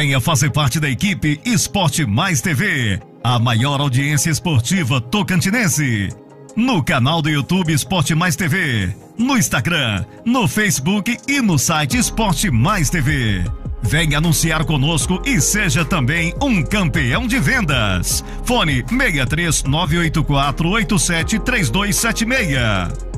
Venha fazer parte da equipe Esporte Mais TV, a maior audiência esportiva tocantinense. No canal do YouTube Esporte Mais TV, no Instagram, no Facebook e no site Esporte Mais TV. Venha anunciar conosco e seja também um campeão de vendas. Fone 63984873276 873276.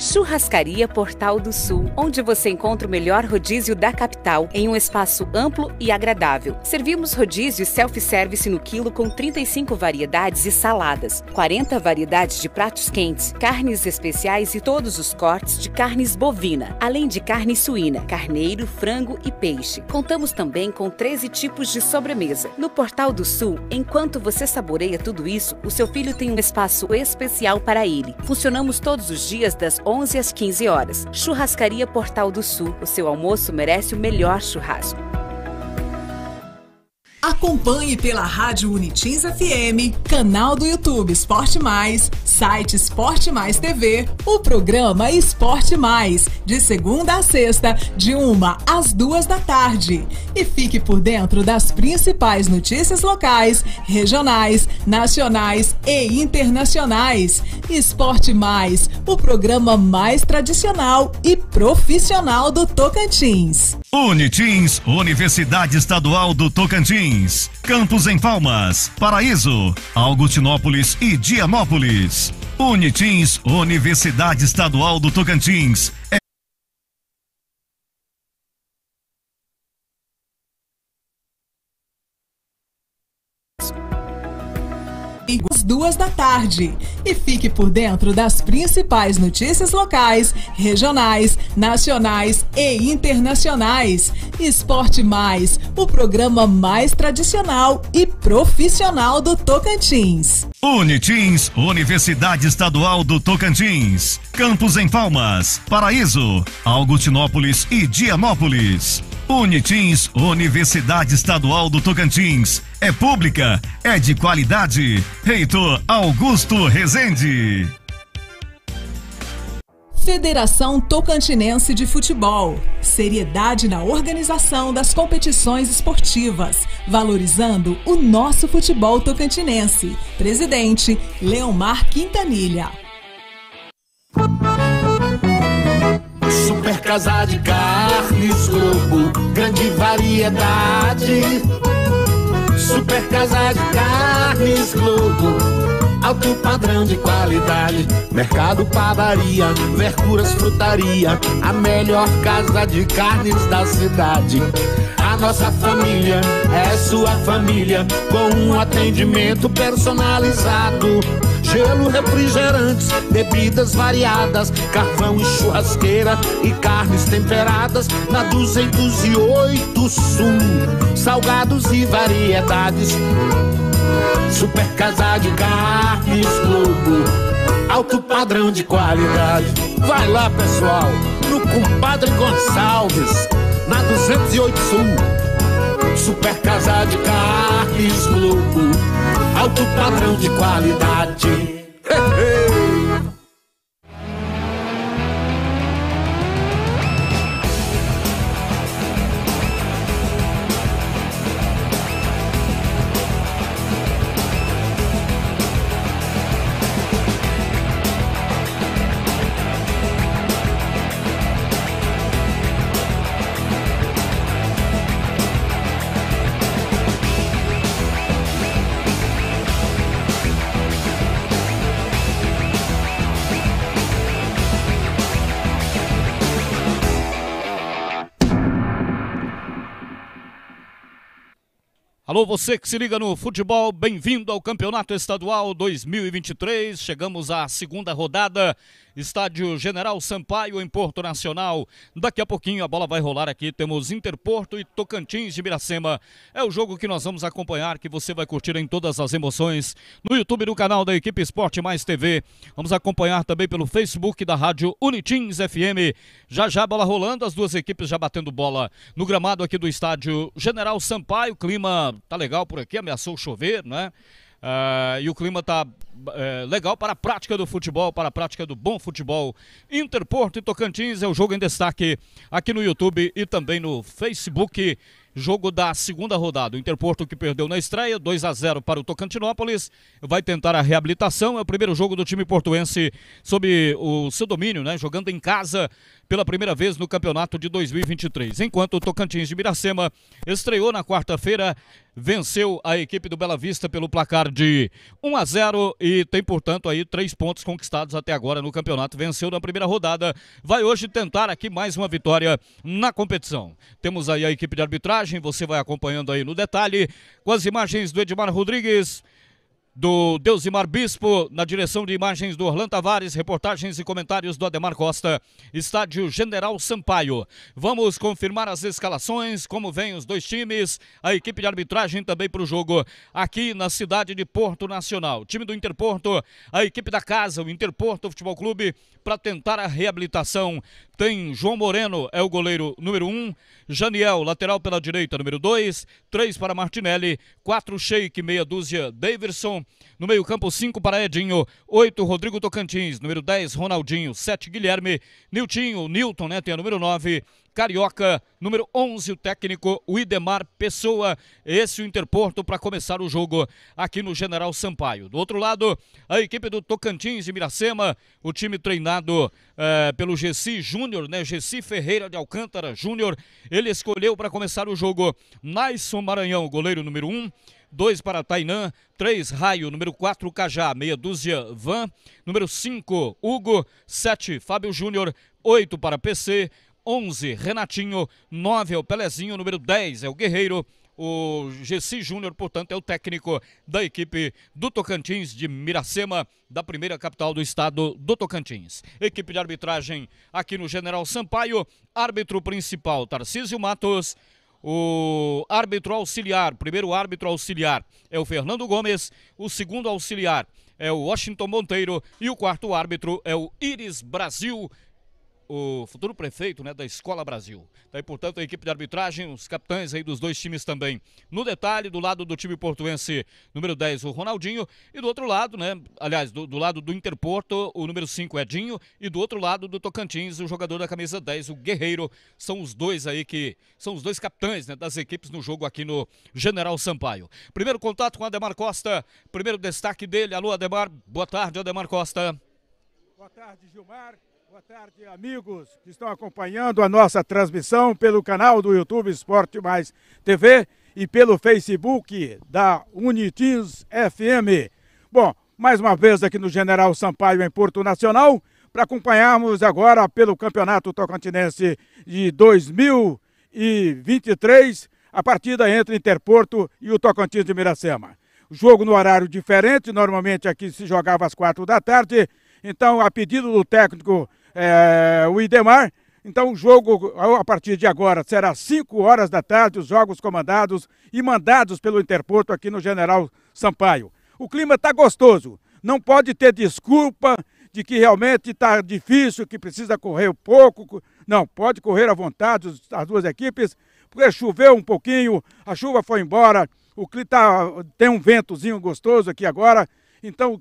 Churrascaria Portal do Sul, onde você encontra o melhor rodízio da capital em um espaço amplo e agradável. Servimos rodízio self-service no quilo com 35 variedades e saladas, 40 variedades de pratos quentes, carnes especiais e todos os cortes de carnes bovina, além de carne suína, carneiro, frango e peixe. Contamos também com 13 tipos de sobremesa. No Portal do Sul, enquanto você saboreia tudo isso, o seu filho tem um espaço especial para ele. Funcionamos todos os dias das 11 às 15 horas. Churrascaria Portal do Sul. O seu almoço merece o melhor churrasco. Acompanhe pela Rádio Unitins FM, canal do YouTube Esporte Mais, site Esporte Mais TV, o programa Esporte Mais, de segunda a sexta, de uma às duas da tarde. E fique por dentro das principais notícias locais, regionais, nacionais e internacionais. Esporte Mais, o programa mais tradicional e profissional do Tocantins. Unitins, Universidade Estadual do Tocantins Campos em Palmas, Paraíso, Augustinópolis e Dianópolis. Unitins, Universidade Estadual do Tocantins. duas da tarde. E fique por dentro das principais notícias locais, regionais, nacionais e internacionais. Esporte Mais, o programa mais tradicional e profissional do Tocantins. Unitins, Universidade Estadual do Tocantins. Campos em Palmas, Paraíso, Augustinópolis e Dianópolis. Unitins, Universidade Estadual do Tocantins. É pública, é de qualidade. Reitor Augusto Rezende. Federação Tocantinense de Futebol. Seriedade na organização das competições esportivas, valorizando o nosso futebol tocantinense. Presidente Leomar Quintanilha casa de carnes Globo, grande variedade. Super casa de carnes Globo alto padrão de qualidade. Mercado, padaria, verduras, frutaria, a melhor casa de carnes da cidade nossa família é sua família, com um atendimento personalizado. Gelo, refrigerantes, bebidas variadas, carvão e churrasqueira e carnes temperadas na 208 Sul, salgados e variedades. Super Casa de Carnes Globo, alto padrão de qualidade. Vai lá, pessoal, no Compadre Gonçalves na 208 Sul. Super casa de carnes, Globo, alto padrão de qualidade. He, he. Alô, você que se liga no futebol, bem-vindo ao Campeonato Estadual 2023. Chegamos à segunda rodada, Estádio General Sampaio em Porto Nacional. Daqui a pouquinho a bola vai rolar aqui. Temos Interporto e Tocantins de Miracema. É o jogo que nós vamos acompanhar, que você vai curtir em todas as emoções no YouTube do canal da Equipe Esporte Mais TV. Vamos acompanhar também pelo Facebook da Rádio Unitins FM. Já já a bola rolando, as duas equipes já batendo bola no gramado aqui do Estádio General Sampaio. Clima tá legal por aqui, ameaçou chover, né? Uh, e o clima tá eh, legal para a prática do futebol, para a prática do bom futebol. Interporto e Tocantins é o jogo em destaque aqui no YouTube e também no Facebook. Jogo da segunda rodada. O Interporto que perdeu na estreia, 2 a 0 para o Tocantinópolis, vai tentar a reabilitação. É o primeiro jogo do time portuense sob o seu domínio, né? Jogando em casa pela primeira vez no campeonato de 2023. Enquanto o Tocantins de Miracema estreou na quarta-feira, venceu a equipe do Bela Vista pelo placar de 1 a 0 e tem, portanto, aí três pontos conquistados até agora no campeonato. Venceu na primeira rodada, vai hoje tentar aqui mais uma vitória na competição. Temos aí a equipe de arbitragem, você vai acompanhando aí no detalhe com as imagens do Edmar Rodrigues do Deusimar Bispo, na direção de imagens do Orlando Tavares, reportagens e comentários do Ademar Costa, estádio General Sampaio. Vamos confirmar as escalações, como vem os dois times, a equipe de arbitragem também para o jogo aqui na cidade de Porto Nacional. Time do Interporto, a equipe da casa, o Interporto Futebol Clube, para tentar a reabilitação tem João Moreno, é o goleiro número 1. Um. Janiel, lateral pela direita, número 2. 3 para Martinelli. 4 Sheik, meia dúzia, Davidson. No meio-campo, 5 para Edinho. 8 Rodrigo Tocantins. Número 10, Ronaldinho. 7 Guilherme. Niltinho, Newton, né? Tem a número 9. Carioca. Número 11, o técnico Widemar Pessoa. Esse o interporto para começar o jogo aqui no General Sampaio. Do outro lado, a equipe do Tocantins de Miracema, o time treinado eh, pelo Gessi Júnior, né? Gessi Ferreira de Alcântara Júnior. Ele escolheu para começar o jogo Naison Maranhão, goleiro número 1. Um. 2 para Tainã, 3 Raio, número 4 Cajá, meia dúzia Van, número 5 Hugo, 7 Fábio Júnior, 8 para PC, 11, Renatinho, 9 é o Pelezinho, número 10 é o Guerreiro, o Gessi Júnior, portanto, é o técnico da equipe do Tocantins de Miracema, da primeira capital do estado do Tocantins. Equipe de arbitragem aqui no General Sampaio, árbitro principal Tarcísio Matos, o árbitro auxiliar, primeiro árbitro auxiliar é o Fernando Gomes, o segundo auxiliar é o Washington Monteiro e o quarto árbitro é o Iris Brasil o futuro prefeito né, da Escola Brasil. Daí, tá portanto, a equipe de arbitragem, os capitães aí dos dois times também. No detalhe, do lado do time portuense, número 10, o Ronaldinho, e do outro lado, né, aliás, do, do lado do Interporto, o número 5, Edinho, e do outro lado do Tocantins, o jogador da camisa 10, o Guerreiro. São os dois aí que são os dois capitães né, das equipes no jogo aqui no General Sampaio. Primeiro contato com Ademar Costa, primeiro destaque dele. Alô, Ademar, boa tarde, Ademar Costa. Boa tarde, Gilmar. Boa tarde, amigos que estão acompanhando a nossa transmissão pelo canal do YouTube Esporte Mais TV e pelo Facebook da Unitins FM. Bom, mais uma vez aqui no General Sampaio em Porto Nacional para acompanharmos agora pelo Campeonato Tocantinense de 2023 a partida entre Interporto e o Tocantins de Miracema. Jogo no horário diferente, normalmente aqui se jogava às quatro da tarde, então a pedido do técnico é, o Idemar. Então, o jogo, a partir de agora, será 5 horas da tarde, os jogos comandados e mandados pelo Interporto aqui no General Sampaio. O clima está gostoso, não pode ter desculpa de que realmente está difícil, que precisa correr um pouco. Não, pode correr à vontade as duas equipes, porque choveu um pouquinho, a chuva foi embora, o clima tá, tem um ventozinho gostoso aqui agora, então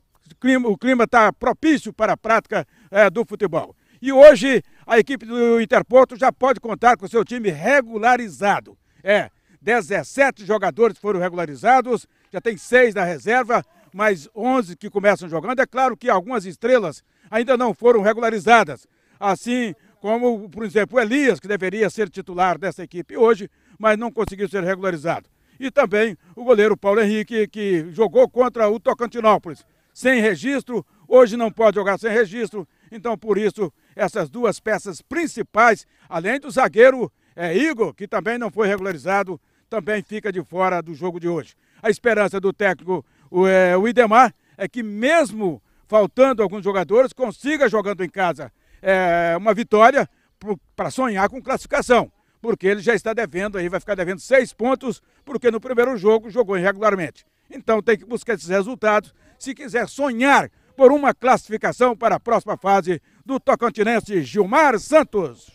o clima está propício para a prática é, do futebol. E hoje a equipe do Interporto já pode contar com seu time regularizado. É, 17 jogadores foram regularizados, já tem seis na reserva, mais 11 que começam jogando. É claro que algumas estrelas ainda não foram regularizadas. Assim como, por exemplo, Elias, que deveria ser titular dessa equipe hoje, mas não conseguiu ser regularizado. E também o goleiro Paulo Henrique, que jogou contra o Tocantinópolis. Sem registro, Hoje não pode jogar sem registro, então por isso essas duas peças principais, além do zagueiro é, Igor, que também não foi regularizado, também fica de fora do jogo de hoje. A esperança do técnico o, é, o Idemar é que mesmo faltando alguns jogadores, consiga jogando em casa é, uma vitória para sonhar com classificação. Porque ele já está devendo aí, vai ficar devendo seis pontos, porque no primeiro jogo jogou irregularmente. Então tem que buscar esses resultados se quiser sonhar por uma classificação para a próxima fase do Tocantinense Gilmar Santos.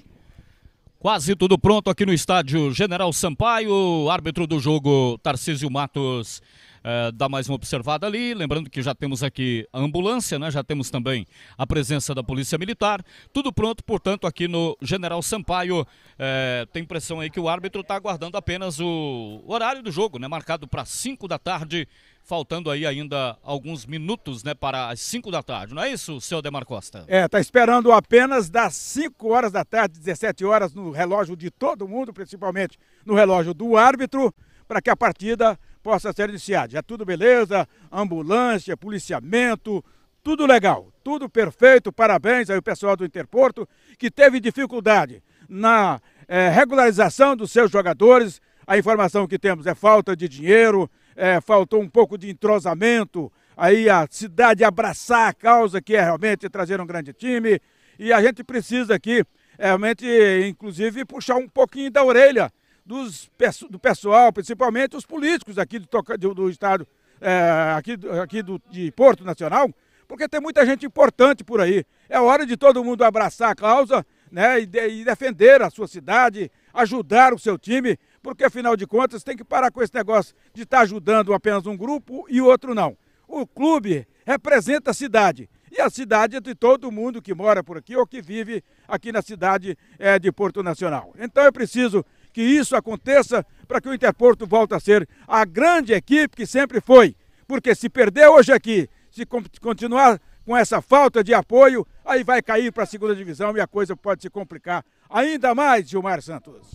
Quase tudo pronto aqui no estádio General Sampaio, árbitro do jogo Tarcísio Matos. É, dá mais uma observada ali, lembrando que já temos aqui a ambulância, né? já temos também a presença da Polícia Militar, tudo pronto, portanto, aqui no General Sampaio, é, tem impressão aí que o árbitro está aguardando apenas o horário do jogo, né? marcado para 5 da tarde, faltando aí ainda alguns minutos, né, para as 5 da tarde, não é isso, seu Demar Costa? É, tá esperando apenas das 5 horas da tarde, 17 horas, no relógio de todo mundo, principalmente no relógio do árbitro, para que a partida possa ser iniciada. Já é tudo beleza, ambulância, policiamento, tudo legal, tudo perfeito. Parabéns aí o pessoal do Interporto que teve dificuldade na é, regularização dos seus jogadores. A informação que temos é falta de dinheiro, é, faltou um pouco de entrosamento, aí a cidade abraçar a causa que é realmente trazer um grande time. E a gente precisa aqui, é, realmente, inclusive, puxar um pouquinho da orelha dos, do pessoal, principalmente os políticos aqui do, do, do estado, é, aqui, aqui do, de Porto Nacional, porque tem muita gente importante por aí. É hora de todo mundo abraçar a causa né, e, de, e defender a sua cidade, ajudar o seu time, porque afinal de contas tem que parar com esse negócio de estar tá ajudando apenas um grupo e outro não. O clube representa a cidade. E a cidade é de todo mundo que mora por aqui ou que vive aqui na cidade é, de Porto Nacional. Então é preciso que isso aconteça para que o Interporto volte a ser a grande equipe que sempre foi. Porque se perder hoje aqui, se continuar com essa falta de apoio, aí vai cair para a segunda divisão e a coisa pode se complicar ainda mais, Gilmar Santos.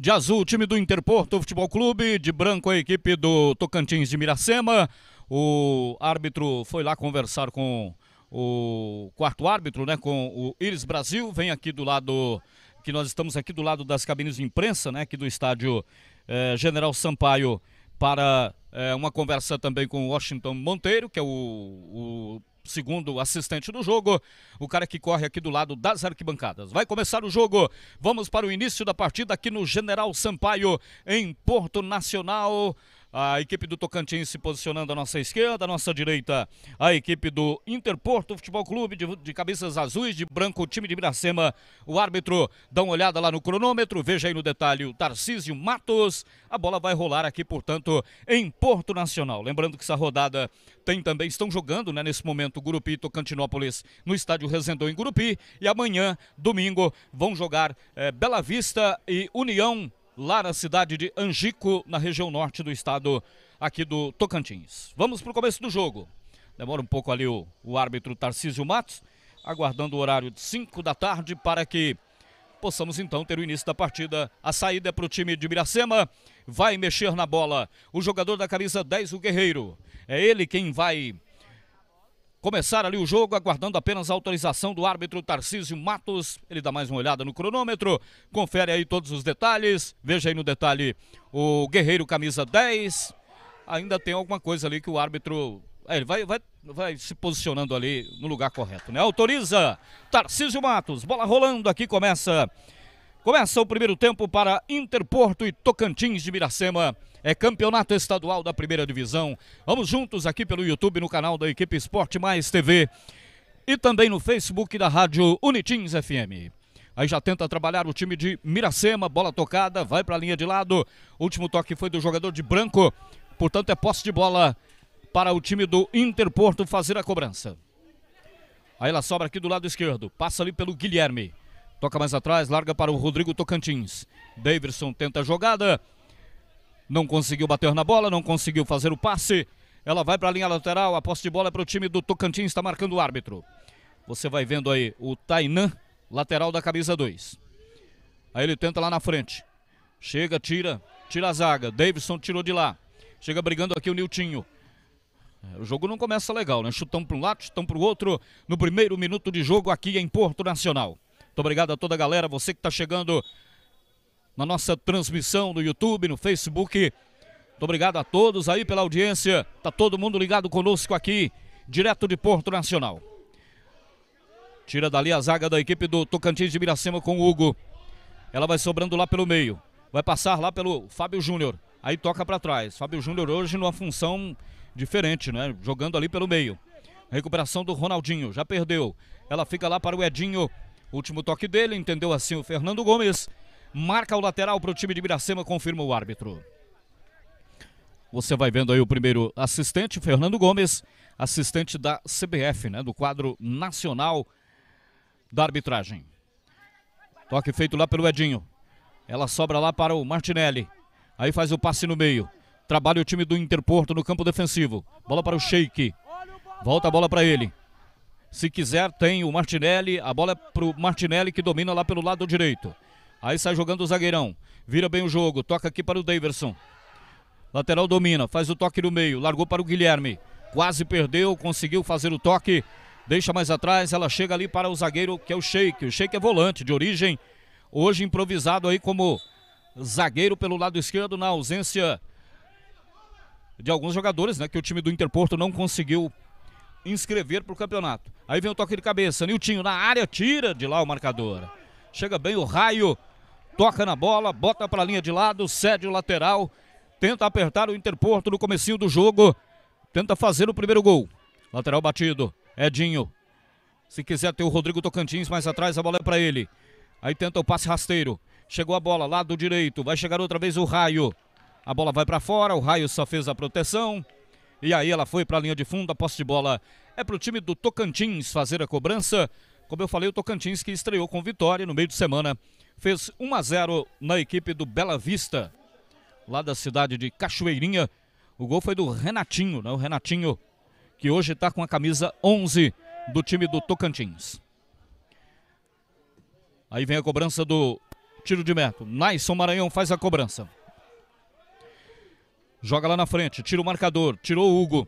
De azul, o time do Interporto Futebol Clube. De branco, a equipe do Tocantins de Miracema. O árbitro foi lá conversar com o quarto árbitro, né? Com o Iris Brasil. Vem aqui do lado, que nós estamos aqui do lado das cabines de imprensa, né? Aqui do estádio eh, General Sampaio para eh, uma conversa também com Washington Monteiro, que é o, o segundo assistente do jogo, o cara que corre aqui do lado das arquibancadas. Vai começar o jogo. Vamos para o início da partida aqui no General Sampaio, em Porto Nacional a equipe do Tocantins se posicionando à nossa esquerda, à nossa direita a equipe do Interporto Futebol Clube de, de cabeças azuis, de branco o time de Miracema. O árbitro dá uma olhada lá no cronômetro, veja aí no detalhe o Tarcísio Matos. A bola vai rolar aqui, portanto, em Porto Nacional. Lembrando que essa rodada tem também, estão jogando né, nesse momento Gurupi e Tocantinópolis no estádio Resendão em Gurupi e amanhã, domingo, vão jogar é, Bela Vista e União lá na cidade de Angico, na região norte do estado aqui do Tocantins. Vamos para o começo do jogo. Demora um pouco ali o, o árbitro Tarcísio Matos, aguardando o horário de 5 da tarde para que possamos então ter o início da partida. A saída é para o time de Miracema, vai mexer na bola o jogador da camisa 10, o Guerreiro. É ele quem vai começar ali o jogo, aguardando apenas a autorização do árbitro Tarcísio Matos. Ele dá mais uma olhada no cronômetro, confere aí todos os detalhes. Veja aí no detalhe o Guerreiro camisa 10. Ainda tem alguma coisa ali que o árbitro. É, ele vai, vai, vai se posicionando ali no lugar correto, né? Autoriza Tarcísio Matos. Bola rolando aqui, começa. Começa o primeiro tempo para Interporto e Tocantins de Miracema é campeonato estadual da primeira divisão. Vamos juntos aqui pelo YouTube, no canal da equipe Esporte Mais TV e também no Facebook da Rádio Unitins FM. Aí já tenta trabalhar o time de Miracema, bola tocada, vai para a linha de lado. Último toque foi do jogador de branco, portanto é posse de bola para o time do Interporto fazer a cobrança. Aí ela sobra aqui do lado esquerdo, passa ali pelo Guilherme. Toca mais atrás, larga para o Rodrigo Tocantins. Davidson tenta a jogada, não conseguiu bater na bola, não conseguiu fazer o passe. Ela vai para a linha lateral, a posse de bola é para o time do Tocantins, está marcando o árbitro. Você vai vendo aí o Tainan, lateral da camisa 2. Aí ele tenta lá na frente. Chega, tira, tira a zaga. Davidson tirou de lá. Chega brigando aqui o Niltinho. É, o jogo não começa legal, né? Chutão para um lado, chutão para o outro. No primeiro minuto de jogo aqui em Porto Nacional. Muito obrigado a toda a galera, você que está chegando na nossa transmissão no YouTube, no Facebook. Muito obrigado a todos aí pela audiência. Tá todo mundo ligado conosco aqui, direto de Porto Nacional. Tira dali a zaga da equipe do Tocantins de Miracema com o Hugo. Ela vai sobrando lá pelo meio. Vai passar lá pelo Fábio Júnior. Aí toca para trás. Fábio Júnior hoje numa função diferente, né? Jogando ali pelo meio. Recuperação do Ronaldinho, já perdeu. Ela fica lá para o Edinho. Último toque dele, entendeu assim o Fernando Gomes. Marca o lateral para o time de Miracema, confirma o árbitro. Você vai vendo aí o primeiro assistente, Fernando Gomes, assistente da CBF, né, do quadro nacional da arbitragem. Toque feito lá pelo Edinho. Ela sobra lá para o Martinelli. Aí faz o passe no meio. Trabalha o time do Interporto no campo defensivo. Bola para o Sheik. Volta a bola para ele. Se quiser, tem o Martinelli. A bola é para o Martinelli que domina lá pelo lado direito. Aí sai jogando o zagueirão. Vira bem o jogo. Toca aqui para o Daverson. Lateral domina. Faz o toque no meio. Largou para o Guilherme. Quase perdeu. Conseguiu fazer o toque. Deixa mais atrás. Ela chega ali para o zagueiro que é o Sheik. O Sheik é volante de origem. Hoje improvisado aí como zagueiro pelo lado esquerdo na ausência de alguns jogadores, né? Que o time do Interporto não conseguiu inscrever para o campeonato. Aí vem o toque de cabeça. Niltinho na área. Tira de lá o marcador. Chega bem o raio toca na bola, bota para a linha de lado, cede o lateral, tenta apertar o Interporto no comecinho do jogo, tenta fazer o primeiro gol. Lateral batido, Edinho. Se quiser ter o Rodrigo Tocantins mais atrás, a bola é para ele. Aí tenta o passe rasteiro. Chegou a bola, lado direito. Vai chegar outra vez o Raio. A bola vai para fora, o Raio só fez a proteção. E aí ela foi para a linha de fundo, a posse de bola é para o time do Tocantins fazer a cobrança. Como eu falei, o Tocantins que estreou com vitória no meio de semana fez 1 a 0 na equipe do Bela Vista, lá da cidade de Cachoeirinha. O gol foi do Renatinho, né? O Renatinho que hoje está com a camisa 11 do time do Tocantins. Aí vem a cobrança do tiro de meta. Naison Maranhão faz a cobrança. Joga lá na frente, tira o marcador, tirou o Hugo.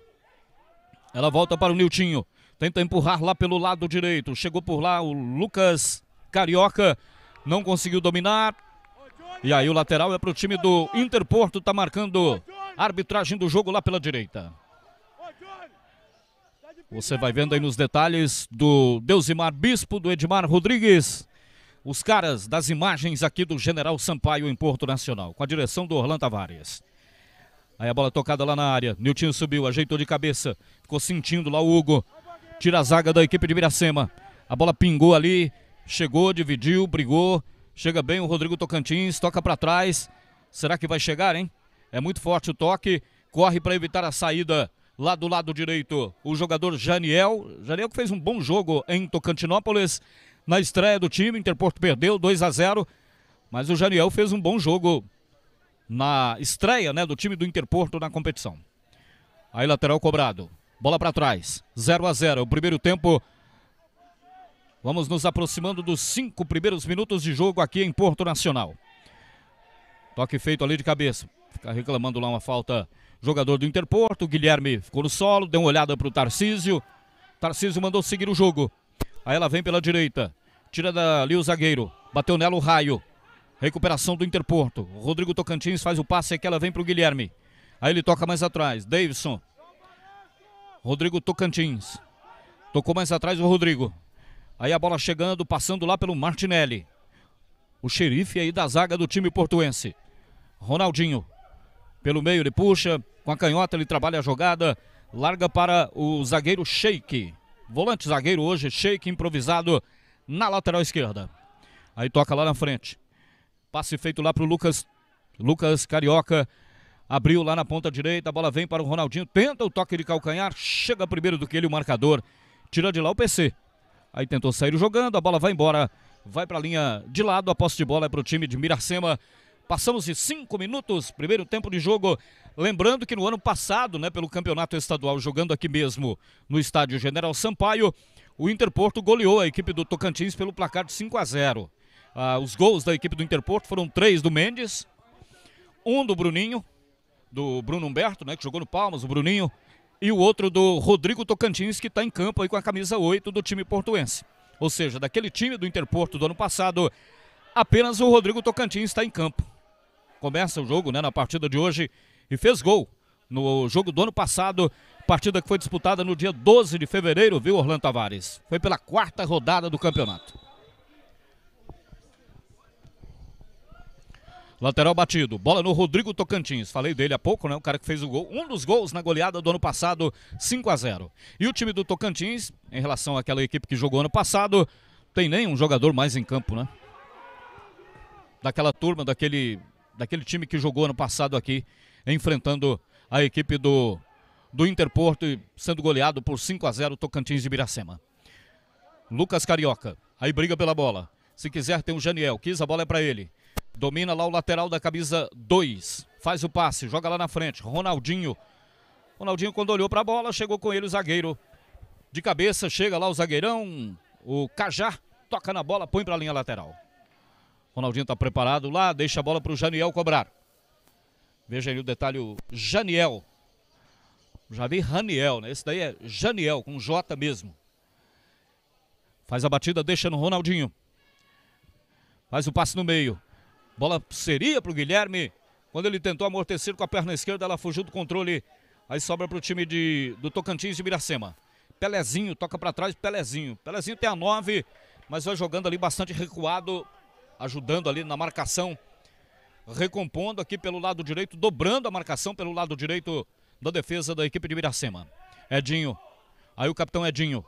Ela volta para o Niltinho. Tenta empurrar lá pelo lado direito. Chegou por lá o Lucas Carioca. Não conseguiu dominar. E aí o lateral é para o time do Interporto. Está marcando arbitragem do jogo lá pela direita. Você vai vendo aí nos detalhes do Deusimar Bispo, do Edmar Rodrigues. Os caras das imagens aqui do General Sampaio em Porto Nacional, com a direção do Orlando Tavares. Aí a bola tocada lá na área. Nilton subiu, ajeitou de cabeça. Ficou sentindo lá o Hugo. Tira a zaga da equipe de Miracema. A bola pingou ali Chegou, dividiu, brigou. Chega bem o Rodrigo Tocantins, toca para trás. Será que vai chegar, hein? É muito forte o toque. Corre para evitar a saída lá do lado direito. O jogador Janiel. Janiel que fez um bom jogo em Tocantinópolis. Na estreia do time, Interporto perdeu 2 a 0. Mas o Janiel fez um bom jogo na estreia né, do time do Interporto na competição. Aí lateral cobrado. Bola para trás. 0 a 0. O primeiro tempo Vamos nos aproximando dos cinco primeiros minutos de jogo aqui em Porto Nacional. Toque feito ali de cabeça. Fica reclamando lá uma falta. Jogador do Interporto, Guilherme ficou no solo, deu uma olhada para o Tarcísio. Tarcísio mandou seguir o jogo. Aí ela vem pela direita. Tira dali o zagueiro. Bateu nela o raio. Recuperação do Interporto. O Rodrigo Tocantins faz o passe aqui. ela vem para o Guilherme. Aí ele toca mais atrás. Davidson. Rodrigo Tocantins. Tocou mais atrás o Rodrigo. Aí a bola chegando, passando lá pelo Martinelli. O xerife aí da zaga do time portuense. Ronaldinho. Pelo meio ele puxa, com a canhota ele trabalha a jogada, larga para o zagueiro Sheik. Volante zagueiro hoje, Sheik improvisado na lateral esquerda. Aí toca lá na frente. Passe feito lá para o Lucas. Lucas Carioca abriu lá na ponta direita, a bola vem para o Ronaldinho, tenta o toque de calcanhar, chega primeiro do que ele o marcador, tira de lá o PC. Aí tentou sair jogando, a bola vai embora. Vai para a linha de lado, a posse de bola é para o time de Miracema. Passamos de cinco minutos, primeiro tempo de jogo. Lembrando que no ano passado, né, pelo campeonato estadual, jogando aqui mesmo no estádio General Sampaio, o Interporto goleou a equipe do Tocantins pelo placar de 5 a 0. Ah, os gols da equipe do Interporto foram três do Mendes, um do Bruninho, do Bruno Humberto, né, que jogou no Palmas, o Bruninho, e o outro do Rodrigo Tocantins, que está em campo aí com a camisa 8 do time portuense. Ou seja, daquele time do Interporto do ano passado, apenas o Rodrigo Tocantins está em campo. Começa o jogo né, na partida de hoje e fez gol no jogo do ano passado, partida que foi disputada no dia 12 de fevereiro, viu, Orlando Tavares? Foi pela quarta rodada do campeonato. Lateral batido, bola no Rodrigo Tocantins. Falei dele há pouco, né? O cara que fez o gol, um dos gols na goleada do ano passado, 5 a 0. E o time do Tocantins, em relação àquela equipe que jogou ano passado, tem nem um jogador mais em campo, né? Daquela turma, daquele, daquele time que jogou ano passado aqui, enfrentando a equipe do, do Interporto e sendo goleado por 5 a 0 Tocantins de Biracema. Lucas Carioca, aí briga pela bola. Se quiser, tem o Janiel. Quis, a bola é para ele. Domina lá o lateral da camisa 2. Faz o passe, joga lá na frente. Ronaldinho. Ronaldinho, quando olhou para a bola, chegou com ele o zagueiro. De cabeça, chega lá o zagueirão. O Cajá toca na bola, põe para a linha lateral. Ronaldinho está preparado lá, deixa a bola para o Janiel cobrar. Veja aí o detalhe, o Janiel. Já vi Raniel, né? Esse daí é Janiel, com J mesmo. Faz a batida, deixa no Ronaldinho. Faz o passe no meio. Bola seria para o Guilherme. Quando ele tentou amortecer com a perna esquerda, ela fugiu do controle. Aí sobra para o time de, do Tocantins de Miracema. Pelezinho, toca para trás, Pelezinho. Pelezinho tem a 9, mas vai jogando ali bastante recuado, ajudando ali na marcação. Recompondo aqui pelo lado direito, dobrando a marcação pelo lado direito da defesa da equipe de Miracema. Edinho. Aí o capitão Edinho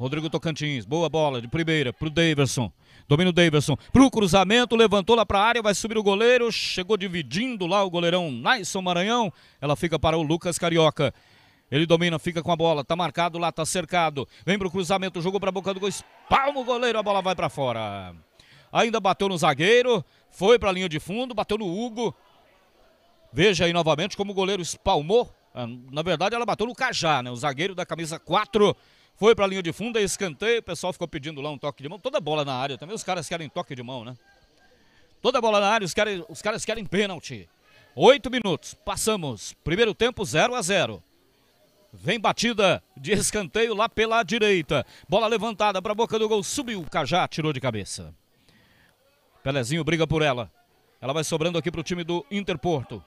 Rodrigo Tocantins, boa bola de primeira pro Davidson. Domina o Davidson pro cruzamento, levantou lá pra área, vai subir o goleiro, chegou dividindo lá o goleirão Naison Maranhão. Ela fica para o Lucas Carioca. Ele domina, fica com a bola, tá marcado lá, tá cercado. Vem pro cruzamento, jogou pra boca do gol, palmo o goleiro, a bola vai para fora. Ainda bateu no zagueiro, foi pra linha de fundo, bateu no Hugo. Veja aí novamente como o goleiro espalmou. Ah, na verdade, ela bateu no Cajá, né? O zagueiro da camisa 4. Quatro foi para a linha de fundo, aí escanteio. O pessoal ficou pedindo lá um toque de mão. Toda bola na área também, os caras querem toque de mão, né? Toda bola na área, os caras, os caras querem pênalti. Oito minutos, passamos. Primeiro tempo 0 a 0 Vem batida de escanteio lá pela direita. Bola levantada para a boca do gol. Subiu o Cajá, tirou de cabeça. Pelezinho briga por ela. Ela vai sobrando aqui para o time do Interporto.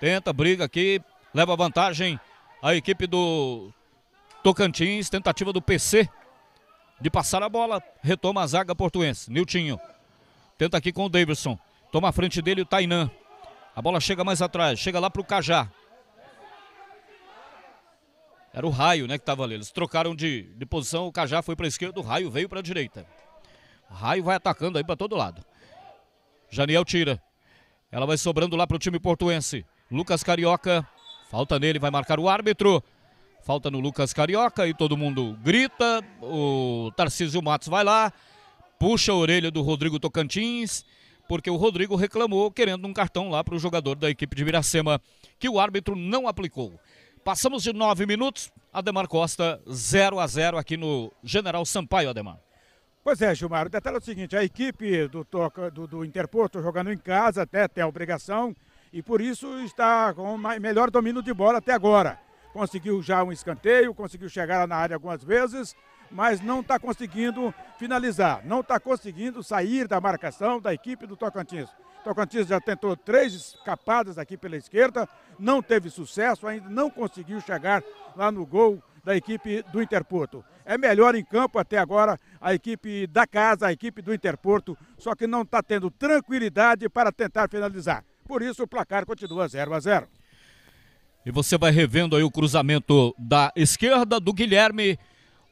Tenta, briga aqui, leva vantagem a equipe do Tocantins, tentativa do PC de passar a bola. Retoma a zaga portuense. Niltinho. Tenta aqui com o Davidson. Toma a frente dele o Tainan. A bola chega mais atrás. Chega lá para o Cajá. Era o Raio, né, que estava ali. Eles trocaram de, de posição. O Cajá foi para a esquerda, o Raio veio para a direita. O Raio vai atacando aí para todo lado. Janiel tira. Ela vai sobrando lá para o time portuense. Lucas Carioca. Falta nele, vai marcar o árbitro. Falta no Lucas Carioca e todo mundo grita. O Tarcísio Matos vai lá, puxa a orelha do Rodrigo Tocantins, porque o Rodrigo reclamou querendo um cartão lá para o jogador da equipe de Miracema, que o árbitro não aplicou. Passamos de nove minutos, Ademar Costa 0 a 0 aqui no General Sampaio, Ademar. Pois é, Gilmar, o detalhe é o seguinte, a equipe do, toca, do, do Interporto jogando em casa até tem a obrigação e por isso está com melhor domínio de bola até agora conseguiu já um escanteio, conseguiu chegar na área algumas vezes, mas não está conseguindo finalizar, não está conseguindo sair da marcação da equipe do Tocantins. Tocantins já tentou três escapadas aqui pela esquerda, não teve sucesso, ainda não conseguiu chegar lá no gol da equipe do Interporto. É melhor em campo até agora a equipe da casa, a equipe do Interporto, só que não está tendo tranquilidade para tentar finalizar. Por isso o placar continua 0 a 0. E você vai revendo aí o cruzamento da esquerda do Guilherme.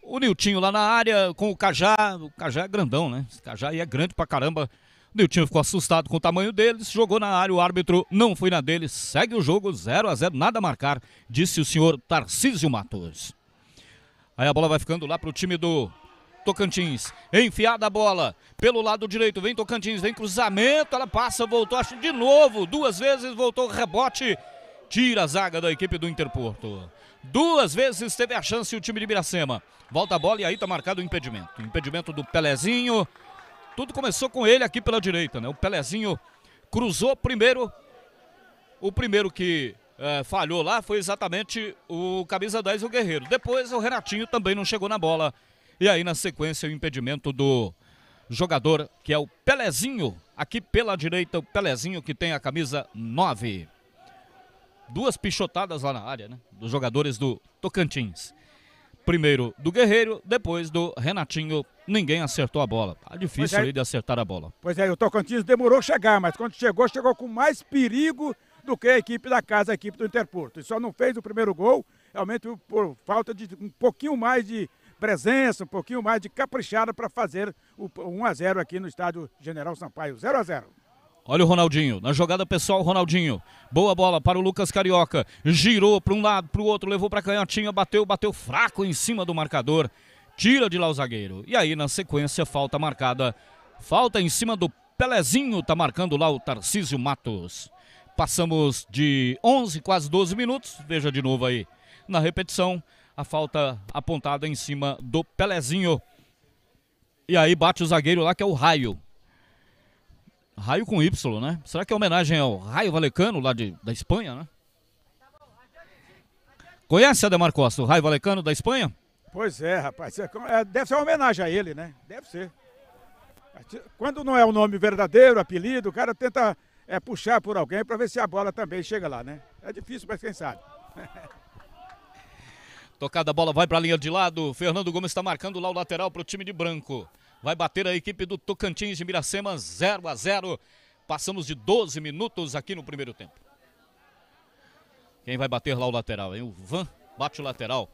O Niltinho lá na área com o Cajá. O Cajá é grandão, né? Esse Cajá aí é grande pra caramba. O Niltinho ficou assustado com o tamanho deles. Jogou na área, o árbitro não foi na dele. Segue o jogo 0 a 0 nada a marcar, disse o senhor Tarcísio Matos. Aí a bola vai ficando lá pro time do Tocantins. Enfiada a bola pelo lado direito. Vem Tocantins, vem cruzamento. Ela passa, voltou, acho de novo. Duas vezes voltou, rebote tira a zaga da equipe do Interporto. Duas vezes teve a chance o time de Miracema. Volta a bola e aí está marcado o impedimento. O impedimento do Pelezinho. Tudo começou com ele aqui pela direita, né? O Pelezinho cruzou primeiro. O primeiro que é, falhou lá foi exatamente o camisa 10, o Guerreiro. Depois o Renatinho também não chegou na bola. E aí na sequência o impedimento do jogador que é o Pelezinho. Aqui pela direita o Pelezinho que tem a camisa 9 duas pichotadas lá na área, né? Dos jogadores do Tocantins. Primeiro do Guerreiro, depois do Renatinho. Ninguém acertou a bola. Tá difícil aí, é. aí de acertar a bola. Pois é, o Tocantins demorou a chegar, mas quando chegou, chegou com mais perigo do que a equipe da casa, a equipe do Interporto. E só não fez o primeiro gol, realmente por falta de um pouquinho mais de presença, um pouquinho mais de caprichada para fazer o 1 a 0 aqui no estádio General Sampaio. 0 a 0. Olha o Ronaldinho. Na jogada pessoal, Ronaldinho. Boa bola para o Lucas Carioca. Girou para um lado, para o outro, levou para a canhotinha, bateu, bateu fraco em cima do marcador. Tira de lá o zagueiro. E aí, na sequência, falta marcada. Falta em cima do Pelezinho, tá marcando lá o Tarcísio Matos. Passamos de 11, quase 12 minutos. Veja de novo aí na repetição a falta apontada em cima do Pelezinho. E aí bate o zagueiro lá que é o Raio. Raio com Y, né? Será que é homenagem ao Raio Valecano, lá de, da Espanha, né? Conhece Ademar Costa, o Raio Valecano da Espanha? Pois é, rapaz. É é, deve ser uma homenagem a ele, né? Deve ser. Quando não é o nome verdadeiro, apelido, o cara tenta é, puxar por alguém para ver se a bola também chega lá, né? É difícil, mas quem sabe. Tocada a bola vai para a linha de lado. Fernando Gomes está marcando lá o lateral para o time de branco vai bater a equipe do Tocantins de Miracema 0 a 0. Passamos de 12 minutos aqui no primeiro tempo. Quem vai bater lá o lateral? Hein? O Van bate o lateral.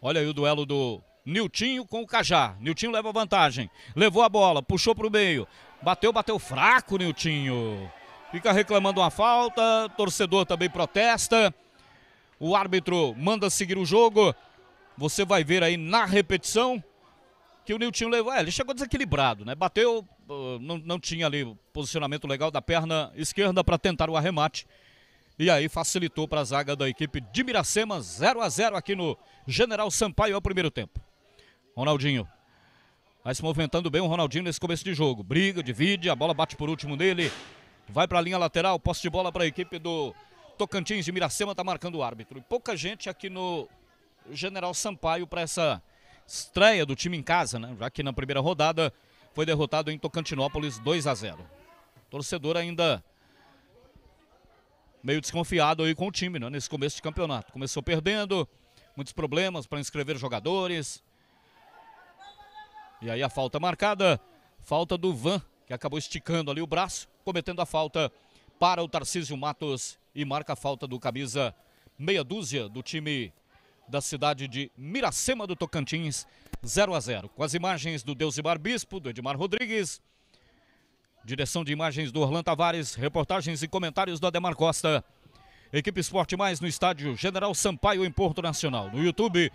Olha aí o duelo do Niltinho com o Cajá. Niltinho leva vantagem. Levou a bola, puxou para o meio. Bateu, bateu fraco, Niltinho. Fica reclamando uma falta. Torcedor também protesta. O árbitro manda seguir o jogo. Você vai ver aí na repetição que o Niltinho levou. É, ele chegou desequilibrado, né? Bateu, uh, não, não tinha ali posicionamento legal da perna esquerda para tentar o arremate. E aí facilitou para a zaga da equipe de Miracema, 0 a 0 aqui no General Sampaio ao primeiro tempo. Ronaldinho vai se movimentando bem o Ronaldinho nesse começo de jogo. Briga, divide, a bola bate por último nele. Vai para a linha lateral, posse de bola para a equipe do Tocantins de Miracema, está marcando o árbitro. E pouca gente aqui no General Sampaio para essa estreia do time em casa, né? já que na primeira rodada foi derrotado em Tocantinópolis 2 a 0. Torcedor ainda meio desconfiado aí com o time, né? nesse começo de campeonato. Começou perdendo, muitos problemas para inscrever jogadores. E aí a falta marcada, falta do Van, que acabou esticando ali o braço, cometendo a falta para o Tarcísio Matos e marca a falta do camisa meia dúzia do time da cidade de Miracema do Tocantins, 0 a 0. Com as imagens do Deus Deusimar Bispo, do Edmar Rodrigues, direção de imagens do Orlando Tavares, reportagens e comentários do Ademar Costa. Equipe Esporte Mais no estádio General Sampaio em Porto Nacional. No YouTube,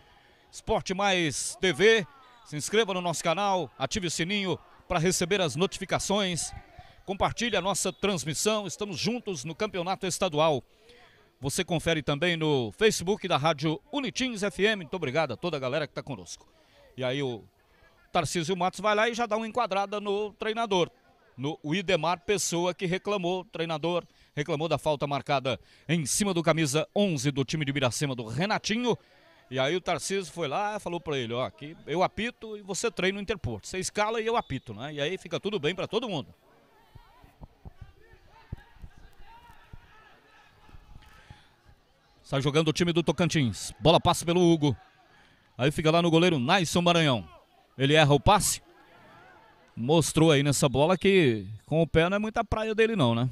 Esporte Mais TV. Se inscreva no nosso canal, ative o sininho para receber as notificações. Compartilhe a nossa transmissão. Estamos juntos no Campeonato Estadual você confere também no Facebook da Rádio Unitins FM. Muito obrigado a toda a galera que está conosco. E aí o Tarcísio Matos vai lá e já dá uma enquadrada no treinador, no Idemar Pessoa, que reclamou, treinador, reclamou da falta marcada em cima do camisa 11 do time de Miracema, do Renatinho. E aí o Tarcísio foi lá falou para ele, ó, aqui eu apito e você treina no Interporto. Você escala e eu apito, né? E aí fica tudo bem para todo mundo. Sai jogando o time do Tocantins. Bola passa pelo Hugo. Aí fica lá no goleiro Naison Maranhão. Ele erra o passe. Mostrou aí nessa bola que com o pé não é muita praia dele não, né?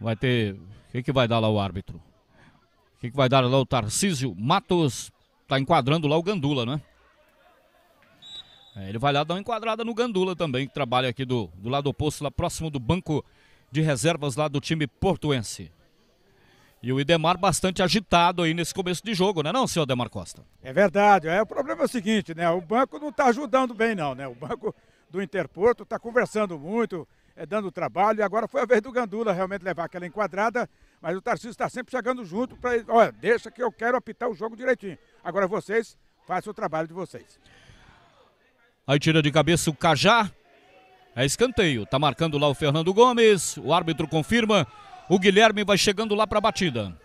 Vai ter... O que, que vai dar lá o árbitro? O que, que vai dar lá o Tarcísio Matos? Tá enquadrando lá o Gandula, né? É, ele vai lá dar uma enquadrada no Gandula também, que trabalha aqui do, do lado oposto, lá próximo do banco de reservas lá do time portuense. E o Idemar bastante agitado aí nesse começo de jogo, né, não, senhor Demar Costa? É verdade. É, o problema é o seguinte, né? O banco não está ajudando bem, não, né? O banco do Interporto está conversando muito, é, dando trabalho. E agora foi a vez do Gandula realmente levar aquela enquadrada, mas o Tarcísio está sempre chegando junto para ele. Olha, deixa que eu quero apitar o jogo direitinho. Agora vocês, façam o trabalho de vocês. Aí tira de cabeça o Cajá. É escanteio. Está marcando lá o Fernando Gomes. O árbitro confirma. O Guilherme vai chegando lá para a batida.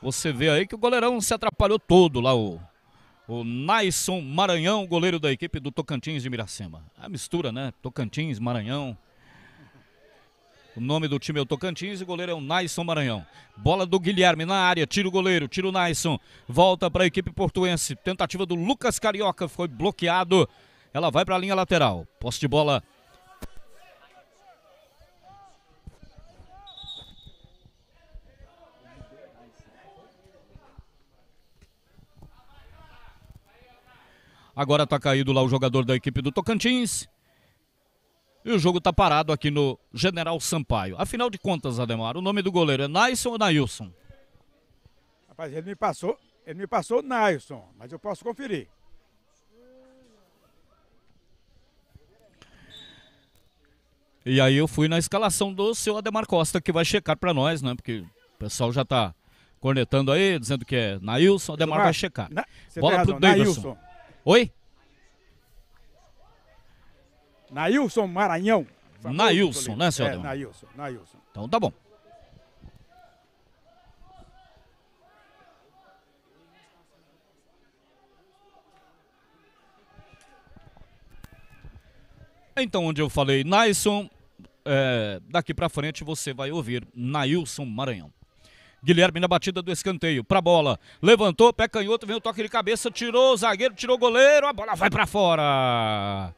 Você vê aí que o goleirão se atrapalhou todo lá, o, o Naison Maranhão, goleiro da equipe do Tocantins de Miracema. A mistura, né? Tocantins, Maranhão. O nome do time é o Tocantins e o goleiro é o Naison Maranhão. Bola do Guilherme na área, tira o goleiro, tira o Naison. Volta para a equipe portuense. Tentativa do Lucas Carioca foi bloqueado. Ela vai para a linha lateral. Posse de bola Agora está caído lá o jogador da equipe do Tocantins. E o jogo está parado aqui no General Sampaio. Afinal de contas, Ademar, o nome do goleiro é Nailson ou Nailson? Rapaz, ele me passou, ele me passou Nailson, mas eu posso conferir. E aí eu fui na escalação do seu Ademar Costa, que vai checar para nós, né? Porque o pessoal já está cornetando aí, dizendo que é Nailson, Ademar Ademar vai checar. Na, Bola para pro Davidson. Nailson. Oi? Nailson Maranhão. Nailson, né, senhor? É, Nailson, Nailson. Então tá bom. Então, onde eu falei Nailson, é, daqui para frente você vai ouvir Nailson Maranhão. Guilherme na batida do escanteio, pra bola. Levantou, pé canhoto, vem o toque de cabeça, tirou o zagueiro, tirou o goleiro, a bola vai para fora.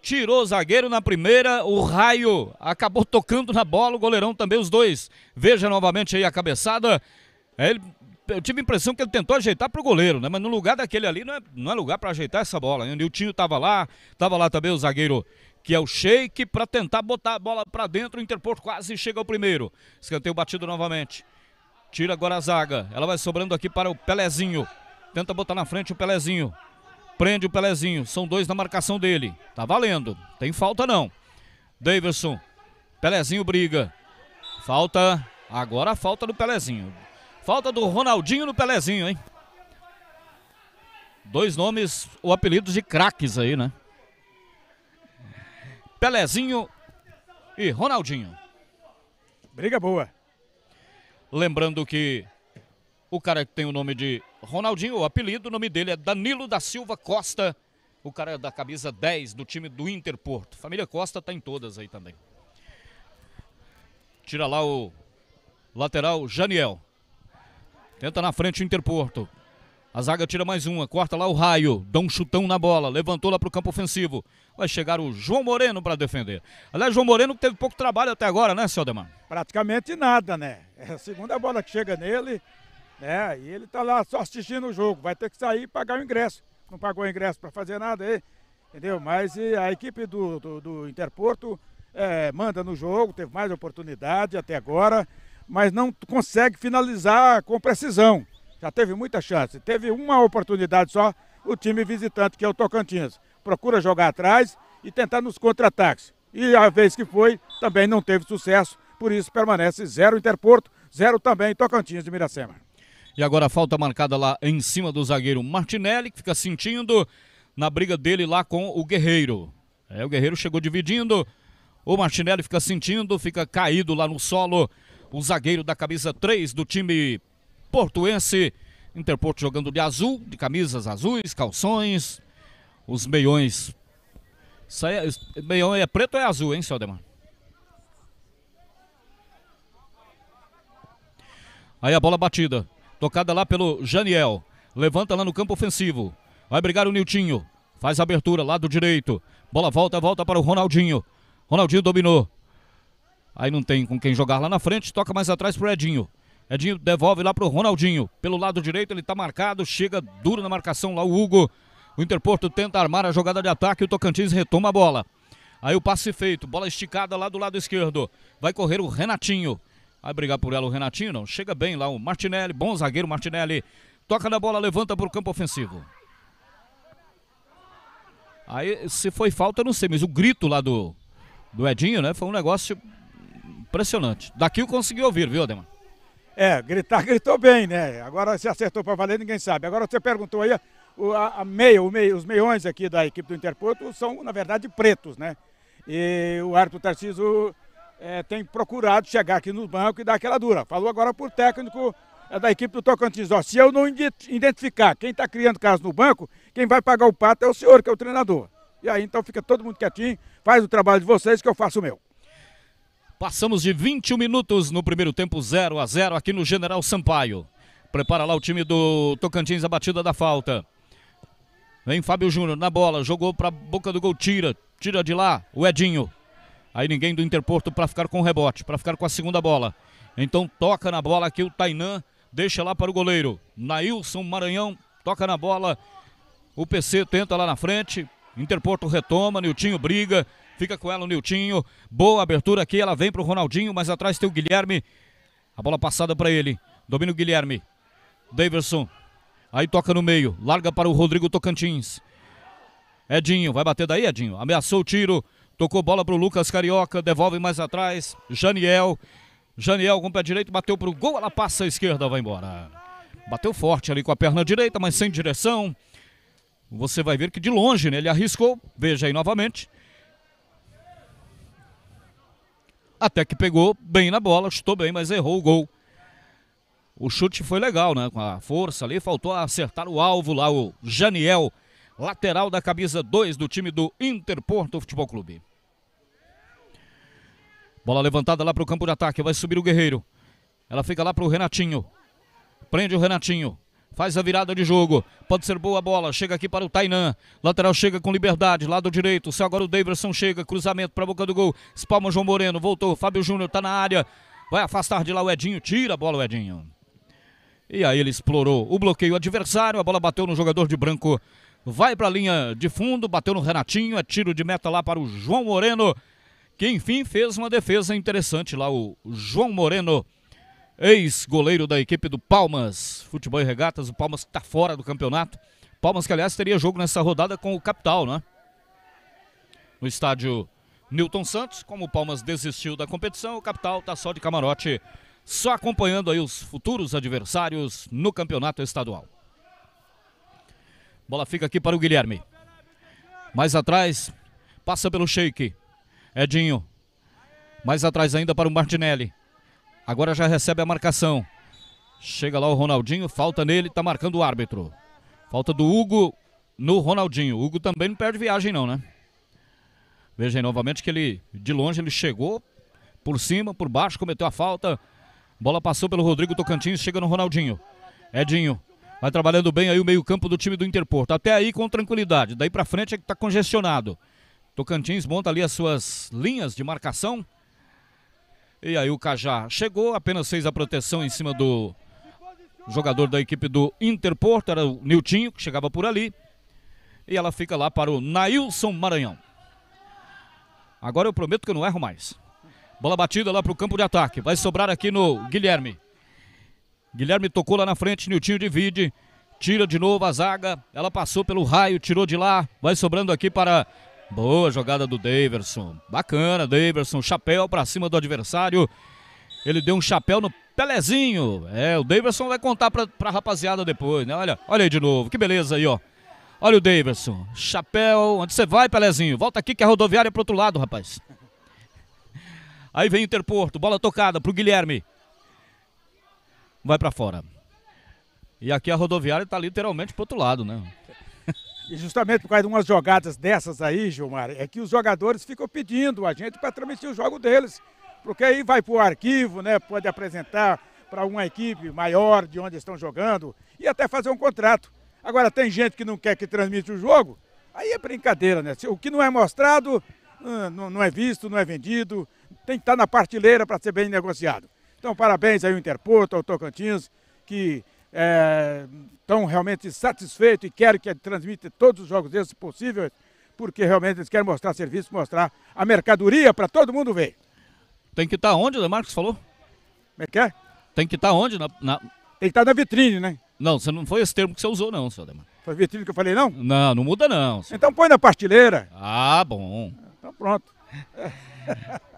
Tirou o zagueiro na primeira, o raio acabou tocando na bola, o goleirão também, os dois. Veja novamente aí a cabeçada. É, ele eu tive a impressão que ele tentou ajeitar pro goleiro, né? Mas no lugar daquele ali não é, não é lugar para ajeitar essa bola. O Nilton tava lá, tava lá também o zagueiro que é o Sheik para tentar botar a bola para dentro, o Interpor quase chega ao primeiro. Escanteio batido novamente. Tira agora a zaga. Ela vai sobrando aqui para o Pelezinho. Tenta botar na frente o Pelezinho. Prende o Pelezinho. São dois na marcação dele. Tá valendo. Tem falta não. Davidson. Pelezinho briga. Falta. Agora a falta do Pelezinho. Falta do Ronaldinho no Pelezinho, hein? Dois nomes, o apelido de craques aí, né? Pelezinho e Ronaldinho. Briga boa. Lembrando que o cara que tem o nome de Ronaldinho, o apelido, o nome dele é Danilo da Silva Costa, o cara é da camisa 10 do time do Interporto. Família Costa tá em todas aí também. Tira lá o lateral Janiel. Tenta na frente o Interporto. A zaga tira mais uma, corta lá o raio, dá um chutão na bola, levantou lá para o campo ofensivo. Vai chegar o João Moreno para defender. Aliás, João Moreno teve pouco trabalho até agora, né, seu Demar? Praticamente nada, né? É a segunda bola que chega nele, né? E ele tá lá só assistindo o jogo. Vai ter que sair e pagar o ingresso. Não pagou o ingresso para fazer nada aí, entendeu? Mas a equipe do, do, do Interporto é, manda no jogo, teve mais oportunidade até agora, mas não consegue finalizar com precisão. Já teve muita chance. Teve uma oportunidade só, o time visitante, que é o Tocantins. Procura jogar atrás e tentar nos contra-ataques. E a vez que foi, também não teve sucesso. Por isso permanece zero Interporto, zero também Tocantins de Miracema. E agora a falta marcada lá em cima do zagueiro Martinelli, que fica sentindo na briga dele lá com o Guerreiro. É, o Guerreiro chegou dividindo. O Martinelli fica sentindo, fica caído lá no solo. O zagueiro da camisa 3 do time portuense. Interporto jogando de azul, de camisas azuis, calções, os meiões. É, meião é preto ou é azul, hein, seu Ademar? Aí a bola batida, tocada lá pelo Janiel. Levanta lá no campo ofensivo. Vai brigar o Niltinho. Faz a abertura, lado direito. Bola volta, volta para o Ronaldinho. Ronaldinho dominou. Aí não tem com quem jogar lá na frente, toca mais atrás pro Edinho. Edinho devolve lá pro Ronaldinho. Pelo lado direito ele tá marcado, chega duro na marcação lá o Hugo. O Interporto tenta armar a jogada de ataque, o Tocantins retoma a bola. Aí o passe feito, bola esticada lá do lado esquerdo. Vai correr o Renatinho. Vai brigar por ela o Renatinho, não. Chega bem lá o Martinelli, bom zagueiro Martinelli. Toca na bola, levanta pro campo ofensivo. Aí, se foi falta, eu não sei, mas o grito lá do, do Edinho, né? Foi um negócio impressionante. Daqui eu consegui ouvir, viu, Ademar? É, gritar gritou bem, né? Agora se acertou para valer, ninguém sabe. Agora você perguntou aí, a, a meia, meio, os meiões aqui da equipe do Interporto são, na verdade, pretos, né? E o árbitro Tarciso é, tem procurado chegar aqui no banco e dar aquela dura. Falou agora por técnico é, da equipe do Tocantins. Ó, se eu não identificar quem está criando caso no banco, quem vai pagar o pato é o senhor, que é o treinador. E aí então fica todo mundo quietinho, faz o trabalho de vocês que eu faço o meu. Passamos de 21 minutos no primeiro tempo, 0 a 0 aqui no General Sampaio. Prepara lá o time do Tocantins a batida da falta. Vem Fábio Júnior na bola, jogou para boca do gol, tira, tira de lá o Edinho. Aí ninguém do Interporto para ficar com o rebote, para ficar com a segunda bola. Então toca na bola aqui o Tainan, deixa lá para o goleiro. Nailson Maranhão toca na bola. O PC tenta lá na frente, Interporto retoma, Niltinho briga, Fica com ela o Niltinho. Boa abertura aqui. Ela vem para o Ronaldinho, mas atrás tem o Guilherme. A bola passada para ele. Domina o Guilherme. Davidson Aí toca no meio. Larga para o Rodrigo Tocantins. Edinho. Vai bater daí, Edinho. Ameaçou o tiro. Tocou bola para o Lucas Carioca. Devolve mais atrás. Janiel. Janiel com o pé direito. Bateu para o gol. Ela passa à esquerda. Vai embora. Bateu forte ali com a perna direita, mas sem direção. Você vai ver que de longe, né? Ele arriscou. Veja aí novamente. até que pegou bem na bola, chutou bem, mas errou o gol. O chute foi legal, né? Com a força ali, faltou acertar o alvo lá, o Janiel, lateral da camisa 2 do time do Interporto Futebol Clube. Bola levantada lá para o campo de ataque, vai subir o Guerreiro. Ela fica lá para o Renatinho. Prende o Renatinho. Faz a virada de jogo. Pode ser boa a bola. Chega aqui para o Tainan. Lateral chega com liberdade. Lado direito. Só agora o Davidson chega. Cruzamento para a boca do gol. Espalma João Moreno. Voltou. Fábio Júnior está na área. Vai afastar de lá o Edinho. Tira a bola o Edinho. E aí ele explorou o bloqueio adversário. A bola bateu no jogador de branco. Vai para a linha de fundo. Bateu no Renatinho. É tiro de meta lá para o João Moreno. Que enfim fez uma defesa interessante lá. O João Moreno ex-goleiro da equipe do Palmas, futebol e regatas, o Palmas está fora do campeonato. Palmas que, aliás, teria jogo nessa rodada com o Capital, né? No estádio Newton Santos, como o Palmas desistiu da competição, o Capital está só de camarote, só acompanhando aí os futuros adversários no campeonato estadual. Bola fica aqui para o Guilherme. Mais atrás, passa pelo Sheik. Edinho. Mais atrás ainda para o Martinelli. Agora já recebe a marcação. Chega lá o Ronaldinho, falta nele, tá marcando o árbitro. Falta do Hugo no Ronaldinho. O Hugo também não perde viagem não, né? Vejam novamente que ele, de longe, ele chegou por cima, por baixo, cometeu a falta. Bola passou pelo Rodrigo Tocantins, chega no Ronaldinho. Edinho vai trabalhando bem aí o meio-campo do time do Interporto. Até aí com tranquilidade. Daí para frente é que tá congestionado. Tocantins monta ali as suas linhas de marcação. E aí o Cajá chegou, apenas fez a proteção em cima do jogador da equipe do Interporto, era o Niltinho, que chegava por ali. E ela fica lá para o Nailson Maranhão. Agora eu prometo que eu não erro mais. Bola batida lá para o campo de ataque. Vai sobrar aqui no Guilherme. Guilherme tocou lá na frente, Niltinho divide. Tira de novo a zaga. Ela passou pelo raio, tirou de lá. Vai sobrando aqui para Boa jogada do Daverson. Bacana, Daverson. Chapéu para cima do adversário. Ele deu um chapéu no Pelezinho. É, o Daverson vai contar pra, pra rapaziada depois, né? Olha, olha aí de novo. Que beleza aí, ó. Olha o Daverson. Chapéu. Onde você vai, Pelezinho? Volta aqui que a rodoviária é pro outro lado, rapaz. Aí vem o Interporto. Bola tocada pro Guilherme. Vai para fora. E aqui a rodoviária tá literalmente pro outro lado, né? E justamente por causa de umas jogadas dessas aí, Gilmar, é que os jogadores ficam pedindo a gente para transmitir o jogo deles. Porque aí vai para o arquivo, né? Pode apresentar para uma equipe maior de onde estão jogando e até fazer um contrato. Agora tem gente que não quer que transmita o jogo, aí é brincadeira, né? O que não é mostrado hum, não é visto, não é vendido, tem que estar tá na partilheira para ser bem negociado. Então, parabéns aí ao Interporto, ao Tocantins, que estão é, realmente satisfeitos e querem que transmita todos os jogos desses possíveis, porque realmente eles querem mostrar serviço, mostrar a mercadoria para todo mundo ver. Tem que estar tá onde, o né, Marcos falou? Como é que é? Tem que estar tá onde? Na, na... Tem que estar tá na vitrine, né? Não, você não foi esse termo que você usou, não, seu Demar. Foi vitrine que eu falei, não? Não, não muda, não. Senhor. Então põe na pastilheira. Ah, bom. Então pronto.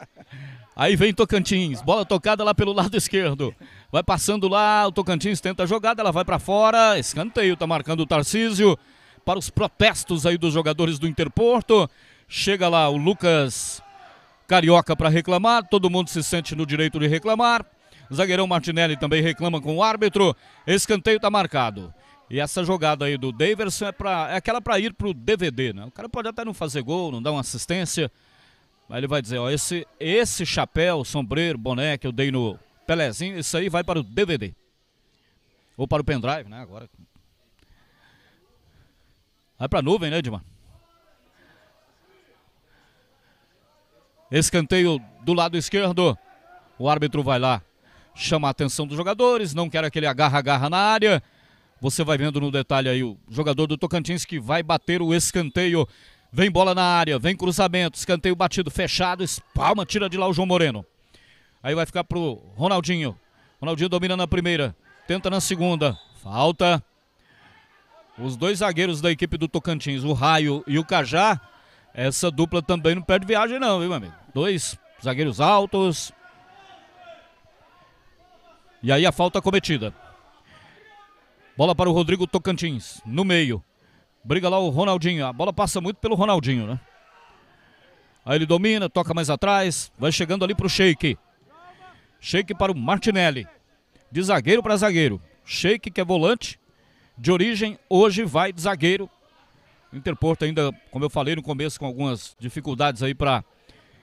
Aí vem Tocantins, bola tocada lá pelo lado esquerdo. Vai passando lá, o Tocantins tenta a jogada, ela vai para fora. Escanteio, tá marcando o Tarcísio. Para os protestos aí dos jogadores do Interporto. Chega lá o Lucas Carioca para reclamar, todo mundo se sente no direito de reclamar. Zagueirão Martinelli também reclama com o árbitro. Escanteio tá marcado. E essa jogada aí do Daverson é, pra, é aquela para ir pro DVD, né? O cara pode até não fazer gol, não dar uma assistência, Aí ele vai dizer, ó, esse, esse chapéu, sombreiro, boné que eu dei no Pelezinho, isso aí vai para o DVD. Ou para o pendrive, né, agora. Vai para a nuvem, né, Edmar? Escanteio do lado esquerdo. O árbitro vai lá, chama a atenção dos jogadores, não quer aquele agarra-agarra na área. Você vai vendo no detalhe aí o jogador do Tocantins que vai bater o escanteio Vem bola na área, vem cruzamento, escanteio batido, fechado, espalma, tira de lá o João Moreno. Aí vai ficar pro Ronaldinho. Ronaldinho domina na primeira, tenta na segunda, falta. Os dois zagueiros da equipe do Tocantins, o Raio e o Cajá, essa dupla também não perde viagem não, viu, meu amigo? Dois zagueiros altos. E aí a falta cometida. Bola para o Rodrigo Tocantins, no meio. Briga lá o Ronaldinho. A bola passa muito pelo Ronaldinho, né? Aí ele domina, toca mais atrás. Vai chegando ali pro Sheik. Sheik para o Martinelli. De zagueiro para zagueiro. Sheik, que é volante de origem, hoje vai de zagueiro. Interporto ainda, como eu falei no começo, com algumas dificuldades aí para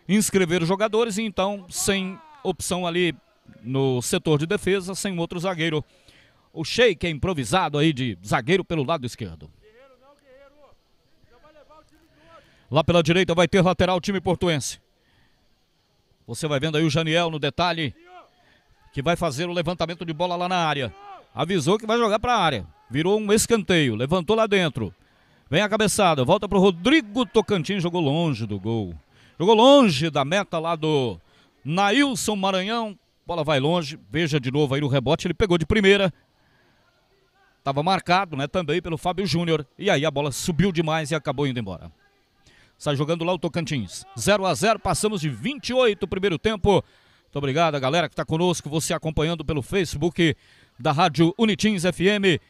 inscrever os jogadores. E então, sem opção ali no setor de defesa, sem outro zagueiro. O Sheik é improvisado aí de zagueiro pelo lado esquerdo. Lá pela direita vai ter lateral o time portuense. Você vai vendo aí o Janiel no detalhe, que vai fazer o levantamento de bola lá na área. Avisou que vai jogar para a área. Virou um escanteio, levantou lá dentro. Vem a cabeçada, volta para o Rodrigo Tocantins, jogou longe do gol. Jogou longe da meta lá do Nailson Maranhão. Bola vai longe, veja de novo aí o rebote, ele pegou de primeira. Estava marcado né, também pelo Fábio Júnior. E aí a bola subiu demais e acabou indo embora. Está jogando lá o Tocantins. 0 a 0 passamos de 28 primeiro tempo. Muito obrigado, galera que está conosco, você acompanhando pelo Facebook da Rádio Unitins FM.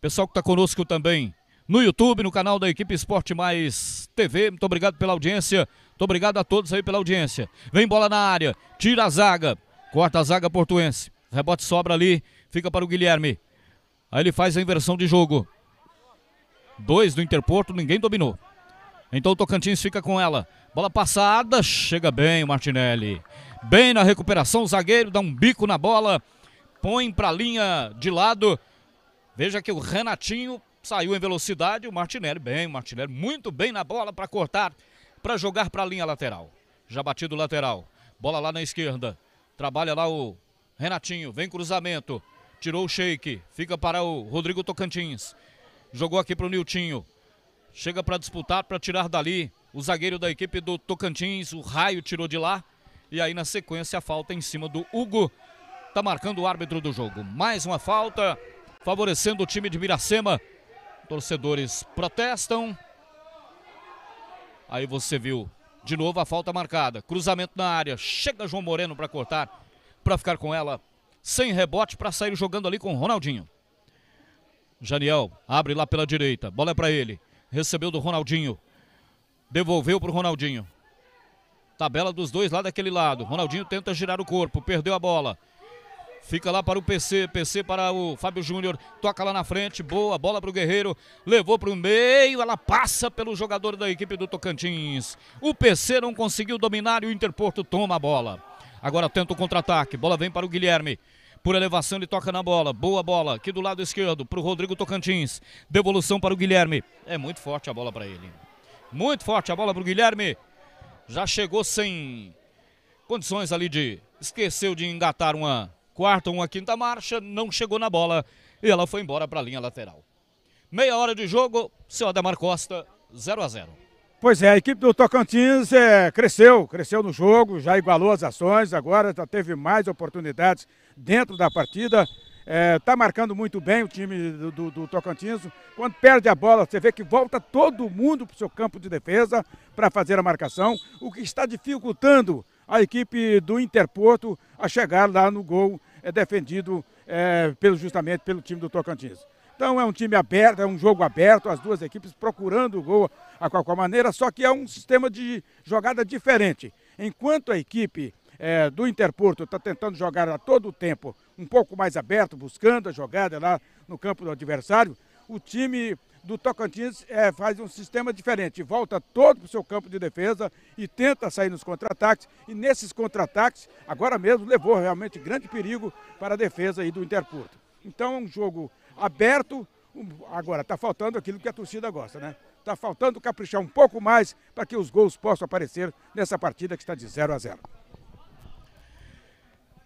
Pessoal que está conosco também no YouTube, no canal da Equipe Esporte Mais TV. Muito obrigado pela audiência. Muito obrigado a todos aí pela audiência. Vem bola na área, tira a zaga, corta a zaga portuense. Rebote sobra ali, fica para o Guilherme. Aí ele faz a inversão de jogo. Dois do Interporto, ninguém dominou. Então o Tocantins fica com ela. Bola passada, chega bem o Martinelli. Bem na recuperação, o zagueiro dá um bico na bola, põe para a linha de lado. Veja que o Renatinho saiu em velocidade, o Martinelli bem, o Martinelli muito bem na bola para cortar, para jogar para a linha lateral. Já batido o lateral. Bola lá na esquerda. Trabalha lá o Renatinho, vem cruzamento. Tirou o shake, fica para o Rodrigo Tocantins. Jogou aqui para o Niltinho. Chega para disputar, para tirar dali o zagueiro da equipe do Tocantins. O raio tirou de lá. E aí, na sequência, a falta em cima do Hugo. Tá marcando o árbitro do jogo. Mais uma falta, favorecendo o time de Miracema. Torcedores protestam. Aí você viu de novo a falta marcada. Cruzamento na área. Chega João Moreno para cortar, para ficar com ela. Sem rebote para sair jogando ali com o Ronaldinho. Janiel abre lá pela direita. Bola é para ele. Recebeu do Ronaldinho. Devolveu para o Ronaldinho. Tabela dos dois lá daquele lado. Ronaldinho tenta girar o corpo, perdeu a bola. Fica lá para o PC, PC para o Fábio Júnior, toca lá na frente, boa bola para o Guerreiro, levou para o meio, ela passa pelo jogador da equipe do Tocantins. O PC não conseguiu dominar e o Interporto toma a bola. Agora tenta o contra-ataque, bola vem para o Guilherme. Por elevação ele toca na bola. Boa bola aqui do lado esquerdo para o Rodrigo Tocantins. Devolução para o Guilherme. É muito forte a bola para ele. Muito forte a bola para o Guilherme. Já chegou sem condições ali de. Esqueceu de engatar uma quarta, uma quinta marcha. Não chegou na bola e ela foi embora para a linha lateral. Meia hora de jogo, seu Ademar Costa, 0 a 0 Pois é, a equipe do Tocantins é, cresceu, cresceu no jogo, já igualou as ações, agora já teve mais oportunidades dentro da partida. Está é, tá marcando muito bem o time do, do, do, Tocantins. Quando perde a bola, você vê que volta todo mundo para o seu campo de defesa para fazer a marcação, o que está dificultando a equipe do Interporto a chegar lá no gol é, defendido é, pelo, justamente pelo time do Tocantins. Então é um time aberto, é um jogo aberto, as duas equipes procurando o gol a qualquer maneira, só que é um sistema de jogada diferente. Enquanto a equipe é, do Interporto está tentando jogar a todo o tempo um pouco mais aberto, buscando a jogada lá no campo do adversário, o time do Tocantins é, faz um sistema diferente, volta todo para o seu campo de defesa e tenta sair nos contra-ataques. E nesses contra-ataques, agora mesmo, levou realmente grande perigo para a defesa aí do Interporto. Então é um jogo aberto. Agora, está faltando aquilo que a torcida gosta, né? Está faltando caprichar um pouco mais para que os gols possam aparecer nessa partida que está de 0 a 0.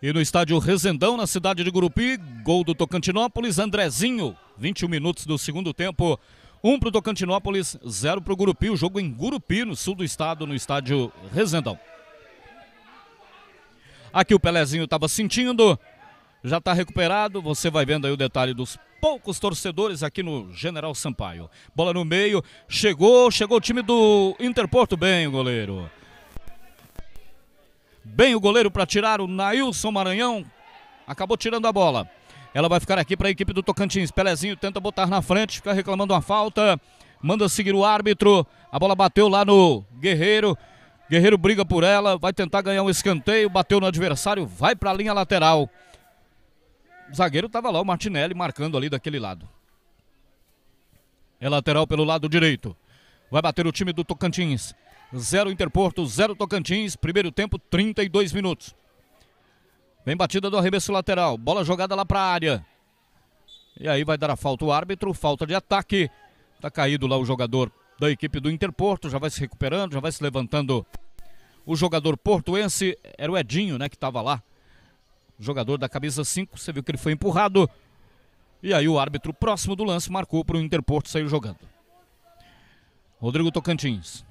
E no estádio Resendão, na cidade de Gurupi, gol do Tocantinópolis, Andrezinho, 21 minutos do segundo tempo. 1 um para o Tocantinópolis, 0 para o Gurupi. O jogo em Gurupi, no sul do estado, no estádio Resendão. Aqui o Pelezinho estava sentindo, já está recuperado. Você vai vendo aí o detalhe dos poucos torcedores aqui no General Sampaio. Bola no meio, chegou, chegou o time do Interporto bem o goleiro. Bem o goleiro para tirar o Nailson Maranhão. Acabou tirando a bola. Ela vai ficar aqui para a equipe do Tocantins. Pelezinho tenta botar na frente, fica reclamando uma falta. Manda seguir o árbitro. A bola bateu lá no Guerreiro. Guerreiro briga por ela, vai tentar ganhar um escanteio, bateu no adversário, vai para a linha lateral zagueiro estava lá, o Martinelli marcando ali daquele lado. É lateral pelo lado direito. Vai bater o time do Tocantins. Zero Interporto, zero Tocantins. Primeiro tempo, 32 minutos. Vem batida do arremesso lateral. Bola jogada lá para a área. E aí vai dar a falta o árbitro. Falta de ataque. Tá caído lá o jogador da equipe do Interporto. Já vai se recuperando, já vai se levantando. O jogador portuense era o Edinho, né? Que estava lá jogador da camisa 5, você viu que ele foi empurrado. E aí o árbitro próximo do lance marcou para o Interporto sair jogando. Rodrigo Tocantins.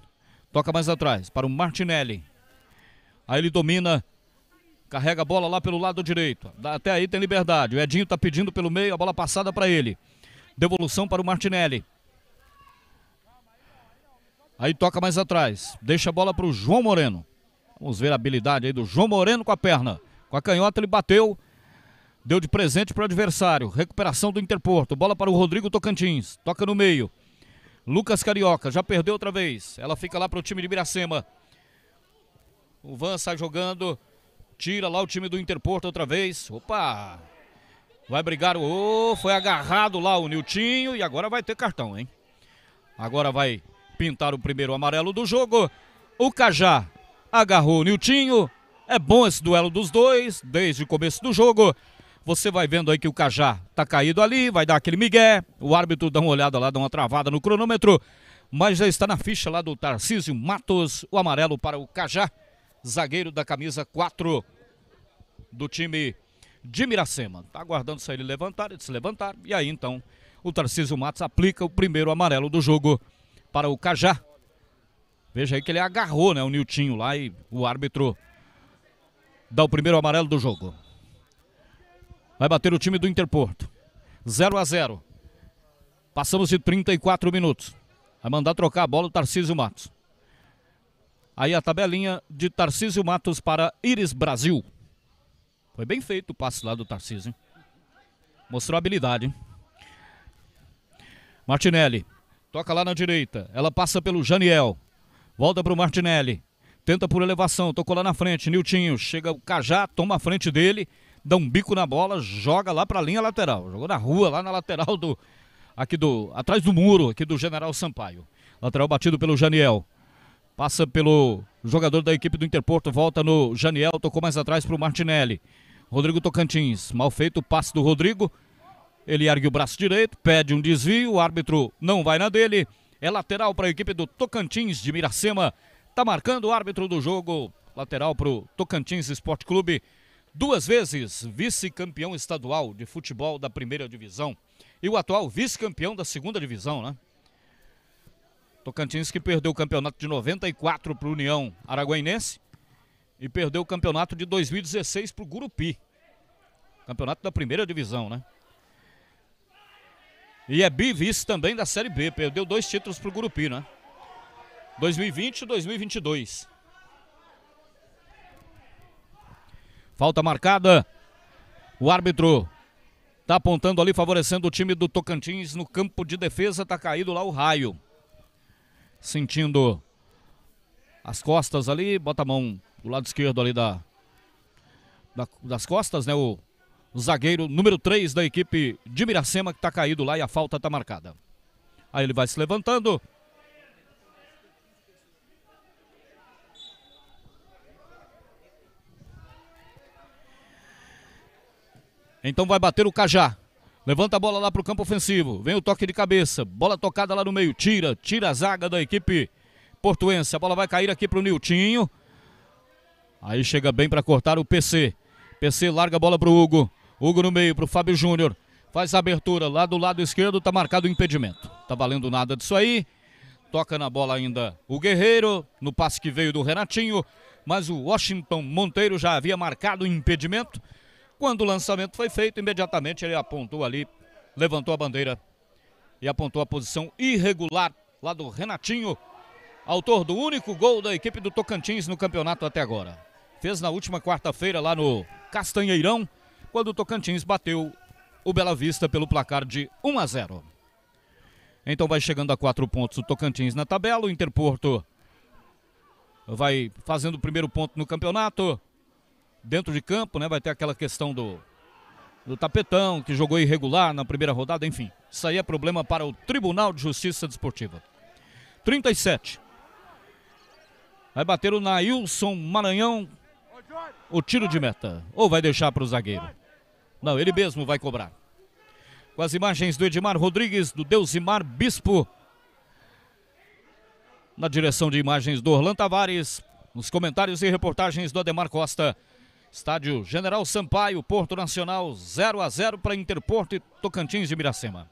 Toca mais atrás para o Martinelli. Aí ele domina, carrega a bola lá pelo lado direito. Até aí tem liberdade. O Edinho está pedindo pelo meio, a bola passada para ele. Devolução para o Martinelli. Aí toca mais atrás. Deixa a bola para o João Moreno. Vamos ver a habilidade aí do João Moreno com a perna. Com a canhota ele bateu, deu de presente para o adversário. Recuperação do Interporto. Bola para o Rodrigo Tocantins. Toca no meio. Lucas Carioca já perdeu outra vez. Ela fica lá para o time de Miracema. O Van sai jogando. Tira lá o time do Interporto outra vez. Opa! Vai brigar. Oh, foi agarrado lá o Niltinho. E agora vai ter cartão, hein? Agora vai pintar o primeiro amarelo do jogo. O Cajá agarrou o Niltinho. É bom esse duelo dos dois, desde o começo do jogo. Você vai vendo aí que o Cajá tá caído ali, vai dar aquele migué. O árbitro dá uma olhada lá, dá uma travada no cronômetro. Mas já está na ficha lá do Tarcísio Matos, o amarelo para o Cajá, zagueiro da camisa 4 do time de Miracema. Tá aguardando sair ele levantar, ele se levantar. E aí então o Tarcísio Matos aplica o primeiro amarelo do jogo para o Cajá. Veja aí que ele agarrou né, o Niltinho lá e o árbitro dá o primeiro amarelo do jogo. Vai bater o time do Interporto. 0 a 0. Passamos de 34 minutos. Vai mandar trocar a bola o Tarcísio Matos. Aí a tabelinha de Tarcísio Matos para Iris Brasil. Foi bem feito o passe lá do Tarcísio. Hein? Mostrou habilidade. Hein? Martinelli. Toca lá na direita. Ela passa pelo Janiel. Volta para o Martinelli. Tenta por elevação, tocou lá na frente, Niltinho. Chega o Cajá, toma a frente dele, dá um bico na bola, joga lá para a linha lateral. Jogou na rua, lá na lateral do. Aqui do. Atrás do muro, aqui do General Sampaio. Lateral batido pelo Janiel. Passa pelo jogador da equipe do Interporto, volta no Janiel, tocou mais atrás para o Martinelli. Rodrigo Tocantins, mal feito o passe do Rodrigo. Ele ergue o braço direito, pede um desvio, o árbitro não vai na dele. É lateral para a equipe do Tocantins de Miracema. Tá marcando o árbitro do jogo lateral para o Tocantins Esporte Clube, duas vezes vice-campeão estadual de futebol da primeira divisão e o atual vice-campeão da segunda divisão, né? Tocantins que perdeu o campeonato de 94 para o União Araguainense e perdeu o campeonato de 2016 para o Gurupi. Campeonato da primeira divisão, né? E é bivice também da Série B, perdeu dois títulos para o Gurupi, né? 2020 e 2022. Falta marcada. O árbitro está apontando ali, favorecendo o time do Tocantins no campo de defesa. Está caído lá o raio. Sentindo as costas ali, bota a mão do lado esquerdo ali da, da das costas, né? O, o zagueiro número 3 da equipe de Miracema que está caído lá e a falta está marcada. Aí ele vai se levantando, Então vai bater o Cajá. Levanta a bola lá para o campo ofensivo. Vem o toque de cabeça. Bola tocada lá no meio. Tira, tira a zaga da equipe portuense. A bola vai cair aqui para o Niltinho. Aí chega bem para cortar o PC. PC larga a bola para o Hugo. Hugo no meio para o Fábio Júnior. Faz a abertura lá do lado esquerdo. está marcado o impedimento. Tá valendo nada disso aí. Toca na bola ainda o Guerreiro. No passe que veio do Renatinho. Mas o Washington Monteiro já havia marcado o impedimento. Quando o lançamento foi feito, imediatamente ele apontou ali, levantou a bandeira e apontou a posição irregular lá do Renatinho, autor do único gol da equipe do Tocantins no campeonato até agora. Fez na última quarta-feira lá no Castanheirão, quando o Tocantins bateu o Bela Vista pelo placar de 1 a 0. Então vai chegando a quatro pontos o Tocantins na tabela, o Interporto vai fazendo o primeiro ponto no campeonato dentro de campo, né? Vai ter aquela questão do, do tapetão, que jogou irregular na primeira rodada, enfim. Isso aí é problema para o Tribunal de Justiça Desportiva. 37. Vai bater o Nailson Maranhão. O tiro de meta. Ou vai deixar para o zagueiro? Não, ele mesmo vai cobrar. Com as imagens do Edmar Rodrigues, do Deusimar Bispo. Na direção de imagens do Orlando Tavares. Nos comentários e reportagens do Ademar Costa. Estádio General Sampaio, Porto Nacional, 0 a 0 para Interporto e Tocantins de Miracema.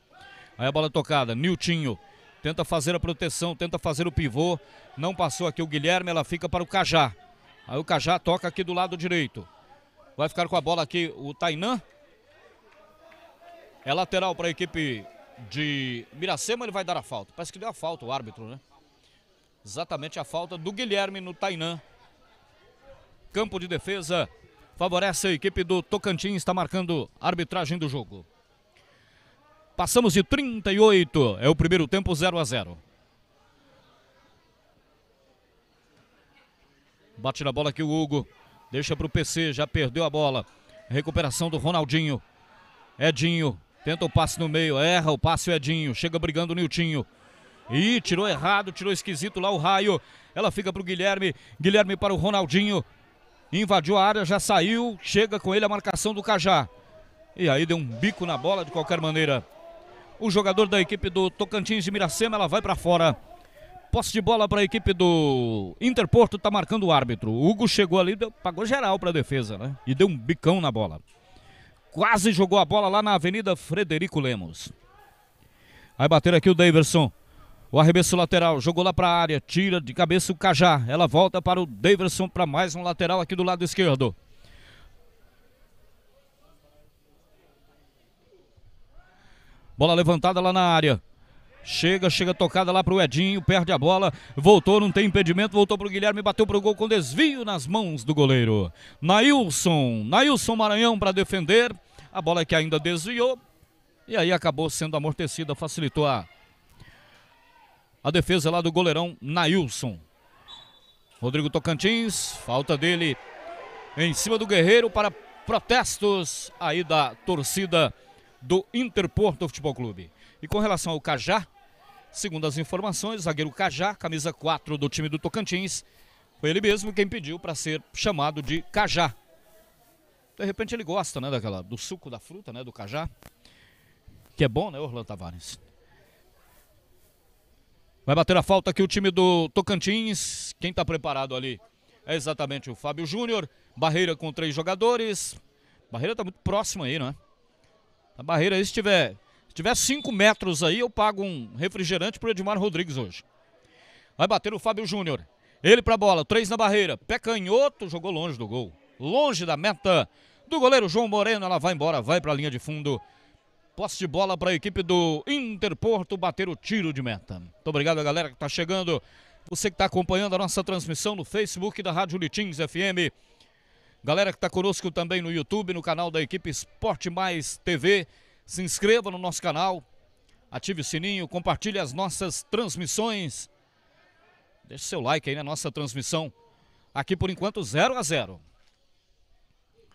Aí a bola é tocada, Niltinho tenta fazer a proteção, tenta fazer o pivô, não passou aqui o Guilherme, ela fica para o Cajá. Aí o Cajá toca aqui do lado direito. Vai ficar com a bola aqui o Tainan. É lateral para a equipe de Miracema, ele vai dar a falta. Parece que deu a falta o árbitro, né? Exatamente a falta do Guilherme no Tainan. Campo de defesa favorece a equipe do Tocantins, está marcando a arbitragem do jogo. Passamos de 38, é o primeiro tempo 0 a 0. Bate na bola aqui o Hugo, deixa para o PC, já perdeu a bola. Recuperação do Ronaldinho. Edinho, tenta o passe no meio, erra o passe o Edinho, chega brigando o Niltinho. Ih, tirou errado, tirou esquisito lá o raio. Ela fica para o Guilherme, Guilherme para o Ronaldinho invadiu a área, já saiu, chega com ele a marcação do Cajá. E aí deu um bico na bola de qualquer maneira. O jogador da equipe do Tocantins de Miracema, ela vai para fora. Posse de bola para a equipe do Interporto, tá marcando o árbitro. O Hugo chegou ali, deu, pagou geral para a defesa, né? E deu um bicão na bola. Quase jogou a bola lá na Avenida Frederico Lemos. Vai bater aqui o Daverson. O arremesso lateral, jogou lá para a área, tira de cabeça o Cajá. Ela volta para o Davidson para mais um lateral aqui do lado esquerdo. Bola levantada lá na área. Chega, chega tocada lá para o Edinho, perde a bola, voltou, não tem impedimento, voltou para o Guilherme, bateu para o gol com desvio nas mãos do goleiro. Nailson, Nailson Maranhão para defender, a bola é que ainda desviou e aí acabou sendo amortecida, facilitou a a defesa lá do goleirão Nailson. Rodrigo Tocantins, falta dele em cima do Guerreiro para protestos aí da torcida do Interporto Futebol Clube. E com relação ao Cajá, segundo as informações, zagueiro Cajá, camisa 4 do time do Tocantins, foi ele mesmo quem pediu para ser chamado de Cajá. De repente ele gosta, né, daquela do suco da fruta, né, do Cajá, que é bom, né, Orlando Tavares. Vai bater a falta aqui o time do Tocantins. Quem está preparado ali é exatamente o Fábio Júnior. Barreira com três jogadores. Barreira está muito próxima aí, não é? A barreira aí, se tiver, se tiver cinco metros aí, eu pago um refrigerante para o Edmar Rodrigues hoje. Vai bater o Fábio Júnior. Ele para a bola, três na barreira. Pé canhoto, jogou longe do gol. Longe da meta do goleiro João Moreno. Ela vai embora, vai para a linha de fundo. Posse de bola para a equipe do Interporto bater o tiro de meta. Muito obrigado a galera que está chegando. Você que está acompanhando a nossa transmissão no Facebook da Rádio Litins FM. Galera que está conosco também no YouTube, no canal da equipe Esporte Mais TV. Se inscreva no nosso canal, ative o sininho, compartilhe as nossas transmissões. Deixe seu like aí na nossa transmissão. Aqui por enquanto 0 a 0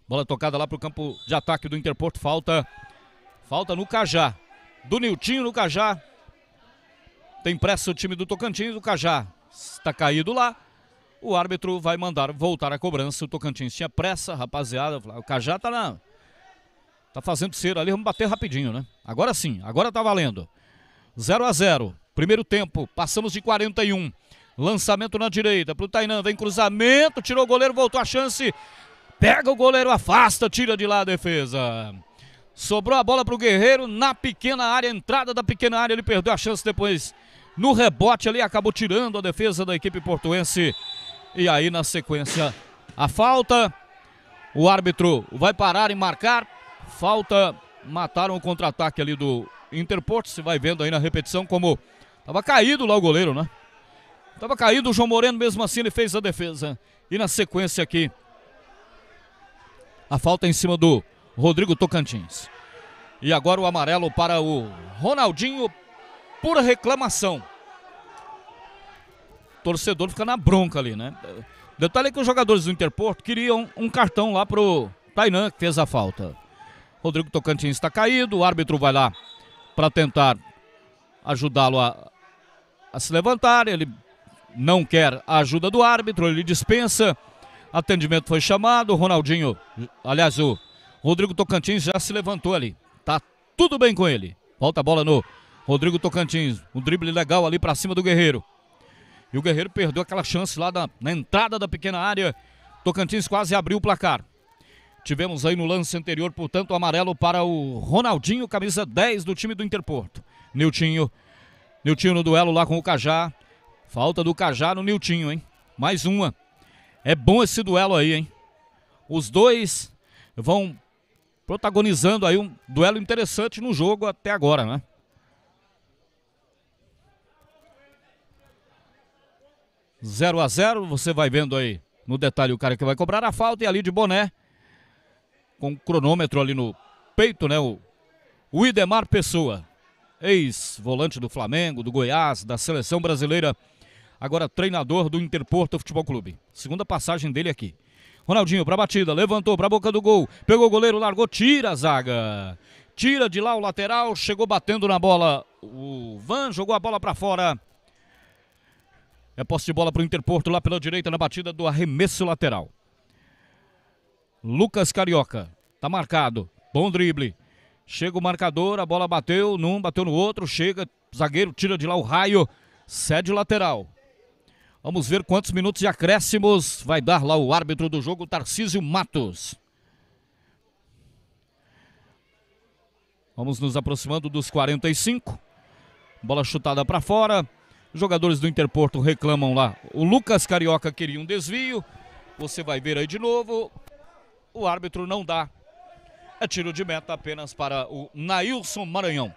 Bola tocada lá para o campo de ataque do Interporto. Falta Falta no Cajá. Do Niltinho no Cajá. Tem pressa o time do Tocantins. O Cajá está caído lá. O árbitro vai mandar voltar a cobrança. O Tocantins tinha pressa, rapaziada. O Cajá está na. Tá fazendo cera ali, vamos bater rapidinho, né? Agora sim, agora tá valendo. 0 a 0 Primeiro tempo, passamos de 41. Lançamento na direita pro Tainan, vem cruzamento, tirou o goleiro, voltou a chance. Pega o goleiro, afasta, tira de lá a defesa. Sobrou a bola para o Guerreiro na pequena área, entrada da pequena área, ele perdeu a chance depois no rebote ali, acabou tirando a defesa da equipe portuense. E aí na sequência a falta, o árbitro vai parar e marcar, falta, mataram o contra-ataque ali do Interport, se vai vendo aí na repetição como estava caído lá o goleiro, né? Estava caído o João Moreno, mesmo assim ele fez a defesa. E na sequência aqui, a falta em cima do Rodrigo Tocantins. E agora o amarelo para o Ronaldinho por reclamação. O torcedor fica na bronca ali, né? Detalhe é que os jogadores do Interporto queriam um cartão lá pro Tainan, que fez a falta. Rodrigo Tocantins está caído, o árbitro vai lá para tentar ajudá-lo a, a se levantar. Ele não quer a ajuda do árbitro, ele dispensa. Atendimento foi chamado, Ronaldinho, aliás, o Rodrigo Tocantins já se levantou ali. Tá tudo bem com ele. Volta a bola no Rodrigo Tocantins. Um drible legal ali para cima do Guerreiro. E o Guerreiro perdeu aquela chance lá na, na entrada da pequena área. Tocantins quase abriu o placar. Tivemos aí no lance anterior, portanto, o amarelo para o Ronaldinho, camisa 10 do time do Interporto. Niltinho. Niltinho no duelo lá com o Cajá. Falta do Cajá no Niltinho, hein? Mais uma. É bom esse duelo aí, hein? Os dois vão protagonizando aí um duelo interessante no jogo até agora, né? Zero a zero, você vai vendo aí no detalhe o cara que vai cobrar a falta e ali de boné, com o cronômetro ali no peito, né? O, o Idemar Pessoa, ex-volante do Flamengo, do Goiás, da seleção brasileira, agora treinador do Interporto Futebol Clube. Segunda passagem dele aqui. Ronaldinho a batida, levantou a boca do gol, pegou o goleiro, largou, tira a zaga. Tira de lá o lateral, chegou batendo na bola. O Van jogou a bola para fora. É posse de bola para o Interporto lá pela direita na batida do arremesso lateral. Lucas Carioca. Tá marcado. Bom drible. Chega o marcador, a bola bateu num, bateu no outro, chega, zagueiro tira de lá o raio, cede o lateral. Vamos ver quantos minutos de acréscimos vai dar lá o árbitro do jogo, Tarcísio Matos. Vamos nos aproximando dos 45. Bola chutada para fora. Jogadores do Interporto reclamam lá. O Lucas Carioca queria um desvio. Você vai ver aí de novo. O árbitro não dá. É tiro de meta apenas para o Nailson Maranhão.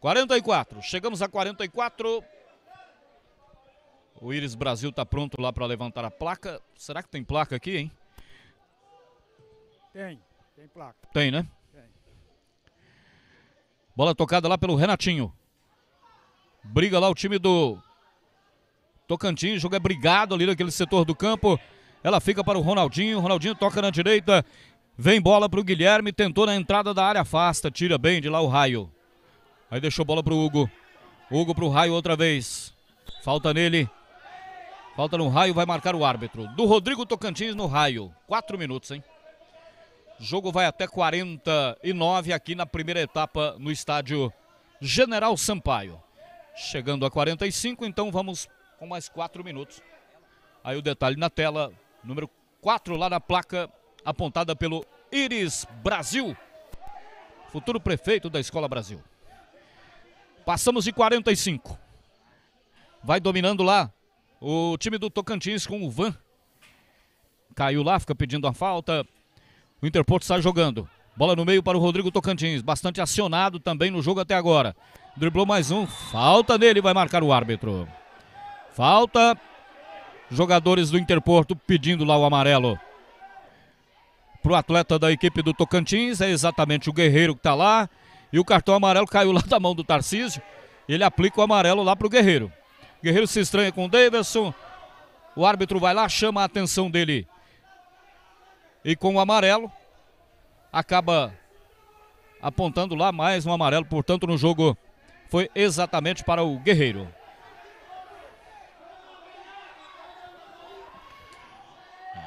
44. Chegamos a 44. O Iris Brasil está pronto lá para levantar a placa. Será que tem placa aqui, hein? Tem, tem placa. Tem, né? Tem. Bola tocada lá pelo Renatinho. Briga lá o time do Tocantins, jogo é brigado ali naquele setor do campo. Ela fica para o Ronaldinho, Ronaldinho toca na direita. Vem bola para o Guilherme, tentou na entrada da área, afasta, tira bem de lá o Raio. Aí deixou bola para o Hugo. Hugo para o Raio outra vez. Falta nele. Falta no raio, vai marcar o árbitro. Do Rodrigo Tocantins no raio. Quatro minutos, hein? Jogo vai até 49 aqui na primeira etapa no estádio General Sampaio. Chegando a 45, então vamos com mais quatro minutos. Aí o detalhe na tela, número 4 lá na placa, apontada pelo Iris Brasil, futuro prefeito da Escola Brasil. Passamos de 45. Vai dominando lá o time do Tocantins com o Van. Caiu lá, fica pedindo a falta. O Interporto está jogando. Bola no meio para o Rodrigo Tocantins. Bastante acionado também no jogo até agora. Driblou mais um. Falta dele, vai marcar o árbitro. Falta. Jogadores do Interporto pedindo lá o amarelo. Para o atleta da equipe do Tocantins, é exatamente o Guerreiro que está lá. E o cartão amarelo caiu lá da mão do Tarcísio. Ele aplica o amarelo lá para o Guerreiro. Guerreiro se estranha com o Davidson. O árbitro vai lá, chama a atenção dele. E com o amarelo, acaba apontando lá mais um amarelo. Portanto, no jogo foi exatamente para o Guerreiro.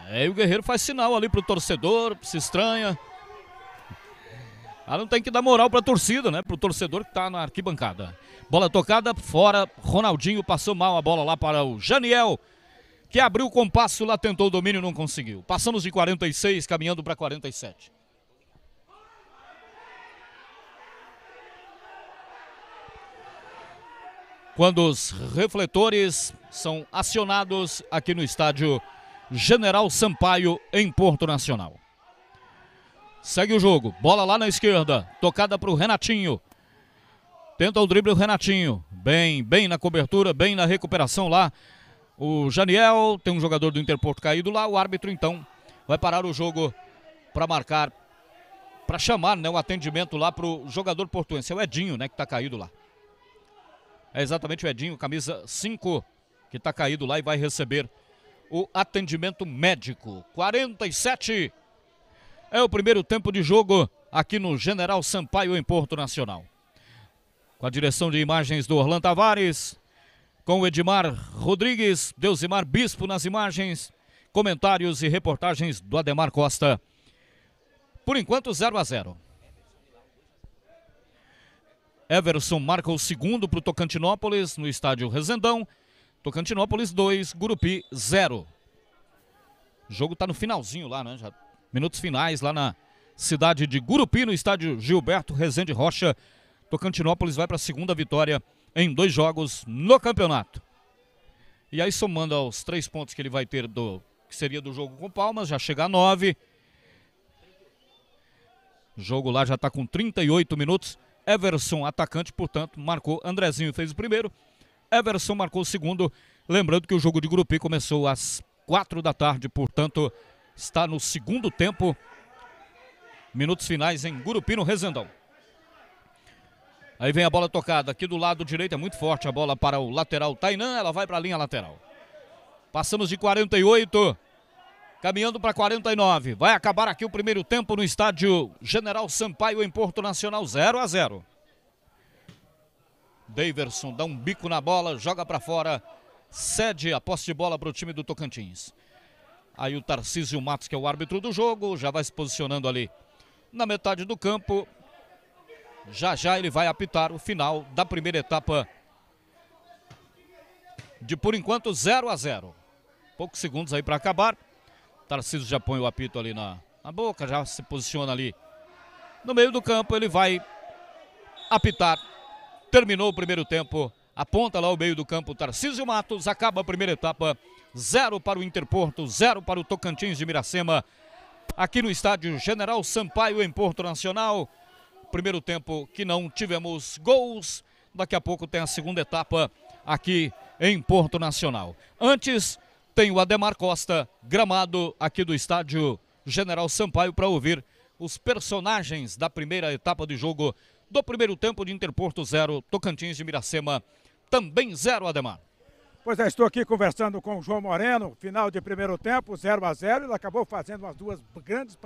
Aí e o Guerreiro faz sinal ali para o torcedor, se estranha. Alan tem que dar moral para a torcida, né? Para o torcedor que está na arquibancada. Bola tocada fora. Ronaldinho passou mal a bola lá para o Janiel, que abriu o compasso lá, tentou o domínio, não conseguiu. Passamos de 46, caminhando para 47. Quando os refletores são acionados aqui no estádio General Sampaio, em Porto Nacional. Segue o jogo. Bola lá na esquerda. Tocada para o Renatinho. Tenta o drible o Renatinho. Bem, bem na cobertura, bem na recuperação lá. O Janiel, tem um jogador do Interporto caído lá. O árbitro então vai parar o jogo para marcar, para chamar né, o atendimento lá para o jogador portuense. É o Edinho, né, que está caído lá. É exatamente o Edinho, camisa 5, que está caído lá e vai receber o atendimento médico. 47 é o primeiro tempo de jogo aqui no General Sampaio, em Porto Nacional. Com a direção de imagens do Orlando Tavares, com o Edmar Rodrigues, Deusimar Bispo nas imagens, comentários e reportagens do Ademar Costa. Por enquanto, 0 a 0. Everson marca o segundo para o Tocantinópolis no estádio Resendão. Tocantinópolis 2, Gurupi 0. O jogo está no finalzinho lá, né? Já Minutos finais lá na cidade de Gurupi, no estádio Gilberto Rezende Rocha. Tocantinópolis vai para a segunda vitória em dois jogos no campeonato. E aí, somando aos três pontos que ele vai ter do que seria do jogo com Palmas, já chega a nove. O jogo lá já está com 38 minutos. Everson, atacante, portanto, marcou. Andrezinho fez o primeiro. Everson marcou o segundo. Lembrando que o jogo de Gurupi começou às quatro da tarde, portanto, está no segundo tempo. Minutos finais em Gurupi, no Rezendão. Aí vem a bola tocada aqui do lado direito, é muito forte a bola para o lateral Tainan, ela vai para a linha lateral. Passamos de 48, caminhando para 49. Vai acabar aqui o primeiro tempo no estádio General Sampaio em Porto Nacional, 0 a 0. Daverson dá um bico na bola, joga para fora, cede a posse de bola para o time do Tocantins. Aí o Tarcísio Matos, que é o árbitro do jogo, já vai se posicionando ali na metade do campo. Já já ele vai apitar o final da primeira etapa. De por enquanto 0 a 0. Poucos segundos aí para acabar. Tarcísio já põe o apito ali na, na boca, já se posiciona ali no meio do campo. Ele vai apitar. Terminou o primeiro tempo. Aponta lá o meio do campo Tarcísio Matos. Acaba a primeira etapa. 0 para o Interporto, 0 para o Tocantins de Miracema, aqui no estádio General Sampaio, em Porto Nacional. Primeiro tempo que não tivemos gols, daqui a pouco tem a segunda etapa aqui em Porto Nacional. Antes, tem o Ademar Costa, gramado aqui do estádio General Sampaio, para ouvir os personagens da primeira etapa de jogo do primeiro tempo de Interporto 0, Tocantins de Miracema também 0, Ademar. Pois é, estou aqui conversando com o João Moreno, final de primeiro tempo, 0 a 0 ele acabou fazendo umas duas grandes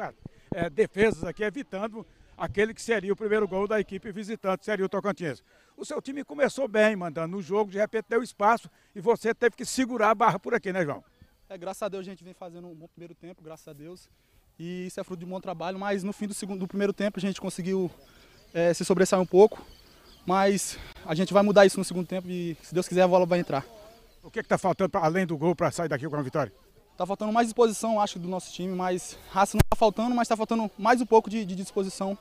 é, defesas aqui, evitando aquele que seria o primeiro gol da equipe visitante, seria o Tocantins. O seu time começou bem, mandando no jogo, de repente deu espaço e você teve que segurar a barra por aqui, né, João? É, graças a Deus a gente vem fazendo um bom primeiro tempo, graças a Deus. E isso é fruto de um bom trabalho, mas no fim do, segundo, do primeiro tempo a gente conseguiu é, se sobressair um pouco. Mas a gente vai mudar isso no segundo tempo e, se Deus quiser, a bola vai entrar. O que é está faltando pra, além do gol para sair daqui com a vitória? Está faltando mais disposição, acho, do nosso time, mas raça não está faltando, mas está faltando mais um pouco de, de disposição.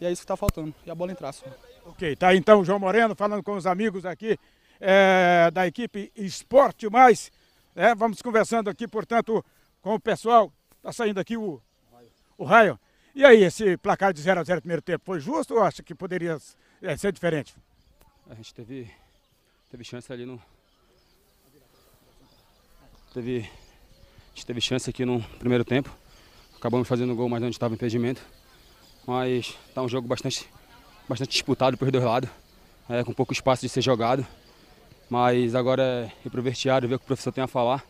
E é isso que está faltando. E a bola em traço. Ok, tá então o João Moreno falando com os amigos aqui é, da equipe Esporte Mais. É, vamos conversando aqui, portanto, com o pessoal. Está saindo aqui o, o E aí, esse placar de 0 a 0 no primeiro tempo foi justo ou acha que poderia é, ser diferente? A gente teve, teve chance ali no, Teve, a gente teve chance aqui no primeiro tempo. Acabamos fazendo gol, mas não estava impedimento. Mas tá um jogo bastante, bastante disputado por dois lados, é, com pouco espaço de ser jogado. Mas agora é ir o vestiário, ver o que o professor tem a falar.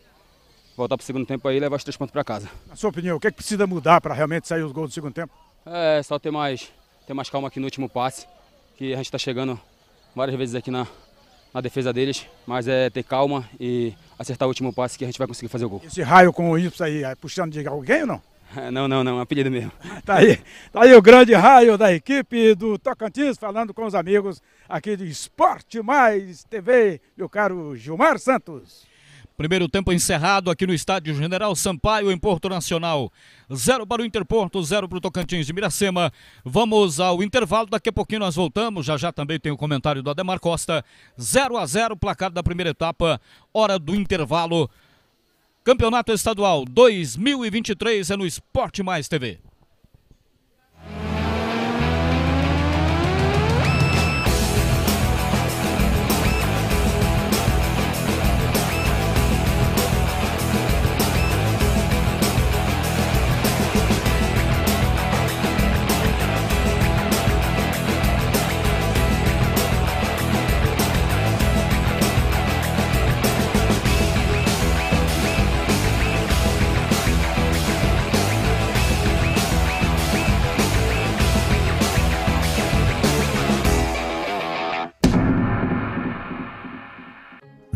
Voltar para o segundo tempo aí e levar os três pontos para casa. Na sua opinião, o que, é que precisa mudar para realmente sair os gols do segundo tempo? É, só ter mais, ter mais calma aqui no último passe, que a gente está chegando várias vezes aqui na, na defesa deles, mas é ter calma e acertar o último passe que a gente vai conseguir fazer o gol. Esse raio com o Y aí, é puxando de alguém ou não? Não, não, não, é um apelido mesmo. tá aí, tá aí o grande raio da equipe do Tocantins, falando com os amigos aqui do Esporte Mais TV, meu caro Gilmar Santos. Primeiro tempo encerrado aqui no estádio General Sampaio, em Porto Nacional. Zero para o Interporto, zero para o Tocantins de Miracema. Vamos ao intervalo, daqui a pouquinho nós voltamos. Já já também tem o comentário do Ademar Costa. 0 a 0 placar da primeira etapa, hora do intervalo. Campeonato Estadual 2023 é no Esporte Mais TV.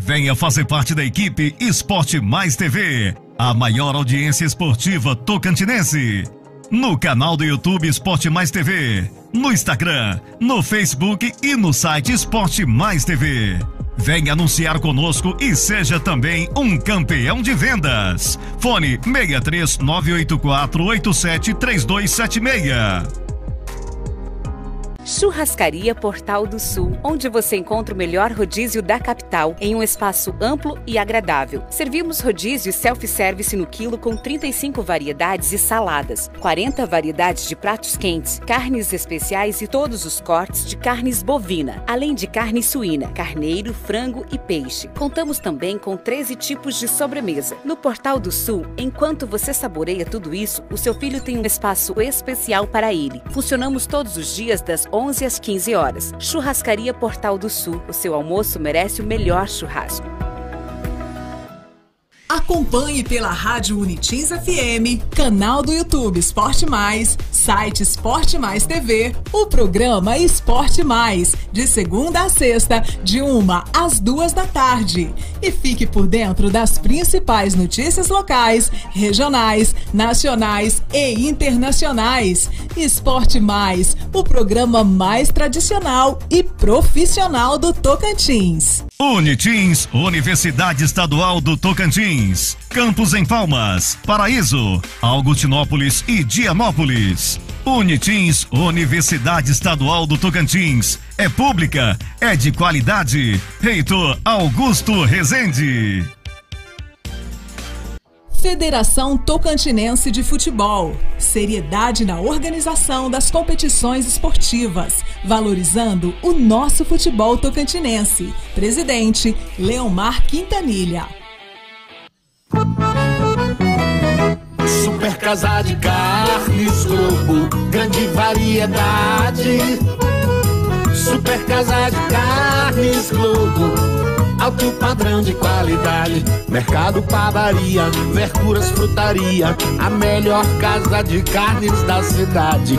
Venha fazer parte da equipe Esporte Mais TV, a maior audiência esportiva tocantinense. No canal do YouTube Esporte Mais TV, no Instagram, no Facebook e no site Esporte Mais TV. Venha anunciar conosco e seja também um campeão de vendas. Fone 63984873276 873276. Churrascaria Portal do Sul, onde você encontra o melhor rodízio da capital em um espaço amplo e agradável. Servimos rodízio self-service no quilo com 35 variedades e saladas, 40 variedades de pratos quentes, carnes especiais e todos os cortes de carnes bovina, além de carne suína, carneiro, frango e peixe. Contamos também com 13 tipos de sobremesa. No Portal do Sul, enquanto você saboreia tudo isso, o seu filho tem um espaço especial para ele. Funcionamos todos os dias das 11 às 15 horas. Churrascaria Portal do Sul. O seu almoço merece o melhor churrasco. Acompanhe pela Rádio Unitins FM, canal do YouTube Esporte Mais, site Esporte Mais TV, o programa Esporte Mais, de segunda a sexta, de uma às duas da tarde. E fique por dentro das principais notícias locais, regionais, nacionais e internacionais. Esporte Mais, o programa mais tradicional e profissional do Tocantins. Unitins, Universidade Estadual do Tocantins Campos em Palmas, Paraíso, Augustinópolis e Dianópolis. Unitins, Universidade Estadual do Tocantins. É pública, é de qualidade. Reitor Augusto Rezende. Federação Tocantinense de Futebol. Seriedade na organização das competições esportivas, valorizando o nosso futebol tocantinense. Presidente Leomar Quintanilha. Super casa de carnes Globo, grande variedade. Super casa de carnes Globo alto padrão de qualidade. Mercado Padaria, Verduras Frutaria, a melhor casa de carnes da cidade.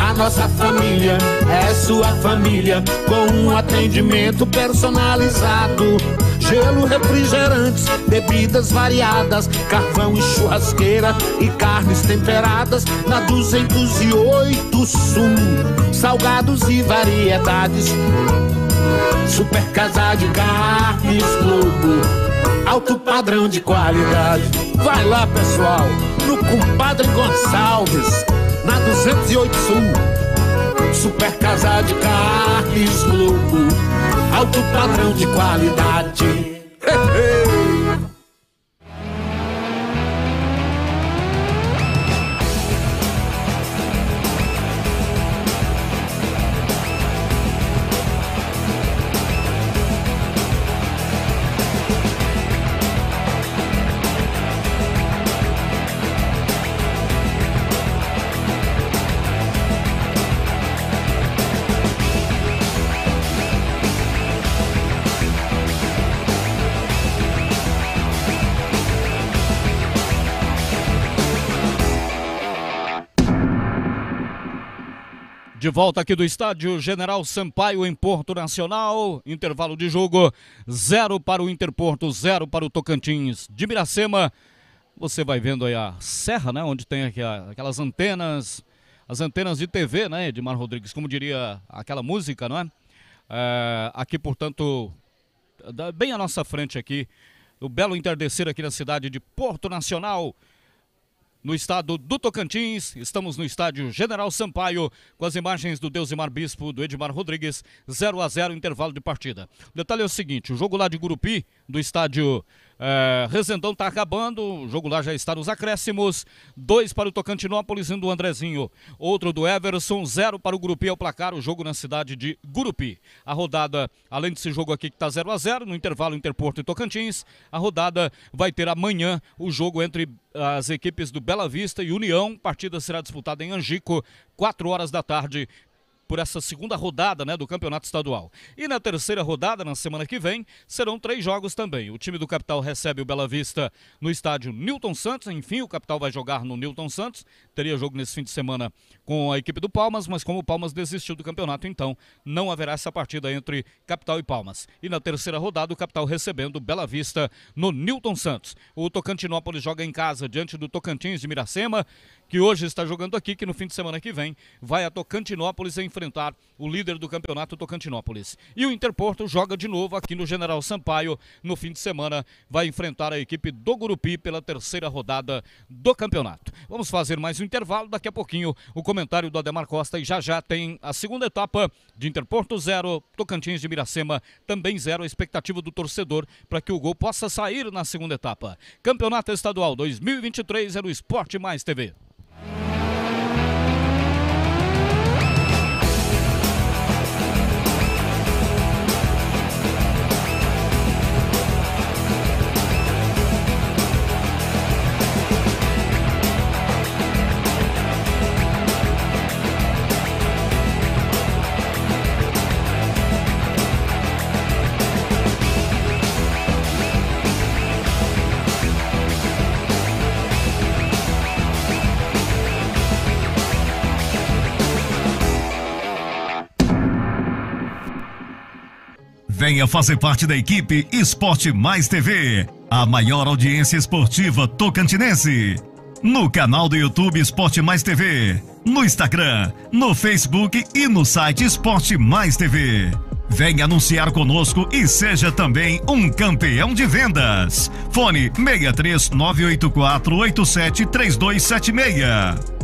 A nossa família é sua família, com um atendimento personalizado. Gelo, refrigerantes, bebidas variadas, carvão e churrasqueira e carnes temperadas na 208 Sul. Salgados e variedades. Super casa de carnes Globo, alto padrão de qualidade. Vai lá, pessoal, no compadre Gonçalves, na 208 Sul. Super casa de carnes Globo, alto padrão de qualidade. He, De volta aqui do estádio General Sampaio em Porto Nacional. Intervalo de jogo: zero para o Interporto, zero para o Tocantins de Miracema. Você vai vendo aí a serra, né? Onde tem aqui aquelas antenas, as antenas de TV, né? Edmar Rodrigues, como diria aquela música, não é? é aqui, portanto, bem à nossa frente aqui, o belo entardecer aqui na cidade de Porto Nacional no estado do Tocantins. Estamos no estádio General Sampaio, com as imagens do Deusimar Bispo, do Edmar Rodrigues, 0 a 0 intervalo de partida. O detalhe é o seguinte: o jogo lá de Gurupi, do estádio é, Rezendão está acabando, o jogo lá já está nos acréscimos. Dois para o Tocantinópolis, um do Andrezinho, outro do Everson, zero para o Gurupi, ao é o placar, o jogo na cidade de Gurupi. A rodada, além desse jogo aqui que está 0 a 0 no intervalo Interporto e Tocantins, a rodada vai ter amanhã o jogo entre as equipes do Bela Vista e União. Partida será disputada em Angico, 4 horas da tarde, por essa segunda rodada né, do Campeonato Estadual. E na terceira rodada, na semana que vem, serão três jogos também. O time do Capital recebe o Bela Vista no estádio Newton Santos. Enfim, o Capital vai jogar no Newton Santos. Teria jogo nesse fim de semana com a equipe do Palmas, mas como o Palmas desistiu do campeonato, então não haverá essa partida entre Capital e Palmas. E na terceira rodada, o Capital recebendo Bela Vista no Newton Santos. O Tocantinópolis joga em casa diante do Tocantins de Miracema que hoje está jogando aqui, que no fim de semana que vem vai a Tocantinópolis enfrentar o líder do campeonato Tocantinópolis. E o Interporto joga de novo aqui no General Sampaio, no fim de semana vai enfrentar a equipe do Gurupi pela terceira rodada do campeonato. Vamos fazer mais um intervalo, daqui a pouquinho o comentário do Ademar Costa e já já tem a segunda etapa de Interporto 0, Tocantins de Miracema também 0, a expectativa do torcedor para que o gol possa sair na segunda etapa. Campeonato Estadual 2023 é no Esporte Mais TV. Venha fazer parte da equipe Esporte Mais TV, a maior audiência esportiva tocantinense. No canal do YouTube Esporte Mais TV, no Instagram, no Facebook e no site Esporte Mais TV. Venha anunciar conosco e seja também um campeão de vendas. Fone 63984873276 873276.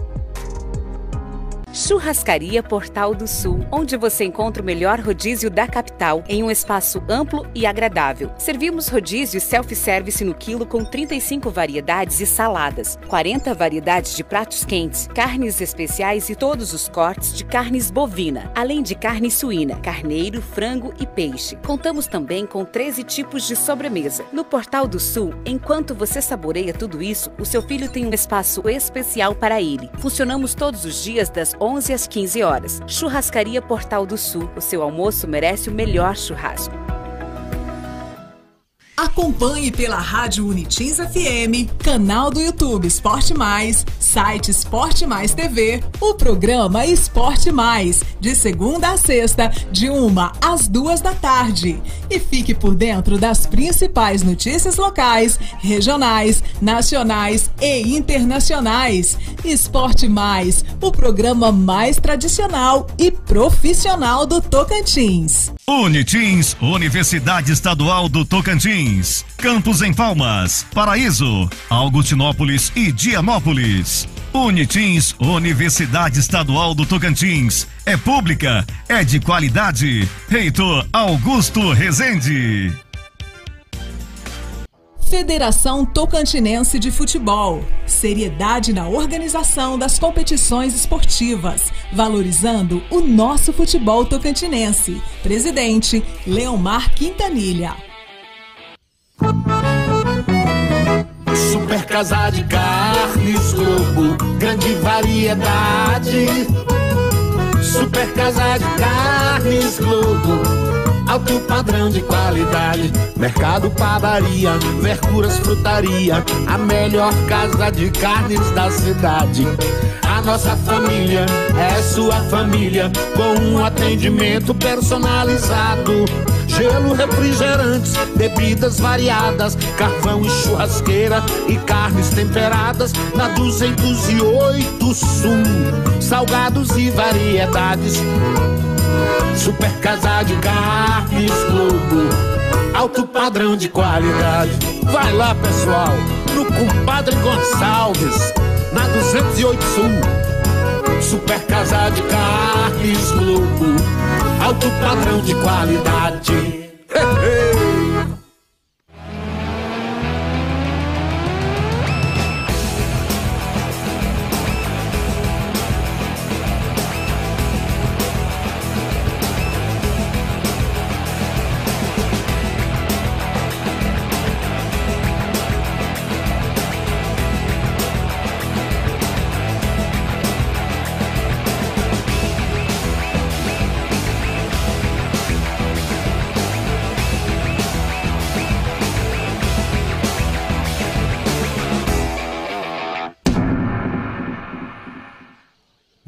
Churrascaria Portal do Sul, onde você encontra o melhor rodízio da capital em um espaço amplo e agradável. Servimos rodízio self-service no quilo com 35 variedades e saladas, 40 variedades de pratos quentes, carnes especiais e todos os cortes de carnes bovina, além de carne suína, carneiro, frango e peixe. Contamos também com 13 tipos de sobremesa. No Portal do Sul, enquanto você saboreia tudo isso, o seu filho tem um espaço especial para ele. Funcionamos todos os dias das 11 às 15 horas. Churrascaria Portal do Sul. O seu almoço merece o melhor churrasco. Acompanhe pela Rádio Unitins FM, canal do YouTube Esporte Mais, site Esporte Mais TV, o programa Esporte Mais, de segunda a sexta, de uma às duas da tarde. E fique por dentro das principais notícias locais, regionais, nacionais e internacionais. Esporte Mais, o programa mais tradicional e profissional do Tocantins. Unitins, Universidade Estadual do Tocantins Martins, Campos em Palmas, Paraíso, Augustinópolis e Dianópolis. Unitins, Universidade Estadual do Tocantins. É pública, é de qualidade. Reitor Augusto Rezende. Federação Tocantinense de Futebol. Seriedade na organização das competições esportivas, valorizando o nosso futebol tocantinense. Presidente Leomar Quintanilha. Super casa de carnes Globo, grande variedade. Super casa de carnes Globo alto padrão de qualidade. Mercado Padaria, Verduras Frutaria, a melhor casa de carnes da cidade. A nossa família é sua família, com um atendimento personalizado. Gelo, refrigerantes, bebidas variadas, carvão e churrasqueira e carnes temperadas na 208 Sul. Salgados e variedades. Super casa de carnes Globo, alto padrão de qualidade. Vai lá, pessoal, no compadre Gonçalves, na 208 Sul. Super casa de carnes Globo, alto padrão de qualidade. He,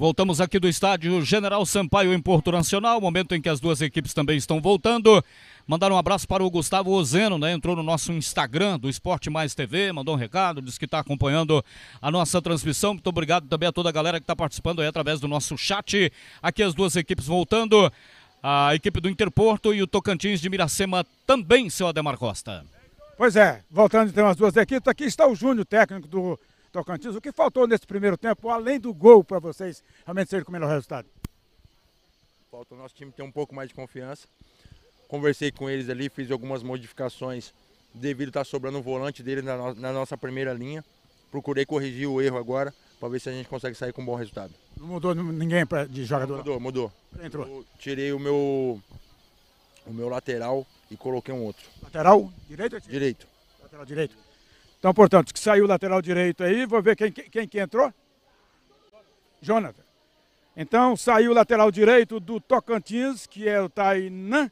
Voltamos aqui do estádio General Sampaio em Porto Nacional, momento em que as duas equipes também estão voltando. Mandar um abraço para o Gustavo Ozeno, né? Entrou no nosso Instagram do Esporte Mais TV, mandou um recado, disse que está acompanhando a nossa transmissão. Muito obrigado também a toda a galera que está participando aí através do nosso chat. Aqui as duas equipes voltando, a equipe do Interporto e o Tocantins de Miracema também, seu Ademar Costa. Pois é, voltando então as duas equipes, aqui está o Júnior, técnico do Tocantins. O que faltou nesse primeiro tempo, além do gol, para vocês realmente serem com o melhor resultado? Falta o nosso time ter um pouco mais de confiança. Conversei com eles ali, fiz algumas modificações devido estar tá sobrando o volante dele na, no na nossa primeira linha. Procurei corrigir o erro agora para ver se a gente consegue sair com um bom resultado. Não mudou ninguém pra, de jogador? mudou, mudou. Entrou. Eu tirei o meu, o meu lateral e coloquei um outro. Lateral direito? É direito. Lateral direito. Então, portanto, que saiu o lateral direito aí, vou ver quem, quem que entrou. Jonathan. Então, saiu o lateral direito do Tocantins, que é o Tainan,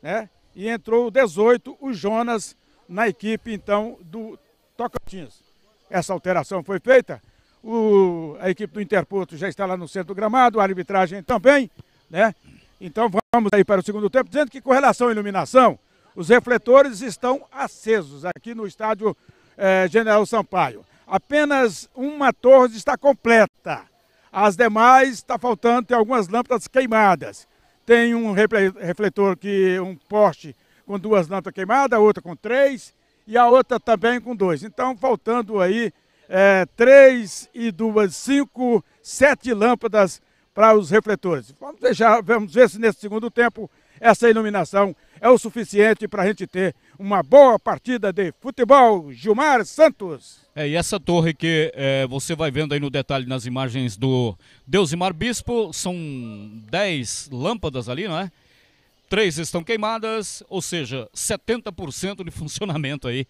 né? E entrou o 18, o Jonas, na equipe, então, do Tocantins. Essa alteração foi feita. O, a equipe do Interporto já está lá no centro do gramado, a arbitragem também, né? Então vamos aí para o segundo tempo, dizendo que com relação à iluminação, os refletores estão acesos aqui no estádio eh, General Sampaio. Apenas uma torre está completa. As demais está faltando, tem algumas lâmpadas queimadas. Tem um refletor que um poste com duas lâmpadas queimadas, outra com três e a outra também com dois. Então, faltando aí é, três e duas, cinco, sete lâmpadas para os refletores. Vamos deixar, vamos ver se nesse segundo tempo essa iluminação é o suficiente para a gente ter uma boa partida de futebol. Gilmar Santos. É, e essa torre que é, você vai vendo aí no detalhe nas imagens do Deusimar Bispo, são 10 lâmpadas ali, não é? Três estão queimadas, ou seja, 70% de funcionamento aí,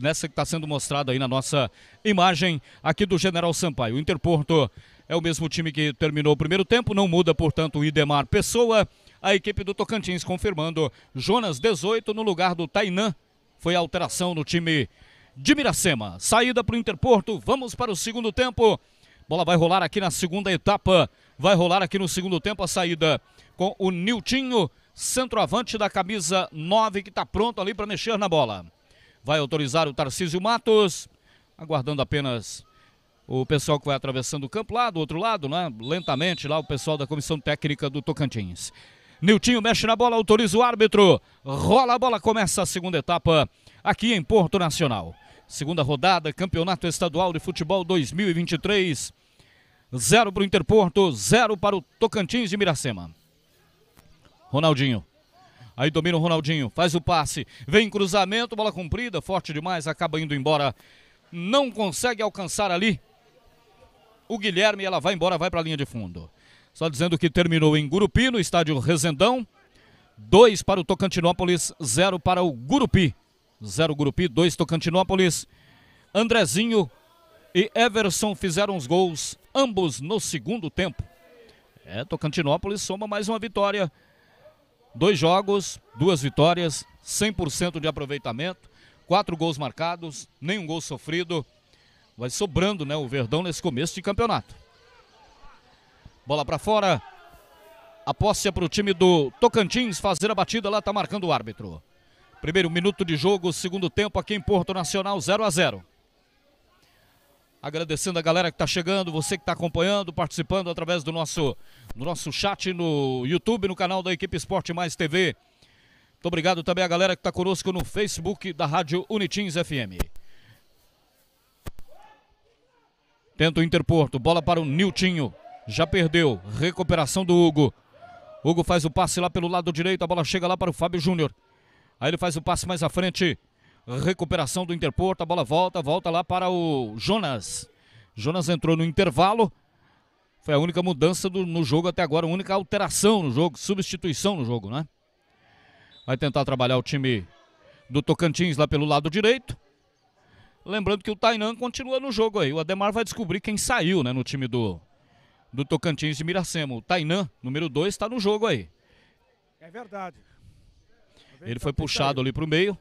nessa que está sendo mostrada aí na nossa imagem aqui do General Sampaio. O Interporto é o mesmo time que terminou o primeiro tempo, não muda, portanto, o Idemar Pessoa a equipe do Tocantins, confirmando Jonas 18 no lugar do Tainan. Foi a alteração no time de Miracema. Saída para o Interporto, vamos para o segundo tempo. Bola vai rolar aqui na segunda etapa. Vai rolar aqui no segundo tempo a saída com o Niltinho, centroavante da camisa 9, que está pronto ali para mexer na bola. Vai autorizar o Tarcísio Matos, aguardando apenas o pessoal que vai atravessando o campo lá do outro lado, né? lentamente lá o pessoal da comissão técnica do Tocantins. Niltinho mexe na bola, autoriza o árbitro. Rola a bola, começa a segunda etapa aqui em Porto Nacional. Segunda rodada, Campeonato Estadual de Futebol 2023. Zero para o Interporto, zero para o Tocantins de Miracema. Ronaldinho. Aí domina o Ronaldinho, faz o passe, vem cruzamento, bola comprida, forte demais, acaba indo embora. Não consegue alcançar ali o Guilherme, ela vai embora, vai para a linha de fundo. Só dizendo que terminou em Gurupi, no estádio Resendão. 2 para o Tocantinópolis, 0 para o Gurupi. 0 Gurupi, 2 Tocantinópolis. Andrezinho e Everson fizeram os gols, ambos no segundo tempo. É, Tocantinópolis soma mais uma vitória. Dois jogos, duas vitórias, 100% de aproveitamento, quatro gols marcados, nenhum gol sofrido. Vai sobrando, né, o Verdão nesse começo de campeonato. Bola para fora. A posse é para o time do Tocantins fazer a batida. Lá está marcando o árbitro. Primeiro minuto de jogo, segundo tempo aqui em Porto Nacional, 0 a 0 Agradecendo a galera que está chegando, você que está acompanhando, participando através do nosso, do nosso chat no YouTube, no canal da Equipe Esporte Mais TV. Muito obrigado também a galera que está conosco no Facebook da Rádio Unitins FM. Tenta o Interporto, bola para o Niltinho. Já perdeu. Recuperação do Hugo. Hugo faz o passe lá pelo lado direito. A bola chega lá para o Fábio Júnior. Aí ele faz o passe mais à frente. Recuperação do Interporto. A bola volta, volta lá para o Jonas. Jonas entrou no intervalo. Foi a única mudança do, no jogo até agora, a única alteração no jogo, substituição no jogo, né? Vai tentar trabalhar o time do Tocantins lá pelo lado direito. Lembrando que o Tainan continua no jogo aí. O Ademar vai descobrir quem saiu, né, no time do do Tocantins de Miracema. O Tainan, número 2, está no jogo aí. É verdade. Ele foi puxado ali para o meio.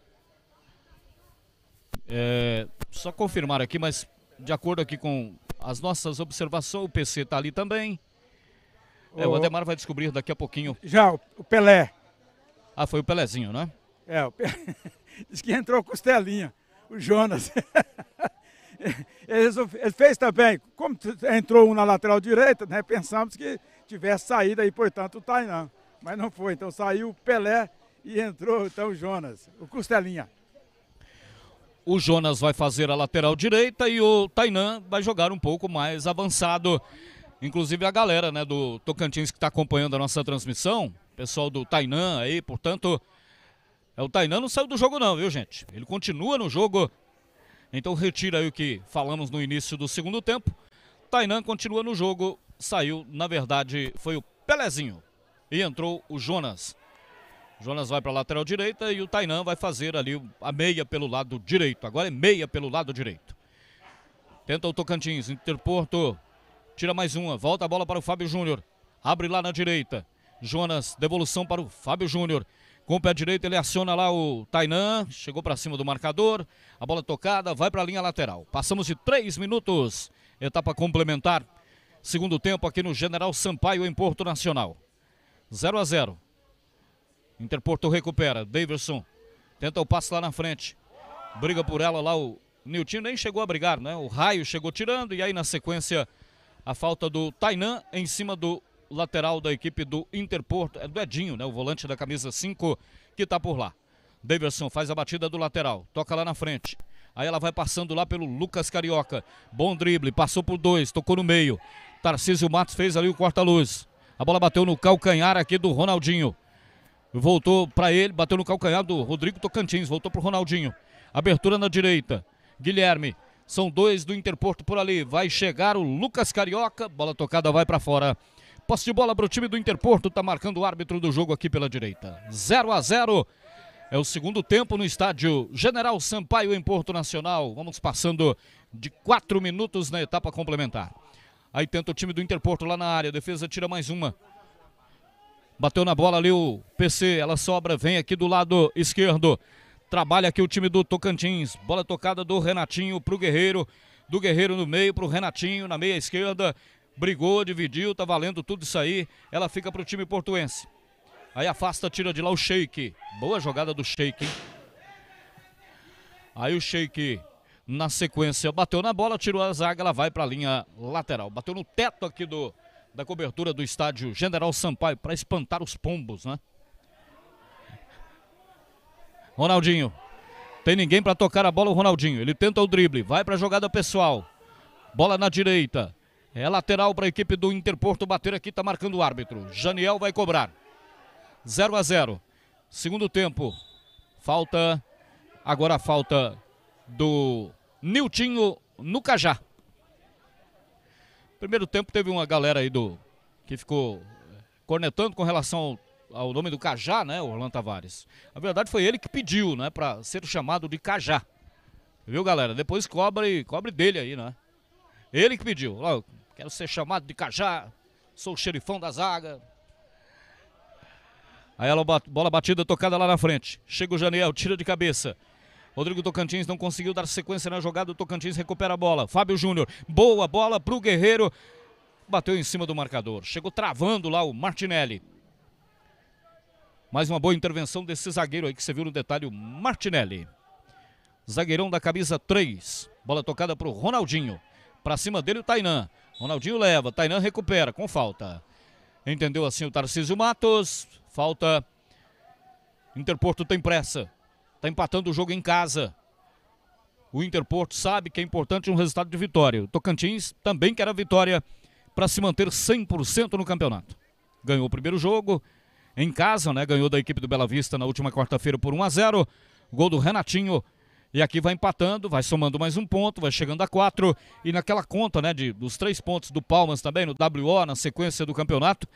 É, só confirmar aqui, mas de acordo aqui com as nossas observações, o PC está ali também. É, o Ademar vai descobrir daqui a pouquinho. Já, o Pelé. Ah, foi o Pelézinho, né? É, o Pelé. diz que entrou costelinha, o Jonas. ele fez também, como entrou um na lateral direita, né, pensamos que tivesse saído aí, portanto, o Tainan. Mas não foi, então saiu o Pelé e entrou então o Jonas, o Costelinha. O Jonas vai fazer a lateral direita e o Tainan vai jogar um pouco mais avançado. Inclusive a galera né, do Tocantins que está acompanhando a nossa transmissão, pessoal do Tainan aí, portanto, é, o Tainan não saiu do jogo não, viu gente? Ele continua no jogo então retira aí o que falamos no início do segundo tempo. Tainan continua no jogo, saiu, na verdade, foi o Pelezinho. E entrou o Jonas. Jonas vai para a lateral direita e o Tainan vai fazer ali a meia pelo lado direito. Agora é meia pelo lado direito. Tenta o Tocantins, Interporto. Tira mais uma, volta a bola para o Fábio Júnior. Abre lá na direita. Jonas, devolução para o Fábio Júnior. Com o pé direito ele aciona lá o Tainan, chegou para cima do marcador, a bola é tocada, vai para a linha lateral. Passamos de três minutos, etapa complementar, segundo tempo aqui no General Sampaio em Porto Nacional. 0 a 0 Interporto recupera, Davidson tenta o passe lá na frente, briga por ela lá o Nilton, nem chegou a brigar, né? O Raio chegou tirando e aí na sequência a falta do Tainan em cima do lateral da equipe do Interporto, é do Edinho, né? O volante da camisa 5 que está por lá. Davidson faz a batida do lateral, toca lá na frente. Aí ela vai passando lá pelo Lucas Carioca. Bom drible, passou por dois, tocou no meio. Tarcísio Matos fez ali o corta-luz. A bola bateu no calcanhar aqui do Ronaldinho. Voltou para ele, bateu no calcanhar do Rodrigo Tocantins, voltou para o Ronaldinho. Abertura na direita. Guilherme. São dois do Interporto por ali. Vai chegar o Lucas Carioca. Bola tocada vai para fora. Posse de bola para o time do Interporto, está marcando o árbitro do jogo aqui pela direita. 0 a 0 é o segundo tempo no estádio General Sampaio em Porto Nacional. Vamos passando de 4 minutos na etapa complementar. Aí tenta o time do Interporto lá na área, defesa tira mais uma. Bateu na bola ali o PC, ela sobra, vem aqui do lado esquerdo. Trabalha aqui o time do Tocantins. Bola tocada do Renatinho para o Guerreiro. Do Guerreiro no meio para o Renatinho na meia esquerda brigou, dividiu, tá valendo tudo isso aí. Ela fica pro time portuense. Aí afasta, tira de lá o Sheik. Boa jogada do Sheik, hein? Aí o Sheik, na sequência, bateu na bola, tirou a zaga, ela vai pra linha lateral. Bateu no teto aqui do, da cobertura do estádio General Sampaio para espantar os pombos, né? Ronaldinho. Tem ninguém para tocar a bola o Ronaldinho. Ele tenta o drible, vai para a jogada pessoal. Bola na direita. É lateral para a equipe do Interporto bater aqui, está marcando o árbitro. Janiel vai cobrar. 0 a 0. Segundo tempo. Falta. Agora falta do Niltinho no Cajá. Primeiro tempo teve uma galera aí do que ficou eh, cornetando com relação ao, ao nome do Cajá, né, Orlando Tavares. Na verdade foi ele que pediu, né, para ser chamado de Cajá. Viu, galera? Depois cobre, cobre dele aí, né? Ele que pediu. Ó, Quero ser chamado de Cajá. Sou o xerifão da zaga. Aí ela bola batida tocada lá na frente. Chega o Janiel, tira de cabeça. Rodrigo Tocantins não conseguiu dar sequência na jogada. O Tocantins recupera a bola. Fábio Júnior, boa bola para o Guerreiro. Bateu em cima do marcador. Chegou travando lá o Martinelli. Mais uma boa intervenção desse zagueiro aí que você viu no detalhe, o Martinelli. Zagueirão da camisa 3. Bola tocada para o Ronaldinho. Para cima dele o Tainan. Ronaldinho leva, Tainan recupera com falta. Entendeu assim o Tarcísio Matos. Falta. Interporto tem pressa. Está empatando o jogo em casa. O Interporto sabe que é importante um resultado de vitória. O Tocantins também quer a vitória para se manter 100% no campeonato. Ganhou o primeiro jogo em casa, né? Ganhou da equipe do Bela Vista na última quarta-feira por 1 a 0. Gol do Renatinho e aqui vai empatando, vai somando mais um ponto, vai chegando a quatro. E naquela conta, né, de, dos três pontos do Palmas também, no WO, na sequência do campeonato,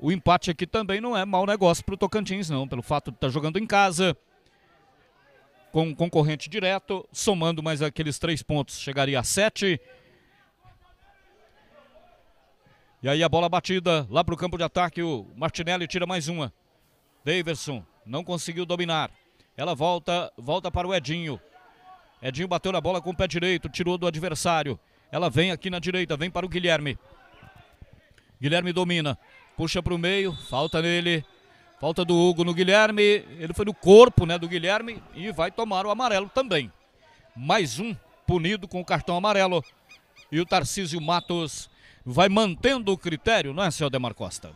o empate aqui também não é mau negócio para o Tocantins, não. Pelo fato de estar tá jogando em casa, com um concorrente direto, somando mais aqueles três pontos, chegaria a sete. E aí a bola batida lá para o campo de ataque, o Martinelli tira mais uma. Daverson não conseguiu dominar. Ela volta, volta para o Edinho. Edinho bateu na bola com o pé direito, tirou do adversário. Ela vem aqui na direita, vem para o Guilherme. Guilherme domina, puxa para o meio, falta nele. Falta do Hugo no Guilherme, ele foi no corpo né, do Guilherme e vai tomar o amarelo também. Mais um punido com o cartão amarelo. E o Tarcísio Matos vai mantendo o critério, não é, senhor Demar Costa?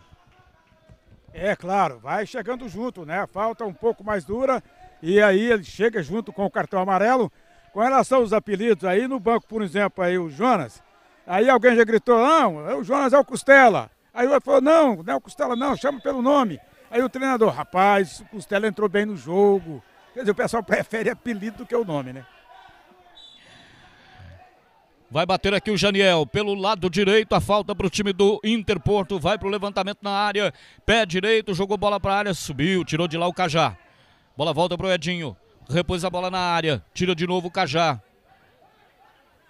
É, claro, vai chegando junto, né? Falta um pouco mais dura, e aí ele chega junto com o cartão amarelo. Com relação aos apelidos, aí no banco, por exemplo, aí o Jonas, aí alguém já gritou, não, é o Jonas é o Costela. Aí o outro falou, não, não é o Costela não, chama pelo nome. Aí o treinador, rapaz, o Costela entrou bem no jogo. Quer dizer, o pessoal prefere apelido do que o nome, né? Vai bater aqui o Janiel. Pelo lado direito, a falta para o time do Interporto. Vai para o levantamento na área. Pé direito, jogou bola para a área, subiu, tirou de lá o Cajá. Bola volta pro Edinho. Repôs a bola na área. Tira de novo o Cajá.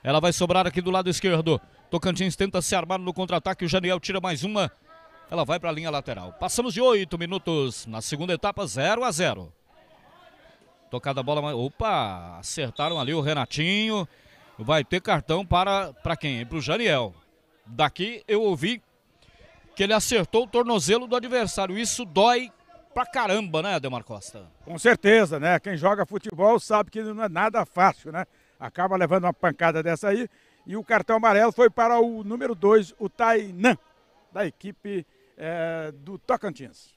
Ela vai sobrar aqui do lado esquerdo. Tocantins tenta se armar no contra-ataque. O Janiel tira mais uma. Ela vai para a linha lateral. Passamos de oito minutos. Na segunda etapa, 0 a 0. Tocada a bola. Opa! Acertaram ali o Renatinho. Vai ter cartão para, para quem? É para o Janiel. Daqui eu ouvi que ele acertou o tornozelo do adversário. Isso dói pra caramba, né, Delmar Costa? Com certeza, né? Quem joga futebol sabe que não é nada fácil, né? Acaba levando uma pancada dessa aí. E o cartão amarelo foi para o número 2, o Tainan, da equipe é, do Tocantins.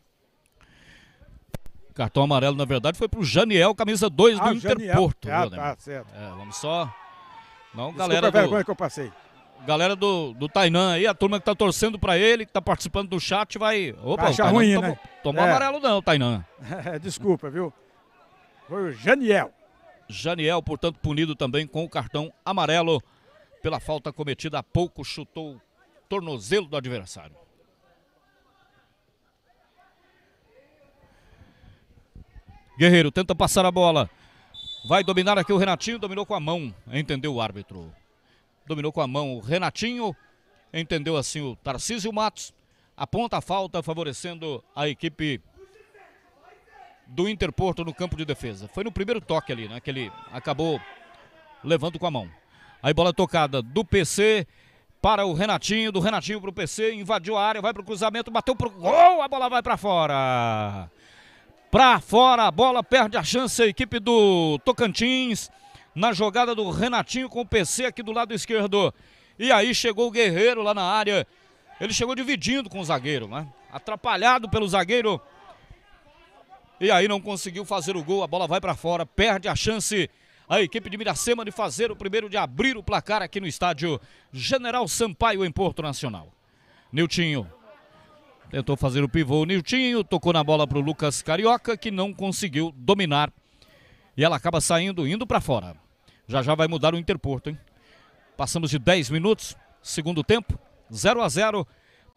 Cartão amarelo, na verdade, foi para o Janiel, camisa 2 ah, do Janiel. Interporto. Ah, tá, certo. É, vamos só. Não, Desculpa galera. A vergonha que eu passei galera do, do Tainan aí, a turma que tá torcendo pra ele, que tá participando do chat, vai. Opa, Caixa ruim, né? tomou, tomou é. amarelo, não, Tainan. É, desculpa, viu? Foi o Janiel. Janiel, portanto, punido também com o cartão amarelo pela falta cometida há pouco, chutou o tornozelo do adversário. Guerreiro tenta passar a bola. Vai dominar aqui o Renatinho, dominou com a mão, entendeu o árbitro dominou com a mão o Renatinho, entendeu assim o Tarcísio Matos, aponta a falta favorecendo a equipe do Interporto no campo de defesa. Foi no primeiro toque ali, né, que ele acabou levando com a mão. Aí bola tocada do PC para o Renatinho, do Renatinho para o PC, invadiu a área, vai para o cruzamento, bateu para o gol, a bola vai para fora. Para fora, a bola perde a chance, a equipe do Tocantins na jogada do Renatinho com o PC aqui do lado esquerdo. E aí chegou o Guerreiro lá na área. Ele chegou dividindo com o zagueiro, né? Atrapalhado pelo zagueiro. E aí não conseguiu fazer o gol, a bola vai para fora, perde a chance. A equipe de Miracema de fazer o primeiro de abrir o placar aqui no estádio General Sampaio em Porto Nacional. Niltinho tentou fazer o pivô, Niltinho tocou na bola para o Lucas Carioca que não conseguiu dominar. E ela acaba saindo, indo para fora. Já já vai mudar o Interporto, hein? Passamos de 10 minutos, segundo tempo, 0 a 0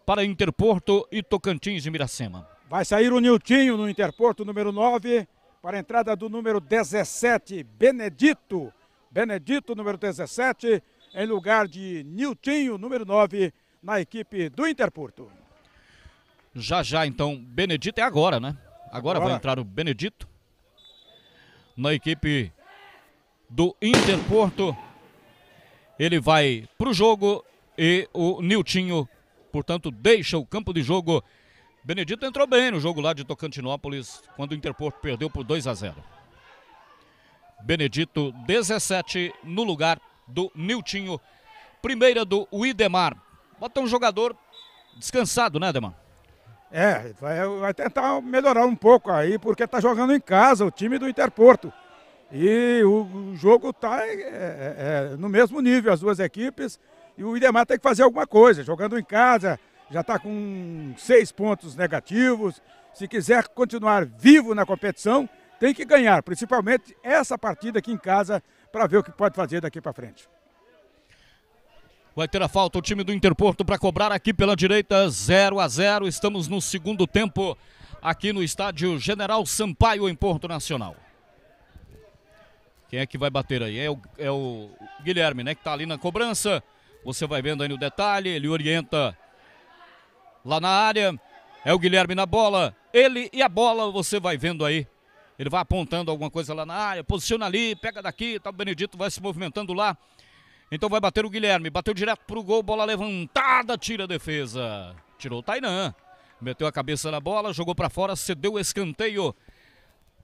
para Interporto e Tocantins de Miracema. Vai sair o Niltinho no Interporto, número 9, para a entrada do número 17, Benedito. Benedito, número 17, em lugar de Niltinho, número 9, na equipe do Interporto. Já já, então, Benedito é agora, né? Agora, agora. vai entrar o Benedito na equipe do Interporto. Ele vai para o jogo e o Niltinho, portanto, deixa o campo de jogo. Benedito entrou bem no jogo lá de Tocantinópolis, quando o Interporto perdeu por 2 a 0. Benedito, 17 no lugar do Niltinho. Primeira do Widemar. Bota um jogador descansado, né, Ademar? É, vai, vai tentar melhorar um pouco aí, porque está jogando em casa o time do Interporto. E o, jogo está é, é, é, no mesmo nível, as duas equipes. E o Idemar tem que fazer alguma coisa, jogando em casa, já está com seis pontos negativos. Se quiser continuar vivo na competição, tem que ganhar, principalmente essa partida aqui em casa, para ver o que pode fazer daqui para frente. Vai ter a falta o time do Interporto para cobrar aqui pela direita, 0 a 0. Estamos no segundo tempo aqui no estádio General Sampaio em Porto Nacional. Quem é que vai bater aí? É o, é o Guilherme, né? Que tá ali na cobrança. Você vai vendo aí no detalhe. Ele orienta lá na área. É o Guilherme na bola. Ele e a bola você vai vendo aí. Ele vai apontando alguma coisa lá na área. Posiciona ali, pega daqui. Tá, o Benedito vai se movimentando lá. Então vai bater o Guilherme. Bateu direto pro gol. Bola levantada. Tira a defesa. Tirou o Tainan. Meteu a cabeça na bola. Jogou para fora. Cedeu o escanteio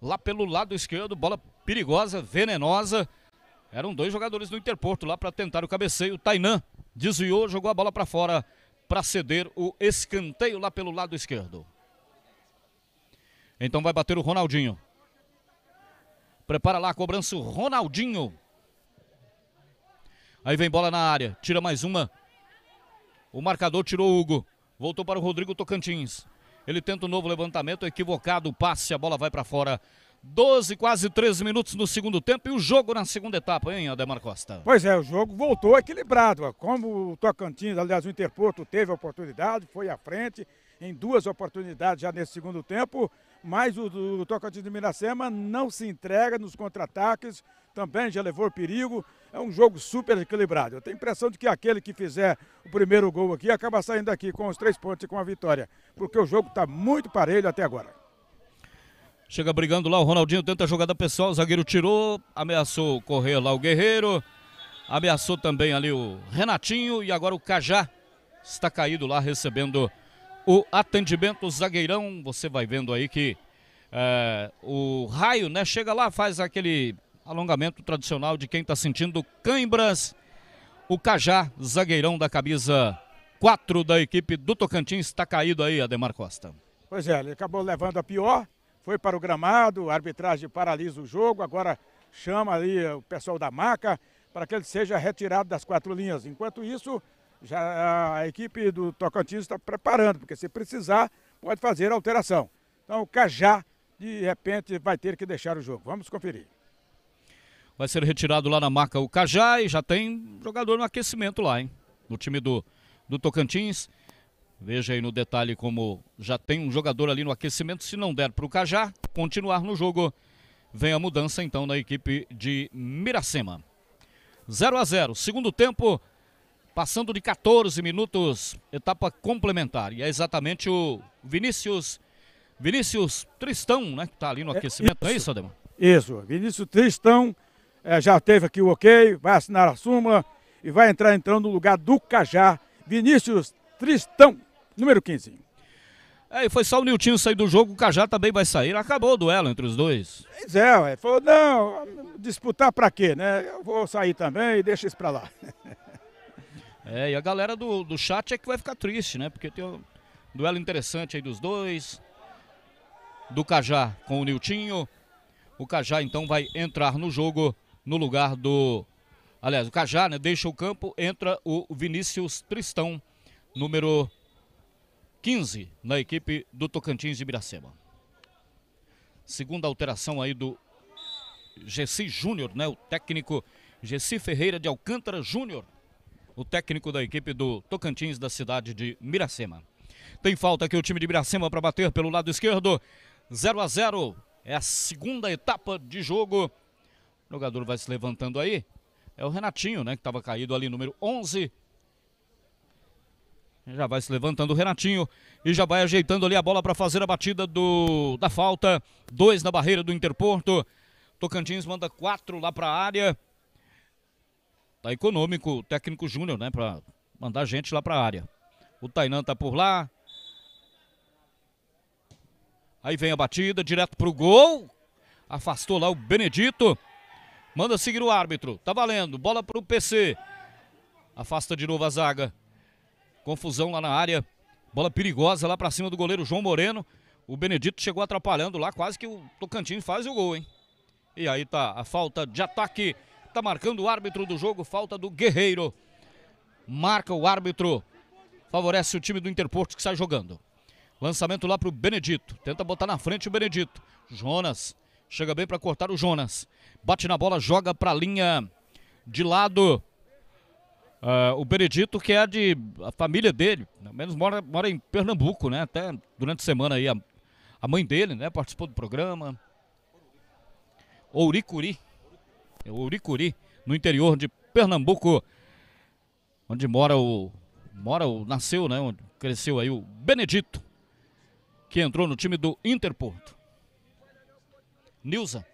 lá pelo lado esquerdo, bola perigosa, venenosa. Eram dois jogadores do Interporto lá para tentar o cabeceio. Tainan desviou, jogou a bola para fora para ceder o escanteio lá pelo lado esquerdo. Então vai bater o Ronaldinho. Prepara lá a cobrança o Ronaldinho. Aí vem bola na área, tira mais uma. O marcador tirou o Hugo. Voltou para o Rodrigo Tocantins. Ele tenta um novo levantamento, equivocado, passe, a bola vai para fora. 12, quase 13 minutos no segundo tempo e o jogo na segunda etapa, hein, Ademar Costa? Pois é, o jogo voltou equilibrado. Como o Tocantins, aliás, o Interporto teve a oportunidade, foi à frente em duas oportunidades já nesse segundo tempo, mas o, o Tocantins de Miracema não se entrega nos contra-ataques, também já levou perigo, é um jogo super equilibrado. Eu tenho a impressão de que aquele que fizer o primeiro gol aqui acaba saindo aqui com os três pontos e com a vitória, porque o jogo está muito parelho até agora. Chega brigando lá, o Ronaldinho tenta a jogada pessoal, o zagueiro tirou, ameaçou correr lá o Guerreiro, ameaçou também ali o Renatinho e agora o Cajá está caído lá recebendo o atendimento o zagueirão. Você vai vendo aí que é, o raio, né? Chega lá, faz aquele Alongamento tradicional de quem está sentindo cãibras. O Cajá, zagueirão da camisa 4 da equipe do Tocantins, está caído aí, Ademar Costa. Pois é, ele acabou levando a pior, foi para o gramado, a arbitragem paralisa o jogo, agora chama ali o pessoal da maca para que ele seja retirado das quatro linhas. Enquanto isso, já a equipe do Tocantins está preparando, porque se precisar, pode fazer alteração. Então o Cajá, de repente, vai ter que deixar o jogo. Vamos conferir vai ser retirado lá na marca o Cajá e já tem jogador no aquecimento lá, hein? No time do, do Tocantins. Veja aí no detalhe como já tem um jogador ali no aquecimento. Se não der para o Cajá continuar no jogo, vem a mudança então na equipe de Miracema. 0 a 0 Segundo tempo, passando de 14 minutos, etapa complementar. E é exatamente o Vinícius, Vinícius Tristão, né? Que está ali no é, aquecimento, é isso, é isso Ademar? Isso, Vinícius Tristão é, já teve aqui o ok, vai assinar a súmula e vai entrar entrando no lugar do Cajá, Vinícius Tristão, número 15. É, e foi só o Niltinho sair do jogo, o Cajá também vai sair. Acabou o duelo entre os dois. Pois é, ué. falou, não, disputar pra quê, né? Eu vou sair também e deixa isso pra lá. É, e a galera do, do chat é que vai ficar triste, né? Porque tem um duelo interessante aí dos dois. Do Cajá com o Niltinho. O Cajá então vai entrar no jogo no lugar do. Aliás, o Cajá, né? Deixa o campo, entra o Vinícius Tristão, número 15, na equipe do Tocantins de Miracema. Segunda alteração aí do Gessi Júnior, né? O técnico Gessi Ferreira de Alcântara Júnior, o técnico da equipe do Tocantins da cidade de Miracema. Tem falta aqui o time de Miracema para bater pelo lado esquerdo. 0 a 0 é a segunda etapa de jogo o jogador vai se levantando aí. É o Renatinho, né? Que estava caído ali, número 11. Já vai se levantando o Renatinho e já vai ajeitando ali a bola para fazer a batida do, da falta. Dois na barreira do Interporto. Tocantins manda quatro lá para a área. Tá econômico o técnico Júnior, né? Para mandar gente lá para a área. O Tainan tá por lá. Aí vem a batida direto para o gol. Afastou lá o Benedito. Manda seguir o árbitro. Tá valendo. Bola para o PC. Afasta de novo a zaga. Confusão lá na área. Bola perigosa lá para cima do goleiro João Moreno. O Benedito chegou atrapalhando lá. Quase que o Tocantins faz o gol, hein? E aí tá a falta de ataque. Tá marcando o árbitro do jogo. Falta do Guerreiro. Marca o árbitro. Favorece o time do Interporto que sai jogando. Lançamento lá para o Benedito. Tenta botar na frente o Benedito. Jonas. Chega bem para cortar o Jonas. Bate na bola, joga para a linha de lado. Uh, o Benedito, que é de a família dele, pelo menos mora, mora em Pernambuco, né? Até durante a semana aí a, a mãe dele, né? Participou do programa. Ouricuri. É Ouricuri, no interior de Pernambuco, onde mora o. Mora o. Nasceu, né? Onde cresceu aí o Benedito, que entrou no time do Interporto. Nilza.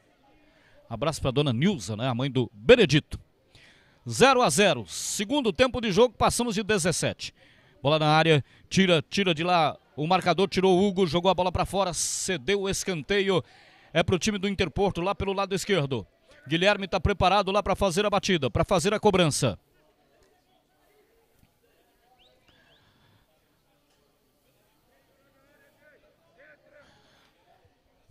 Abraço para dona Nilza, né? A mãe do Benedito. 0 a 0 Segundo tempo de jogo, passamos de 17. Bola na área, tira, tira de lá. O marcador tirou o Hugo, jogou a bola para fora, cedeu o escanteio. É pro time do Interporto lá pelo lado esquerdo. Guilherme está preparado lá para fazer a batida, para fazer a cobrança.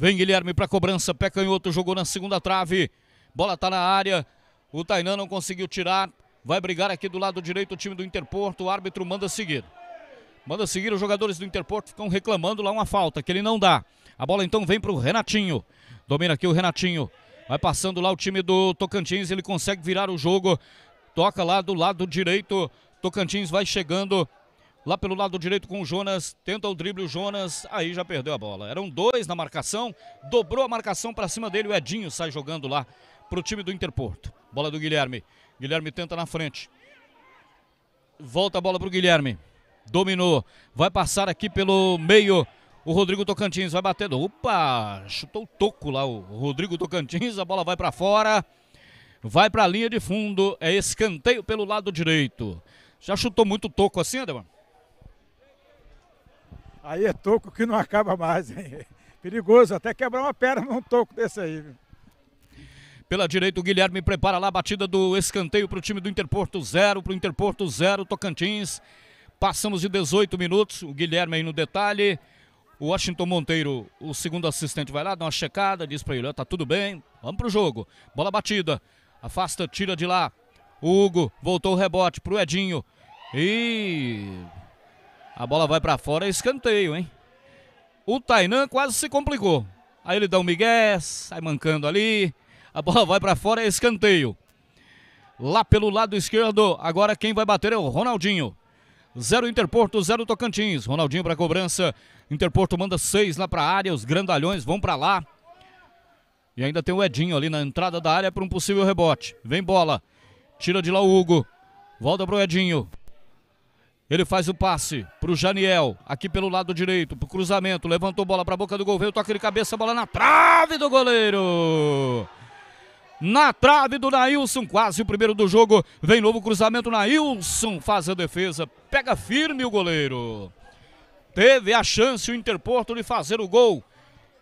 Vem Guilherme para cobrança, pé canhoto, jogou na segunda trave. Bola tá na área. O Tainan não conseguiu tirar. Vai brigar aqui do lado direito o time do Interporto. O árbitro manda seguir. Manda seguir, os jogadores do Interporto ficam reclamando lá uma falta, que ele não dá. A bola então vem para o Renatinho. Domina aqui o Renatinho. Vai passando lá o time do Tocantins, ele consegue virar o jogo. Toca lá do lado direito. Tocantins vai chegando lá pelo lado direito com o Jonas, tenta o drible o Jonas, aí já perdeu a bola. Eram dois na marcação, dobrou a marcação para cima dele, o Edinho sai jogando lá para o time do Interporto. Bola do Guilherme, Guilherme tenta na frente, volta a bola para o Guilherme, dominou, vai passar aqui pelo meio, o Rodrigo Tocantins vai batendo, opa, chutou o toco lá o Rodrigo Tocantins, a bola vai para fora, vai para a linha de fundo, é escanteio pelo lado direito. Já chutou muito toco assim, Ademar? Aí é toco que não acaba mais, hein? Perigoso, até quebrar uma perna num toco desse aí. Viu? Pela direita, o Guilherme prepara lá a batida do escanteio para o time do Interporto 0, para o Interporto 0, Tocantins. Passamos de 18 minutos, o Guilherme aí no detalhe. O Washington Monteiro, o segundo assistente, vai lá, dá uma checada, diz para ele: está tá tudo bem, vamos para o jogo. Bola batida, afasta, tira de lá. O Hugo voltou o rebote o Edinho. E a bola vai para fora, é escanteio, hein? O Tainan quase se complicou. Aí ele dá um migué, sai mancando ali. A bola vai para fora, é escanteio. Lá pelo lado esquerdo, agora quem vai bater é o Ronaldinho. Zero Interporto, zero Tocantins. Ronaldinho para cobrança. Interporto manda seis lá para a área. Os grandalhões vão para lá. E ainda tem o Edinho ali na entrada da área para um possível rebote. Vem bola. Tira de lá o Hugo. Volta para o Edinho. Ele faz o passe para o Janiel, aqui pelo lado direito, para o cruzamento. Levantou bola para a boca do goleiro, toca de cabeça, bola na trave do goleiro. Na trave do Nailson, quase o primeiro do jogo. Vem novo cruzamento, Nailson faz a defesa, pega firme o goleiro. Teve a chance o Interporto de fazer o gol,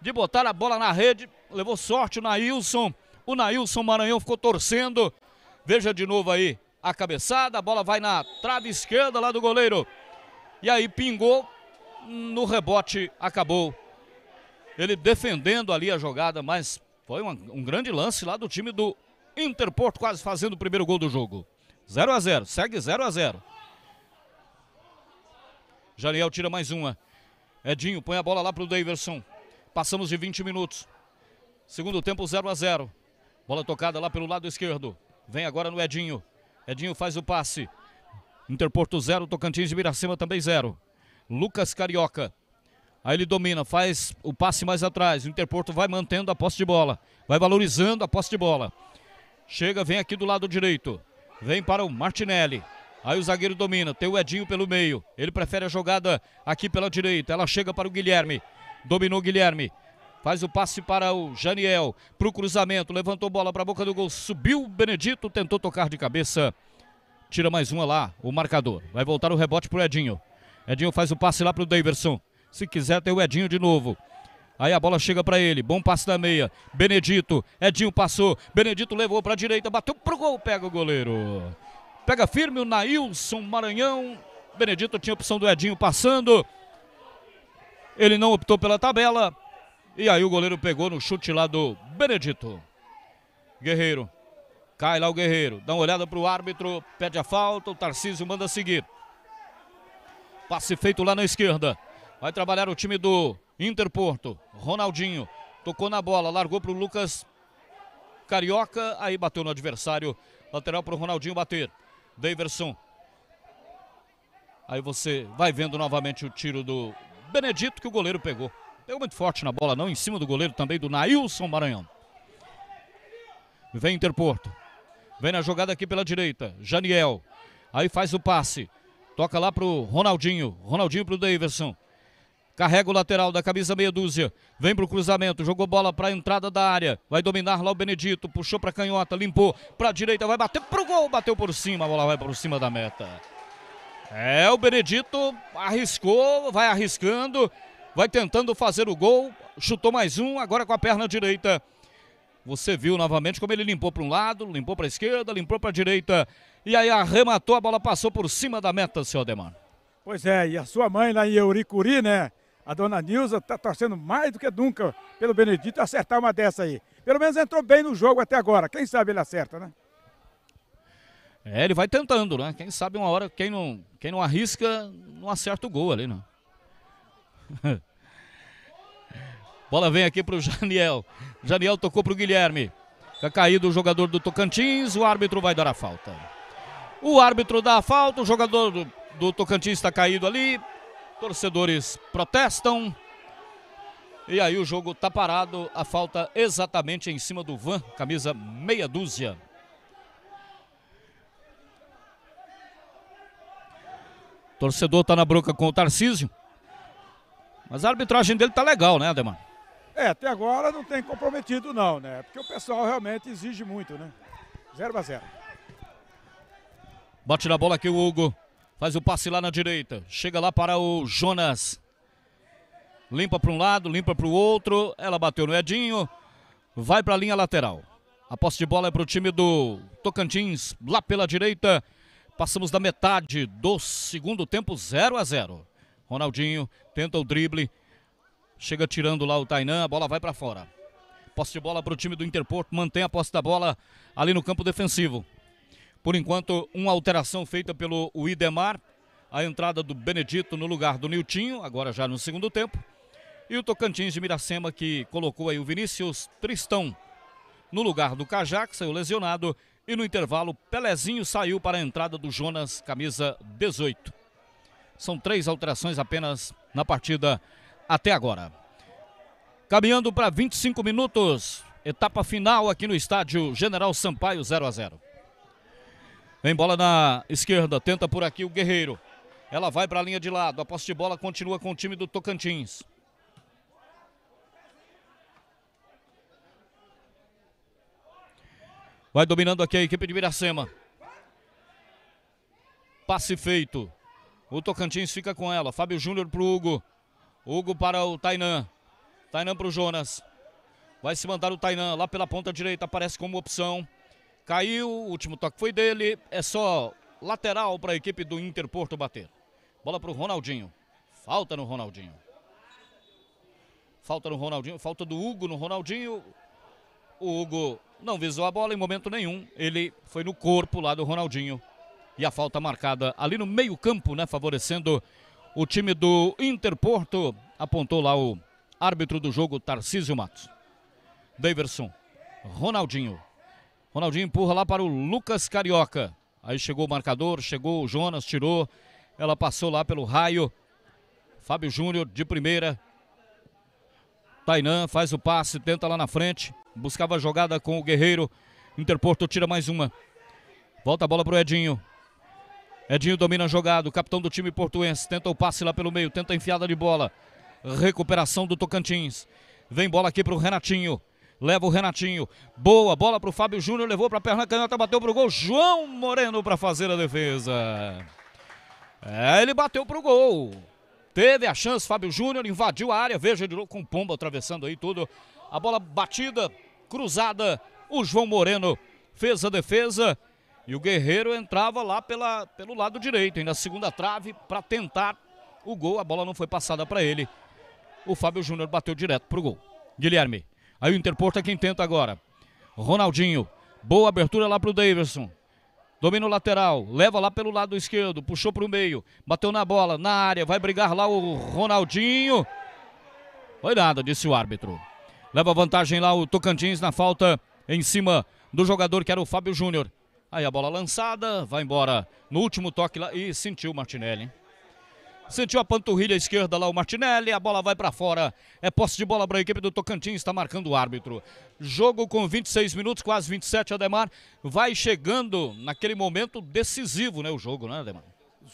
de botar a bola na rede. Levou sorte o Nailson. O Nailson Maranhão ficou torcendo. Veja de novo aí a cabeçada, a bola vai na trave esquerda lá do goleiro. E aí pingou no rebote, acabou. Ele defendendo ali a jogada, mas foi uma, um grande lance lá do time do Interporto, quase fazendo o primeiro gol do jogo. 0 a 0 segue 0 a 0 Janiel tira mais uma. Edinho põe a bola lá para o Daverson. Passamos de 20 minutos. Segundo tempo 0 a 0 Bola tocada lá pelo lado esquerdo. Vem agora no Edinho. Edinho faz o passe. Interporto zero. Tocantins de Miracema também zero. Lucas Carioca. Aí ele domina, faz o passe mais atrás. O Interporto vai mantendo a posse de bola. Vai valorizando a posse de bola. Chega, vem aqui do lado direito. Vem para o Martinelli. Aí o zagueiro domina. Tem o Edinho pelo meio. Ele prefere a jogada aqui pela direita. Ela chega para o Guilherme. Dominou o Guilherme. Faz o passe para o Janiel, para o cruzamento, levantou bola para a boca do gol, subiu o Benedito, tentou tocar de cabeça. Tira mais uma lá, o marcador. Vai voltar o rebote para o Edinho. Edinho faz o passe lá para o Daverson. Se quiser, tem o Edinho de novo. Aí a bola chega para ele. Bom passe da meia. Benedito. Edinho passou. Benedito levou para a direita. Bateu pro gol. Pega o goleiro. Pega firme o Nailson Maranhão. Benedito tinha opção do Edinho passando. Ele não optou pela tabela. E aí o goleiro pegou no chute lá do Benedito. Guerreiro. Cai lá o Guerreiro. Dá uma olhada para o árbitro. Pede a falta. O Tarcísio manda seguir. Passe feito lá na esquerda. Vai trabalhar o time do Interporto. Ronaldinho. Tocou na bola. Largou para o Lucas Carioca. Aí bateu no adversário. Lateral para o Ronaldinho bater. Daverson. Aí você vai vendo novamente o tiro do Benedito que o goleiro pegou. Deu muito forte na bola, não. Em cima do goleiro também do Nailson Maranhão. Vem Interporto. Vem na jogada aqui pela direita. Janiel. Aí faz o passe. Toca lá pro Ronaldinho. Ronaldinho pro Davidson. Carrega o lateral da camisa meia dúzia. Vem pro cruzamento. Jogou bola pra entrada da área. Vai dominar lá o Benedito. Puxou pra canhota. Limpou pra direita. Vai bater pro gol. Bateu por cima. A bola vai por cima da meta. É, o Benedito arriscou. Vai arriscando vai tentando fazer o gol, chutou mais um, agora com a perna direita. Você viu novamente como ele limpou para um lado, limpou para a esquerda, limpou para a direita. E aí arrematou, a bola passou por cima da meta, seu Ademar. Pois é, e a sua mãe lá em Euricuri, né? A dona Nilza está torcendo mais do que nunca pelo Benedito acertar uma dessa aí. Pelo menos entrou bem no jogo até agora. Quem sabe ele acerta, né? É, ele vai tentando, né? Quem sabe uma hora, quem não, quem não arrisca, não acerta o gol ali, né? Bola vem aqui para o Janiel. Janiel tocou para o Guilherme. Fica caído o jogador do Tocantins. O árbitro vai dar a falta. O árbitro dá a falta. O jogador do, do Tocantins está caído ali. Torcedores protestam. E aí o jogo está parado. A falta exatamente em cima do Van. Camisa meia dúzia. Torcedor está na bronca com o Tarcísio. Mas a arbitragem dele tá legal, né, Ademar? É, até agora não tem comprometido não, né? Porque o pessoal realmente exige muito, né? 0 a 0. Bate na bola aqui o Hugo. Faz o passe lá na direita. Chega lá para o Jonas. Limpa para um lado, limpa para o outro. Ela bateu no Edinho. Vai para a linha lateral. A posse de bola é para o time do Tocantins, lá pela direita. Passamos da metade do segundo tempo, 0 a 0. Ronaldinho tenta o drible. Chega tirando lá o Tainan, a bola vai para fora. Posse de bola para o time do Interporto, mantém a posse da bola ali no campo defensivo. Por enquanto, uma alteração feita pelo Idemar. A entrada do Benedito no lugar do Niltinho, agora já no segundo tempo. E o Tocantins de Miracema que colocou aí o Vinícius Tristão no lugar do Cajac, saiu lesionado. E no intervalo, Pelezinho saiu para a entrada do Jonas, camisa 18. São três alterações apenas na partida até agora. Caminhando para 25 minutos, etapa final aqui no estádio General Sampaio 0 a 0. Vem bola na esquerda, tenta por aqui o Guerreiro. Ela vai para a linha de lado. A posse de bola continua com o time do Tocantins. Vai dominando aqui a equipe de Miracema. Passe feito. O Tocantins fica com ela. Fábio Júnior pro Hugo. Hugo para o Tainan. Tainan pro Jonas. Vai se mandar o Tainan lá pela ponta direita. Aparece como opção. Caiu. O último toque foi dele. É só lateral para a equipe do Inter Porto bater. Bola pro Ronaldinho. Falta no Ronaldinho. Falta no Ronaldinho. Falta do Hugo no Ronaldinho. O Hugo não visou a bola em momento nenhum. Ele foi no corpo lá do Ronaldinho. E a falta marcada ali no meio-campo, né? Favorecendo o time do Interporto. Apontou lá o árbitro do jogo, Tarcísio Matos. Daverson. Ronaldinho. Ronaldinho empurra lá para o Lucas Carioca. Aí chegou o marcador, chegou o Jonas, tirou. Ela passou lá pelo raio. Fábio Júnior de primeira. Tainan faz o passe, tenta lá na frente. Buscava a jogada com o Guerreiro. Interporto tira mais uma. Volta a bola para o Edinho. Edinho domina a jogada, o capitão do time portuense tenta o passe lá pelo meio, tenta a enfiada de bola. Recuperação do Tocantins. Vem bola aqui para o Renatinho. Leva o Renatinho. Boa bola para o Fábio Júnior. Levou para a perna canhota, bateu para o gol. João Moreno para fazer a defesa. É, ele bateu para o gol. Teve a chance, Fábio Júnior invadiu a área. Veja ele com pomba atravessando aí tudo. A bola batida, cruzada. O João Moreno fez a defesa. E o Guerreiro entrava lá pela, pelo lado direito, ainda na segunda trave, para tentar o gol. A bola não foi passada para ele. O Fábio Júnior bateu direto pro gol. Guilherme. Aí o Interporto é quem tenta agora. Ronaldinho. Boa abertura lá pro Davidson. Domina o lateral, leva lá pelo lado esquerdo, puxou para o meio, bateu na bola, na área, vai brigar lá o Ronaldinho. Foi nada, disse o árbitro. Leva vantagem lá o Tocantins na falta em cima do jogador que era o Fábio Júnior. Aí a bola lançada, vai embora no último toque lá e sentiu o Martinelli. Sentiu a panturrilha esquerda lá o Martinelli, a bola vai para fora. É posse de bola para a equipe do Tocantins, está marcando o árbitro. Jogo com 26 minutos, quase 27, Ademar. Vai chegando naquele momento decisivo, né, o jogo, né, Ademar?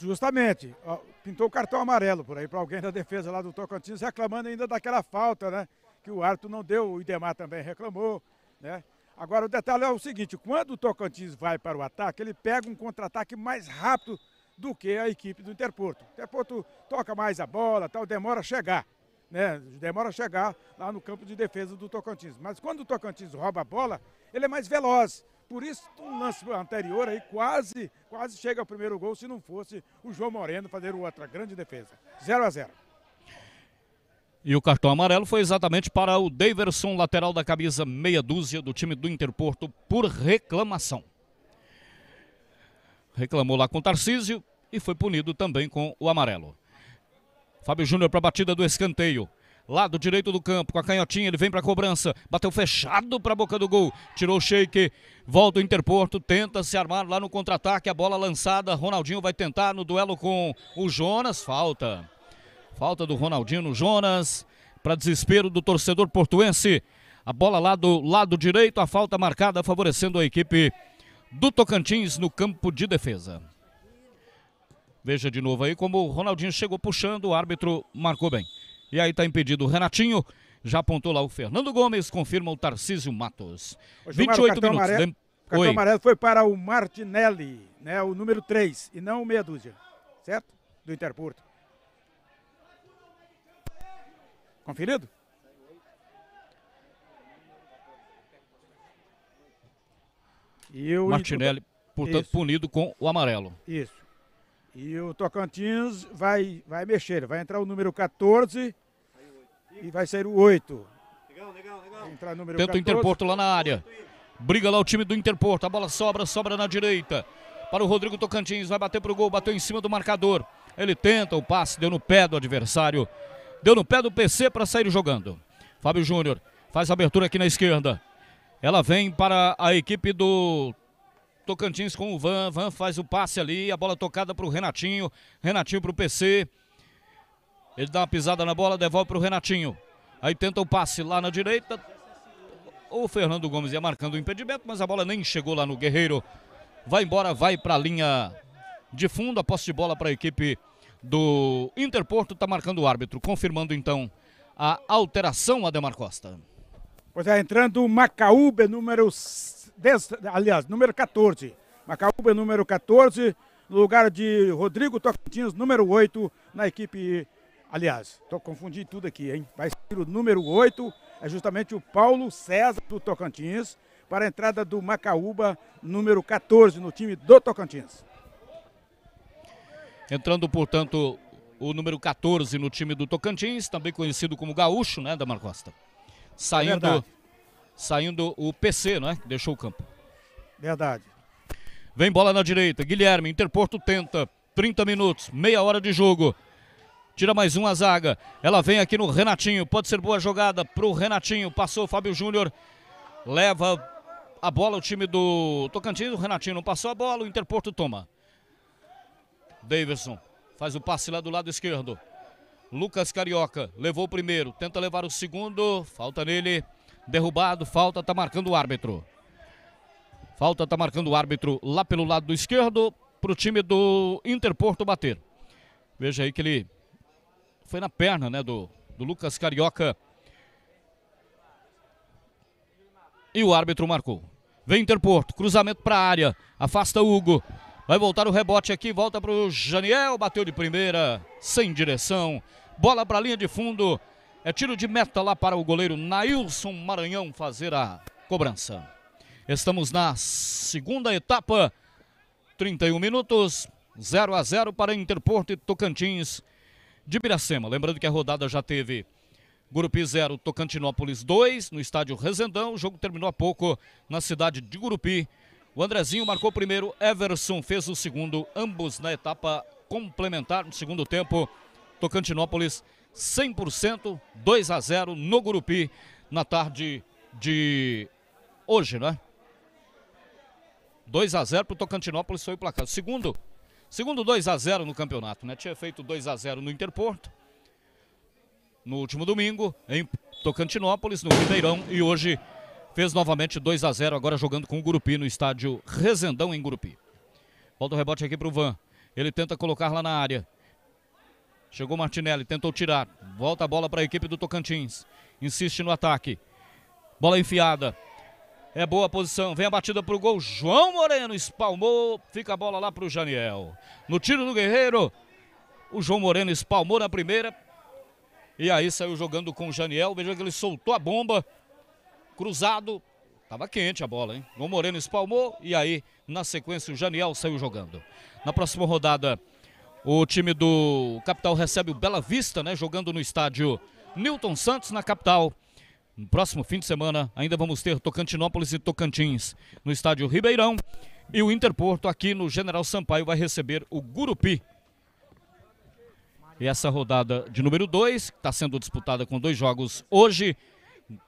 Justamente. Pintou o cartão amarelo por aí para alguém da defesa lá do Tocantins, reclamando ainda daquela falta, né? Que o árbitro não deu, o Idemar também reclamou, né? Agora, o detalhe é o seguinte: quando o Tocantins vai para o ataque, ele pega um contra-ataque mais rápido do que a equipe do Interporto. O Interporto toca mais a bola, tal, demora a chegar. Né? Demora a chegar lá no campo de defesa do Tocantins. Mas quando o Tocantins rouba a bola, ele é mais veloz. Por isso, um lance anterior aí quase, quase chega ao primeiro gol se não fosse o João Moreno fazer outra grande defesa. 0 a 0. E o cartão amarelo foi exatamente para o Daverson, lateral da camisa meia dúzia do time do Interporto, por reclamação. Reclamou lá com o Tarcísio e foi punido também com o amarelo. Fábio Júnior para a batida do escanteio. Lado direito do campo, com a canhotinha, ele vem para a cobrança. Bateu fechado para a boca do gol. Tirou o shake. Volta o Interporto. Tenta se armar lá no contra-ataque. A bola lançada. Ronaldinho vai tentar no duelo com o Jonas. Falta. Falta do Ronaldinho Jonas. Para desespero do torcedor portuense. A bola lá do lado direito, a falta marcada, favorecendo a equipe do Tocantins no campo de defesa. Veja de novo aí como o Ronaldinho chegou puxando, o árbitro marcou bem. E aí está impedido o Renatinho, já apontou lá o Fernando Gomes, confirma o Tarcísio Matos. Ô, Gilmar, 28 minutos. Amarelo, O cartão amarelo foi para o Martinelli, né, o número 3, e não o meia dúzia, certo? Do Interporto. Conferido? E o Martinelli, portanto, Isso. punido com o amarelo. Isso. E o Tocantins vai, vai mexer. Vai entrar o número 14 e vai sair o 8. Entrar o número Tenta 14. o Interporto lá na área. Briga lá o time do Interporto. A bola sobra, sobra na direita. Para o Rodrigo Tocantins. Vai bater para o gol. Bateu em cima do marcador. Ele tenta o passe, deu no pé do adversário. Deu no pé do PC para sair jogando. Fábio Júnior faz a abertura aqui na esquerda. Ela vem para a equipe do Tocantins com o Van. Van faz o passe ali, a bola tocada para o Renatinho. Renatinho para o PC. Ele dá uma pisada na bola, devolve para o Renatinho. Aí tenta o passe lá na direita. O Fernando Gomes ia marcando o impedimento, mas a bola nem chegou lá no Guerreiro. Vai embora, vai para a linha de fundo. A posse de bola para a equipe do Interporto, está marcando o árbitro, confirmando então a alteração, Ademar Costa. Pois é, entrando o Macaúba, número 10, aliás, número 14. Macaúba, número 14, no lugar de Rodrigo Tocantins, número 8, na equipe. Aliás, estou confundindo tudo aqui, hein? Vai ser o número 8, é justamente o Paulo César do Tocantins, para a entrada do Macaúba, número 14, no time do Tocantins. Entrando, portanto, o número 14 no time do Tocantins, também conhecido como Gaúcho, né, Damar Costa? Saindo, é saindo o PC, né? Que deixou o campo. Verdade. Vem bola na direita. Guilherme, Interporto tenta. 30 minutos, meia hora de jogo. Tira mais uma zaga. Ela vem aqui no Renatinho. Pode ser boa jogada pro Renatinho. Passou o Fábio Júnior. Leva a bola o time do Tocantins. O Renatinho não passou a bola. O Interporto toma. Davidson faz o passe lá do lado esquerdo. Lucas Carioca levou o primeiro, tenta levar o segundo, falta nele, derrubado, falta, tá marcando o árbitro. Falta tá marcando o árbitro lá pelo lado do esquerdo pro time do Interporto bater. Veja aí que ele foi na perna, né, do, do Lucas Carioca. E o árbitro marcou. Vem Interporto, cruzamento para a área, afasta Hugo, Vai voltar o rebote aqui, volta para o Janiel, bateu de primeira, sem direção. Bola para a linha de fundo. É tiro de meta lá para o goleiro Nailson Maranhão fazer a cobrança. Estamos na segunda etapa. 31 minutos, 0 a 0 para Interporto e Tocantins de Piracema. Lembrando que a rodada já teve Gurupi 0, Tocantinópolis 2, no estádio Resendão. O jogo terminou há pouco na cidade de Gurupi. O Andrezinho marcou o primeiro, Everson fez o segundo, ambos na etapa complementar no segundo tempo. Tocantinópolis 100%, 2 a 0 no Gurupi na tarde de hoje, né? 2 a 0 para o Tocantinópolis foi o placar. Segundo, segundo 2 a 0 no campeonato, né? Tinha feito 2 a 0 no Interporto no último domingo em Tocantinópolis, no Ribeirão e hoje Fez novamente 2 a 0 agora jogando com o Gurupi no estádio Rezendão em Gurupi. Volta o rebote aqui para o Van. Ele tenta colocar lá na área. Chegou Martinelli, tentou tirar. Volta a bola para a equipe do Tocantins. Insiste no ataque. Bola enfiada. É boa a posição. Vem a batida para o gol. João Moreno espalmou. Fica a bola lá para o Janiel. No tiro do Guerreiro. O João Moreno espalmou na primeira. E aí saiu jogando com o Janiel. Veja que ele soltou a bomba cruzado. Tava quente a bola, hein? O Moreno espalmou e aí, na sequência, o Janiel saiu jogando. Na próxima rodada, o time do Capital recebe o Bela Vista, né? Jogando no estádio Newton Santos, na capital. No próximo fim de semana, ainda vamos ter Tocantinópolis e Tocantins no estádio Ribeirão. E o Interporto aqui no General Sampaio vai receber o Gurupi. E essa rodada de número 2, que está sendo disputada com dois jogos hoje,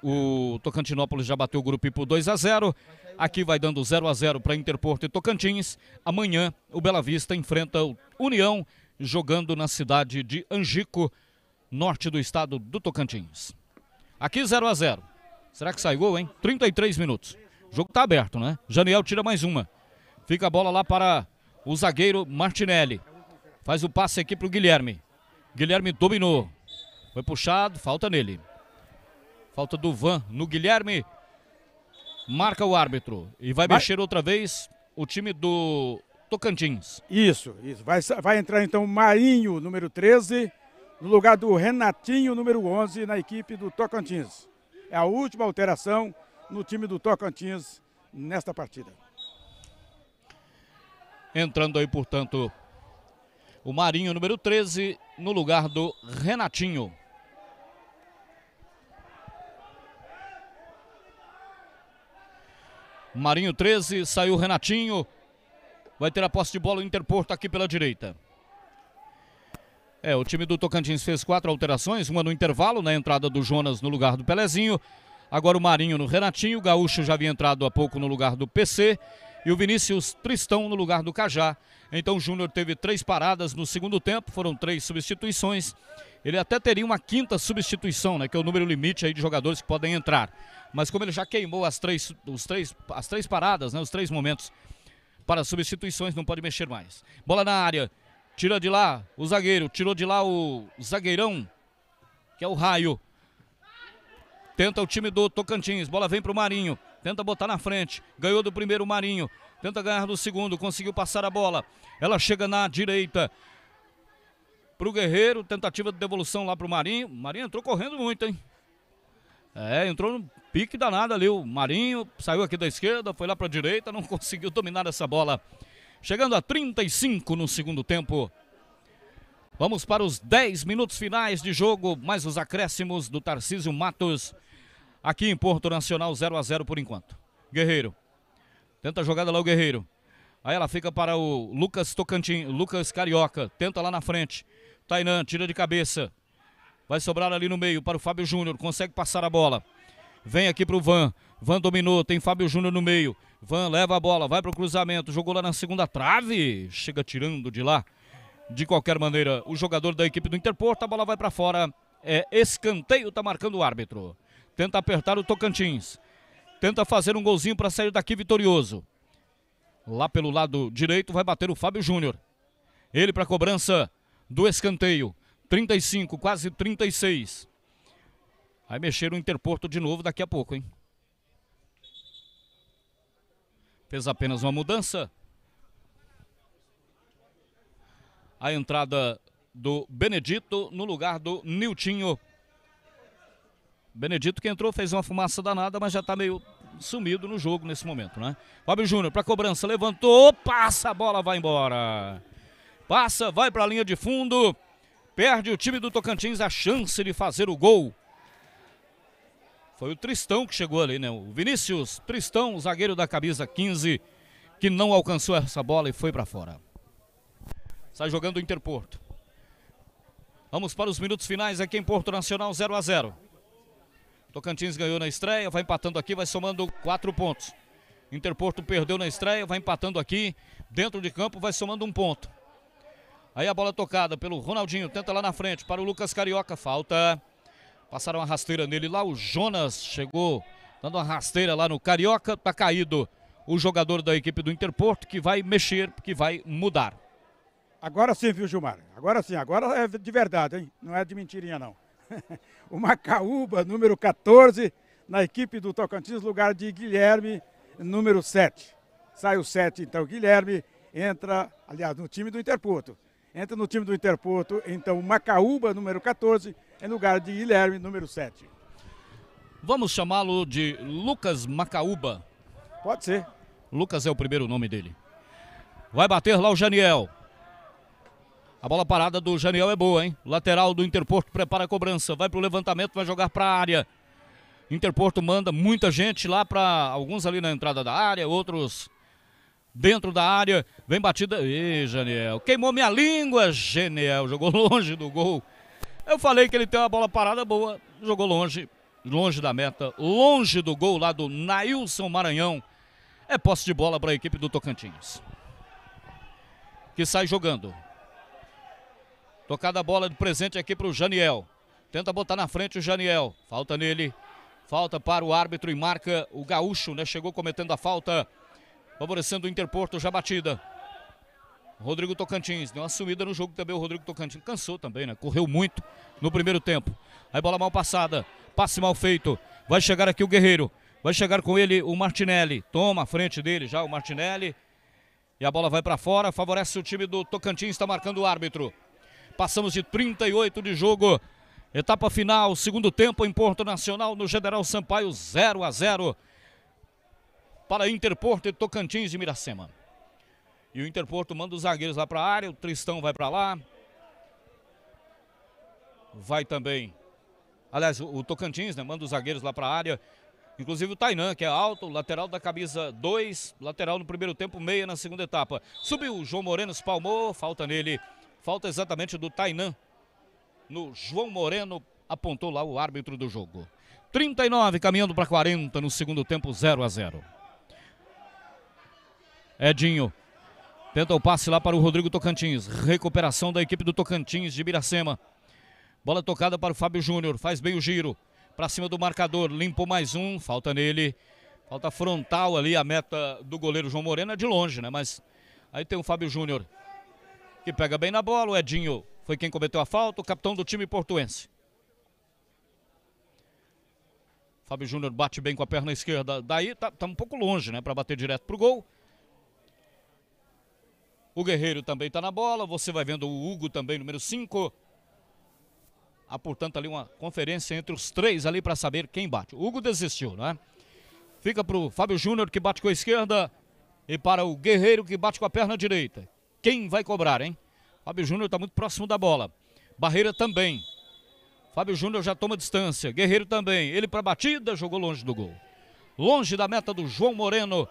o Tocantinópolis já bateu o grupo por 2 a 0. Aqui vai dando 0 a 0 para Interporto e Tocantins. Amanhã o Bela Vista enfrenta o União jogando na cidade de Angico, norte do estado do Tocantins. Aqui 0 a 0. Será que sai gol, hein? 33 minutos. O jogo está aberto, né? Janiel tira mais uma. Fica a bola lá para o zagueiro Martinelli. Faz o passe aqui para o Guilherme. Guilherme dominou. Foi puxado, falta nele. Falta do Van no Guilherme. Marca o árbitro. E vai Mar... mexer outra vez o time do Tocantins. Isso, isso. Vai, vai entrar então o Marinho, número 13, no lugar do Renatinho, número 11, na equipe do Tocantins. É a última alteração no time do Tocantins nesta partida. Entrando aí, portanto, o Marinho, número 13, no lugar do Renatinho. Marinho 13, saiu Renatinho. Vai ter a posse de bola o Interporto aqui pela direita. É, o time do Tocantins fez quatro alterações, uma no intervalo, na entrada do Jonas no lugar do Pelezinho. Agora o Marinho no Renatinho, o Gaúcho já havia entrado há pouco no lugar do PC e o Vinícius Tristão no lugar do Cajá. Então o Júnior teve três paradas no segundo tempo, foram três substituições. Ele até teria uma quinta substituição, né, que é o número limite aí de jogadores que podem entrar mas como ele já queimou as três, os três, as três paradas, né, os três momentos para substituições, não pode mexer mais. Bola na área, tira de lá o zagueiro, tirou de lá o zagueirão, que é o Raio. Tenta o time do Tocantins, bola vem para o Marinho, tenta botar na frente, ganhou do primeiro o Marinho, tenta ganhar do segundo, conseguiu passar a bola, ela chega na direita. Para o Guerreiro, tentativa de devolução lá para o Marinho. Marinho entrou correndo muito, hein? É, entrou pique danado ali. O Marinho saiu aqui da esquerda, foi lá para a direita, não conseguiu dominar essa bola. Chegando a 35 no segundo tempo. Vamos para os 10 minutos finais de jogo, mais os acréscimos do Tarcísio Matos. Aqui em Porto Nacional, 0 a 0 por enquanto. Guerreiro. Tenta a jogada lá o Guerreiro. Aí ela fica para o Lucas Tocantin, Lucas Carioca. Tenta lá na frente. Tainan tira de cabeça. Vai sobrar ali no meio para o Fábio Júnior. Consegue passar a bola. Vem aqui pro Van. Van dominou, tem Fábio Júnior no meio. Van leva a bola, vai pro cruzamento, jogou lá na segunda trave, chega tirando de lá. De qualquer maneira, o jogador da equipe do Interporto, a bola vai para fora. É escanteio, tá marcando o árbitro. Tenta apertar o Tocantins. Tenta fazer um golzinho para sair daqui vitorioso. Lá pelo lado direito vai bater o Fábio Júnior. Ele para cobrança do escanteio. 35, quase 36. Vai mexer o Interporto de novo daqui a pouco, hein? Fez apenas uma mudança. A entrada do Benedito no lugar do Niltinho. Benedito que entrou, fez uma fumaça danada, mas já está meio sumido no jogo nesse momento, né? Fábio Júnior para cobrança, levantou, passa a bola, vai embora. Passa, vai para a linha de fundo. Perde o time do Tocantins a chance de fazer o gol. Foi o Tristão que chegou ali, né? O Vinícius Tristão, zagueiro da camisa 15, que não alcançou essa bola e foi para fora. Sai jogando o Interporto. Vamos para os minutos finais aqui em Porto Nacional, 0 a 0 Tocantins ganhou na estreia, vai empatando aqui, vai somando quatro pontos. Interporto perdeu na estreia, vai empatando aqui. Dentro de campo, vai somando um ponto. Aí a bola tocada pelo Ronaldinho, tenta lá na frente para o Lucas Carioca, falta. Passaram a rasteira nele lá. O Jonas chegou dando uma rasteira lá no Carioca. Tá caído o jogador da equipe do Interporto que vai mexer, que vai mudar. Agora sim, viu, Gilmar? Agora sim, agora é de verdade, hein? Não é de mentirinha, não. o Macaúba, número 14, na equipe do Tocantins, lugar de Guilherme, número 7. Sai o 7, então, Guilherme, entra, aliás, no time do Interporto. Entra no time do Interporto, então, o Macaúba, número 14, em é lugar de Guilherme, número 7. Vamos chamá-lo de Lucas Macaúba. Pode ser. Lucas é o primeiro nome dele. Vai bater lá o Janiel. A bola parada do Janiel é boa, hein? Lateral do Interporto prepara a cobrança. Vai pro levantamento, vai jogar pra área. Interporto manda muita gente lá para alguns ali na entrada da área, outros dentro da área. Vem batida. Ih, Janiel. Queimou minha língua, Geniel. Jogou longe do gol. Eu falei que ele tem uma bola parada boa, jogou longe, longe da meta, longe do gol lá do Nailson Maranhão. É posse de bola para a equipe do Tocantins. Que sai jogando. Tocada a bola de presente aqui para o Janiel. Tenta botar na frente o Janiel. Falta nele. Falta para o árbitro e marca o Gaúcho, né? Chegou cometendo a falta, favorecendo o Interporto já batida. Rodrigo Tocantins, deu uma sumida no jogo também o Rodrigo Tocantins. Cansou também, né? Correu muito no primeiro tempo. Aí bola mal passada, passe mal feito. Vai chegar aqui o Guerreiro. Vai chegar com ele o Martinelli. Toma a frente dele já o Martinelli. E a bola vai para fora, favorece o time do Tocantins, está marcando o árbitro. Passamos de 38 de jogo. Etapa final, segundo tempo em Porto Nacional, no General Sampaio, 0 a 0 para Interporto e Tocantins de Miracema. E o Interporto manda os zagueiros lá para a área. O Tristão vai para lá. Vai também. Aliás, o Tocantins, né? Manda os zagueiros lá para a área. Inclusive o Tainan, que é alto, lateral da camisa 2, lateral no primeiro tempo, meia na segunda etapa. Subiu o João Moreno, espalmou, falta nele. Falta exatamente do Tainan. No João Moreno, apontou lá o árbitro do jogo. 39 caminhando para 40 no segundo tempo, 0 a 0. Edinho Tenta o passe lá para o Rodrigo Tocantins. Recuperação da equipe do Tocantins de Miracema. Bola tocada para o Fábio Júnior. Faz bem o giro. Para cima do marcador. Limpou mais um. Falta nele. Falta frontal ali. A meta do goleiro João Moreno é de longe, né? Mas aí tem o Fábio Júnior. Que pega bem na bola. O Edinho foi quem cometeu a falta. O capitão do time portuense. Fábio Júnior bate bem com a perna esquerda. Daí tá, tá um pouco longe, né? Para bater direto pro gol. O Guerreiro também está na bola. Você vai vendo o Hugo também, número 5. Há, portanto, ali uma conferência entre os três ali para saber quem bate. O Hugo desistiu, não é? Fica para o Fábio Júnior que bate com a esquerda e para o Guerreiro que bate com a perna direita. Quem vai cobrar, hein? Fábio Júnior está muito próximo da bola. Barreira também. Fábio Júnior já toma distância. Guerreiro também. Ele para a batida, jogou longe do gol. Longe da meta do João Moreno.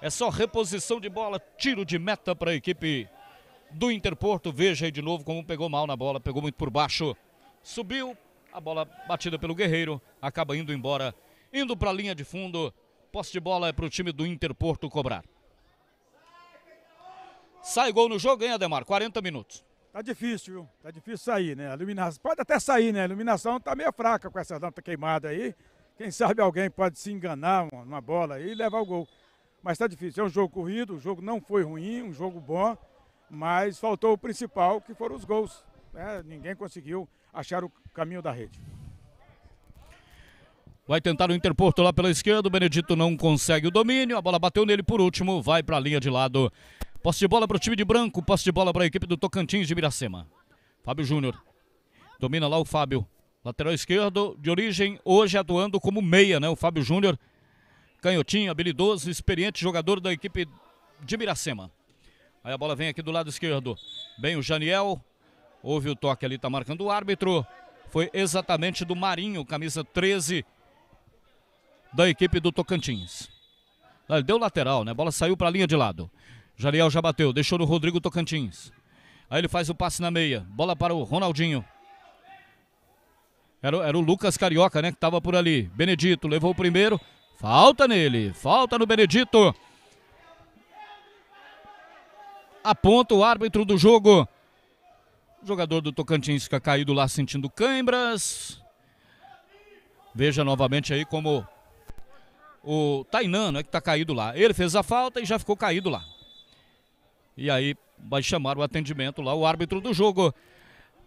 É só reposição de bola, tiro de meta para a equipe do Interporto. Veja aí de novo como pegou mal na bola, pegou muito por baixo. Subiu, a bola batida pelo Guerreiro, acaba indo embora, indo para a linha de fundo. Posse de bola é para o time do Interporto cobrar. Sai gol no jogo, hein, Ademar? 40 minutos. Tá difícil, viu? Tá difícil sair, né? A iluminação. Pode até sair, né? A iluminação tá meio fraca com essa lâmpada queimada aí. Quem sabe alguém pode se enganar numa bola aí e levar o gol mas está difícil. É um jogo corrido, o jogo não foi ruim, um jogo bom, mas faltou o principal, que foram os gols. Né? Ninguém conseguiu achar o caminho da rede. Vai tentar o Interporto lá pela esquerda, o Benedito não consegue o domínio, a bola bateu nele por último, vai para a linha de lado. Posse de bola para o time de branco, posse de bola para a equipe do Tocantins de Miracema. Fábio Júnior, domina lá o Fábio. Lateral esquerdo, de origem, hoje atuando como meia, né? O Fábio Júnior Canhotinho, habilidoso, experiente jogador da equipe de Miracema. Aí a bola vem aqui do lado esquerdo. Bem o Janiel. Houve o toque ali, tá marcando o árbitro. Foi exatamente do Marinho, camisa 13 da equipe do Tocantins. Ah, ele deu lateral, né? A bola saiu para a linha de lado. Janiel já bateu, deixou no Rodrigo Tocantins. Aí ele faz o passe na meia. Bola para o Ronaldinho. Era, era o Lucas Carioca, né? Que estava por ali. Benedito levou o primeiro. Falta nele, falta no Benedito. Aponta o árbitro do jogo. O jogador do Tocantins fica caído lá sentindo cãibras. Veja novamente aí como o Tainan, não é que está caído lá. Ele fez a falta e já ficou caído lá. E aí vai chamar o atendimento lá, o árbitro do jogo.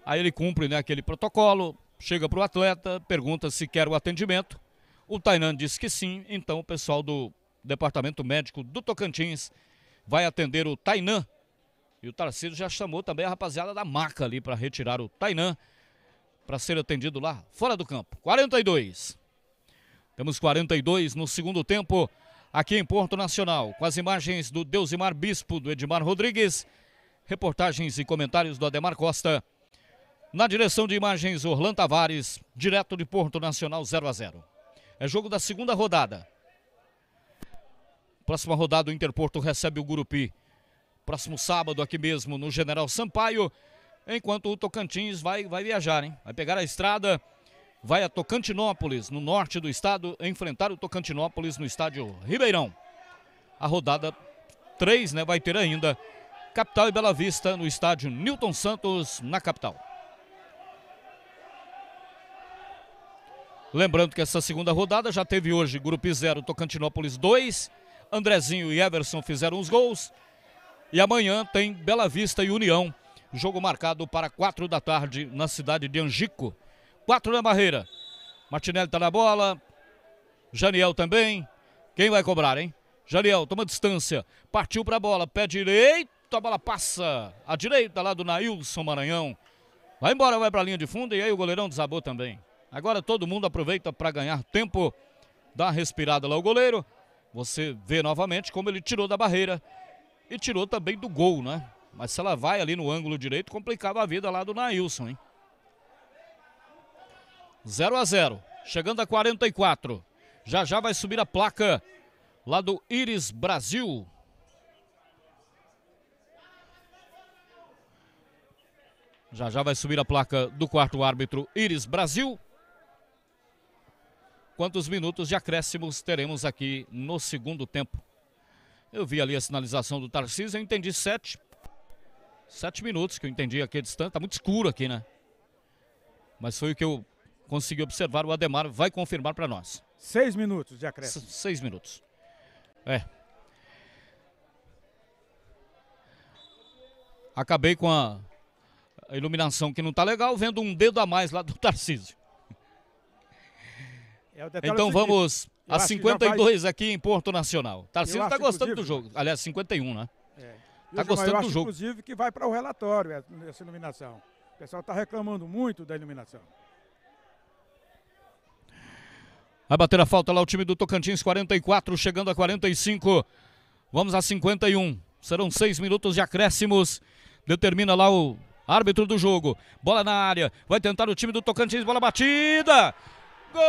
Aí ele cumpre né, aquele protocolo, chega para o atleta, pergunta se quer o atendimento. O Tainan disse que sim, então o pessoal do Departamento Médico do Tocantins vai atender o Tainan. E o Tarcísio já chamou também a rapaziada da maca ali para retirar o Tainan para ser atendido lá fora do campo. 42. Temos 42 no segundo tempo aqui em Porto Nacional, com as imagens do Deusimar Bispo, do Edmar Rodrigues, reportagens e comentários do Ademar Costa. Na direção de imagens, Orlando Tavares, direto de Porto Nacional 0 a 0. É jogo da segunda rodada. Próxima rodada, o Interporto recebe o Gurupi. Próximo sábado, aqui mesmo, no General Sampaio. Enquanto o Tocantins vai, vai viajar, hein? Vai pegar a estrada, vai a Tocantinópolis, no norte do estado, enfrentar o Tocantinópolis no estádio Ribeirão. A rodada 3, né? Vai ter ainda Capital e Bela Vista no estádio Newton Santos, na capital. Lembrando que essa segunda rodada já teve hoje Grupo 0, Tocantinópolis 2. Andrezinho e Everson fizeram os gols. E amanhã tem Bela Vista e União. Jogo marcado para 4 da tarde na cidade de Angico. 4 na barreira. Martinelli está na bola. Janiel também. Quem vai cobrar, hein? Janiel toma distância. Partiu para a bola. Pé direito. A bola passa. à direita lá do Nailson Maranhão. Vai embora, vai para a linha de fundo. E aí o goleirão desabou também. Agora todo mundo aproveita para ganhar tempo, dá uma respirada lá o goleiro. Você vê novamente como ele tirou da barreira e tirou também do gol, né? Mas se ela vai ali no ângulo direito, complicava a vida lá do Nailson, hein? 0 a 0 chegando a 44. Já já vai subir a placa lá do Iris Brasil. Já já vai subir a placa do quarto árbitro Iris Brasil quantos minutos de acréscimos teremos aqui no segundo tempo. Eu vi ali a sinalização do Tarcísio, eu entendi sete. Sete minutos que eu entendi aqui a distância. Tá muito escuro aqui, né? Mas foi o que eu consegui observar. O Ademar vai confirmar para nós. Seis minutos de acréscimo. seis minutos. É. Acabei com a iluminação que não tá legal, vendo um dedo a mais lá do Tarcísio. É então é vamos a 52 vai... aqui em Porto Nacional. Tarcísio está tá gostando do jogo. Aliás, 51, né? Está é. Tá gostando acho, do jogo. Inclusive que vai para o relatório essa iluminação. O pessoal está reclamando muito da iluminação. Vai bater a falta lá o time do Tocantins, 44, chegando a 45. Vamos a 51. Serão seis minutos de acréscimos. Determina lá o árbitro do jogo. Bola na área. Vai tentar o time do Tocantins. Bola batida. Gol!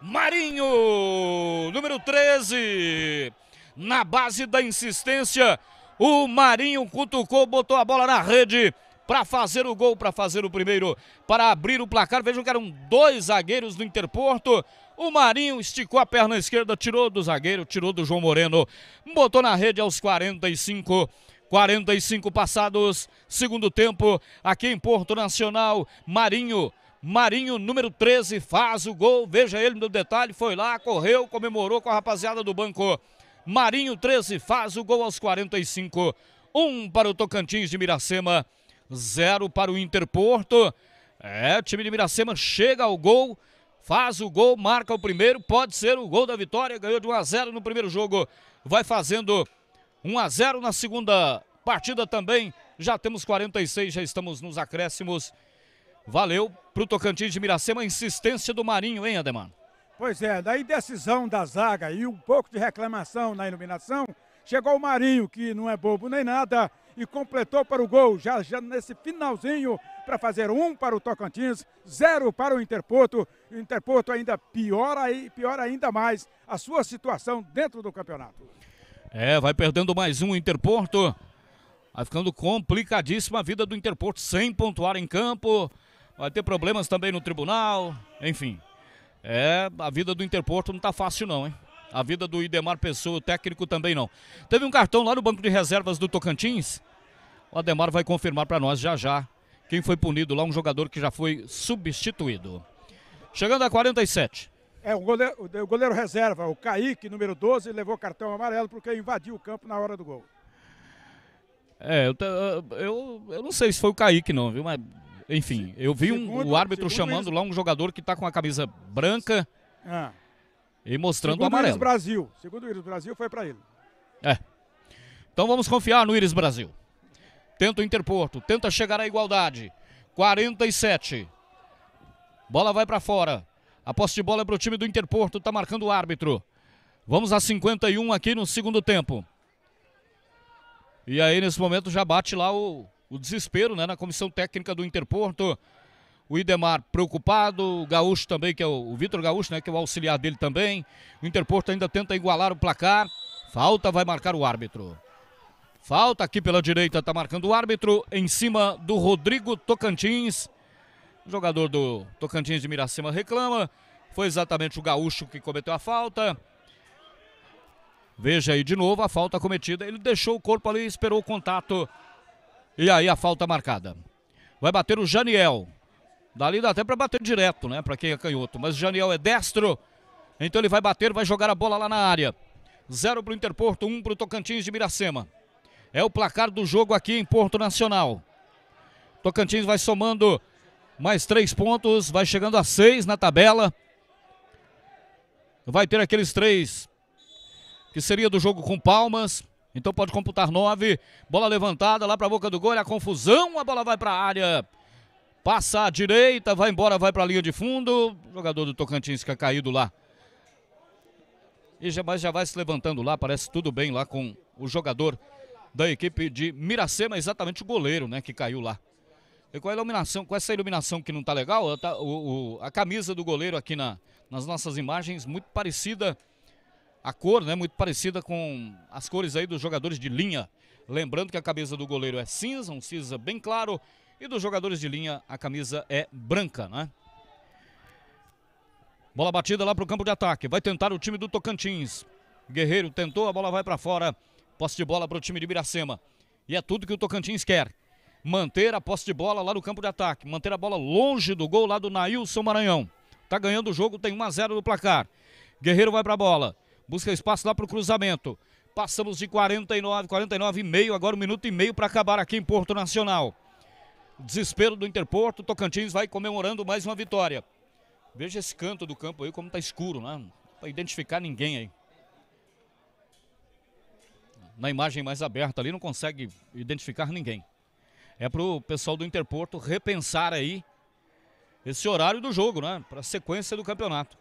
Marinho, número 13. Na base da insistência, o Marinho cutucou, botou a bola na rede para fazer o gol, para fazer o primeiro, para abrir o placar. Vejam que eram dois zagueiros do Interporto. O Marinho esticou a perna esquerda, tirou do zagueiro, tirou do João Moreno, botou na rede aos 45 45 passados, segundo tempo, aqui em Porto Nacional, Marinho. Marinho, número 13, faz o gol. Veja ele no detalhe, foi lá, correu, comemorou com a rapaziada do banco. Marinho 13 faz o gol aos 45. 1 um para o Tocantins de Miracema, 0 para o Interporto. É, o time de Miracema chega ao gol, faz o gol, marca o primeiro, pode ser o gol da vitória, ganhou de 1 a 0 no primeiro jogo. Vai fazendo 1 a 0 na segunda partida também. Já temos 46, já estamos nos acréscimos. Valeu para o Tocantins de Miracema, insistência do Marinho, hein, Ademar? Pois é, da indecisão da zaga e um pouco de reclamação na iluminação, chegou o Marinho, que não é bobo nem nada, e completou para o gol, já, já nesse finalzinho, para fazer um para o Tocantins, zero para o Interporto. O Interporto ainda piora, e piora ainda mais a sua situação dentro do campeonato. É, vai perdendo mais um Interporto. Vai ficando complicadíssima a vida do Interporto sem pontuar em campo. Vai ter problemas também no tribunal. Enfim. É, a vida do Interporto não está fácil não, hein? A vida do Idemar Pessoa, o técnico também não. Teve um cartão lá no banco de reservas do Tocantins. O Ademar vai confirmar para nós já já quem foi punido lá, um jogador que já foi substituído. Chegando a 47. É, o goleiro, o goleiro reserva, o Kaique, número 12, levou cartão amarelo porque invadiu o campo na hora do gol. É, eu, eu, eu não sei se foi o Kaique não, viu? Mas, enfim, eu vi segundo, um, o árbitro chamando lá um jogador que está com a camisa branca ah. e mostrando segundo o amarelo. Segundo o Brasil, segundo o Iris Brasil foi para ele. É. Então vamos confiar no Iris Brasil. Tenta o Interporto, tenta chegar à igualdade. 47. Bola vai para fora. A posse de bola é para o time do Interporto, está marcando o árbitro. Vamos a 51 aqui no segundo tempo. E aí, nesse momento, já bate lá o, o desespero né, na comissão técnica do Interporto. O Idemar preocupado, o Gaúcho também, que é o, o Vitor Gaúcho, né, que é o auxiliar dele também. O Interporto ainda tenta igualar o placar. Falta, vai marcar o árbitro. Falta aqui pela direita, está marcando o árbitro em cima do Rodrigo Tocantins. O jogador do Tocantins de Miracema reclama. Foi exatamente o Gaúcho que cometeu a falta. Veja aí de novo a falta cometida. Ele deixou o corpo ali, esperou o contato. E aí a falta marcada. Vai bater o Janiel. Dali dá até para bater direto, né? Para quem é canhoto. Mas o Janiel é destro. Então ele vai bater, vai jogar a bola lá na área. Zero para o Interporto, um para o Tocantins de Miracema. É o placar do jogo aqui em Porto Nacional. Tocantins vai somando mais três pontos, vai chegando a seis na tabela. Vai ter aqueles três que seria do jogo com Palmas. Então pode computar nove. Bola levantada lá para a boca do gol. Olha é a confusão. A bola vai para a área. Passa à direita. Vai embora. Vai para a linha de fundo. O jogador do Tocantins que caído lá. E já, mas já vai se levantando lá. Parece tudo bem lá com o jogador da equipe de Miracema. Exatamente o goleiro né, que caiu lá. E com é a iluminação, com é essa iluminação que não está legal, tá, o, o, a camisa do goleiro aqui na, nas nossas imagens, muito parecida, a cor, né? Muito parecida com as cores aí dos jogadores de linha. Lembrando que a camisa do goleiro é cinza, um cinza bem claro, e dos jogadores de linha a camisa é branca, né? Bola batida lá para o campo de ataque. Vai tentar o time do Tocantins. Guerreiro tentou, a bola vai para fora. Posse de bola para o time de Miracema E é tudo que o Tocantins quer manter a posse de bola lá no campo de ataque, manter a bola longe do gol lá do Nailson Maranhão. Tá ganhando o jogo, tem 1 a 0 no placar. Guerreiro vai para a bola, busca espaço lá para o cruzamento. Passamos de 49, 49 e meio, agora um minuto e meio para acabar aqui em Porto Nacional. Desespero do Interporto, Tocantins vai comemorando mais uma vitória. Veja esse canto do campo aí, como tá escuro, né? Para identificar ninguém aí. Na imagem mais aberta ali, não consegue identificar ninguém é para o pessoal do Interporto repensar aí esse horário do jogo, né? Para a sequência do campeonato.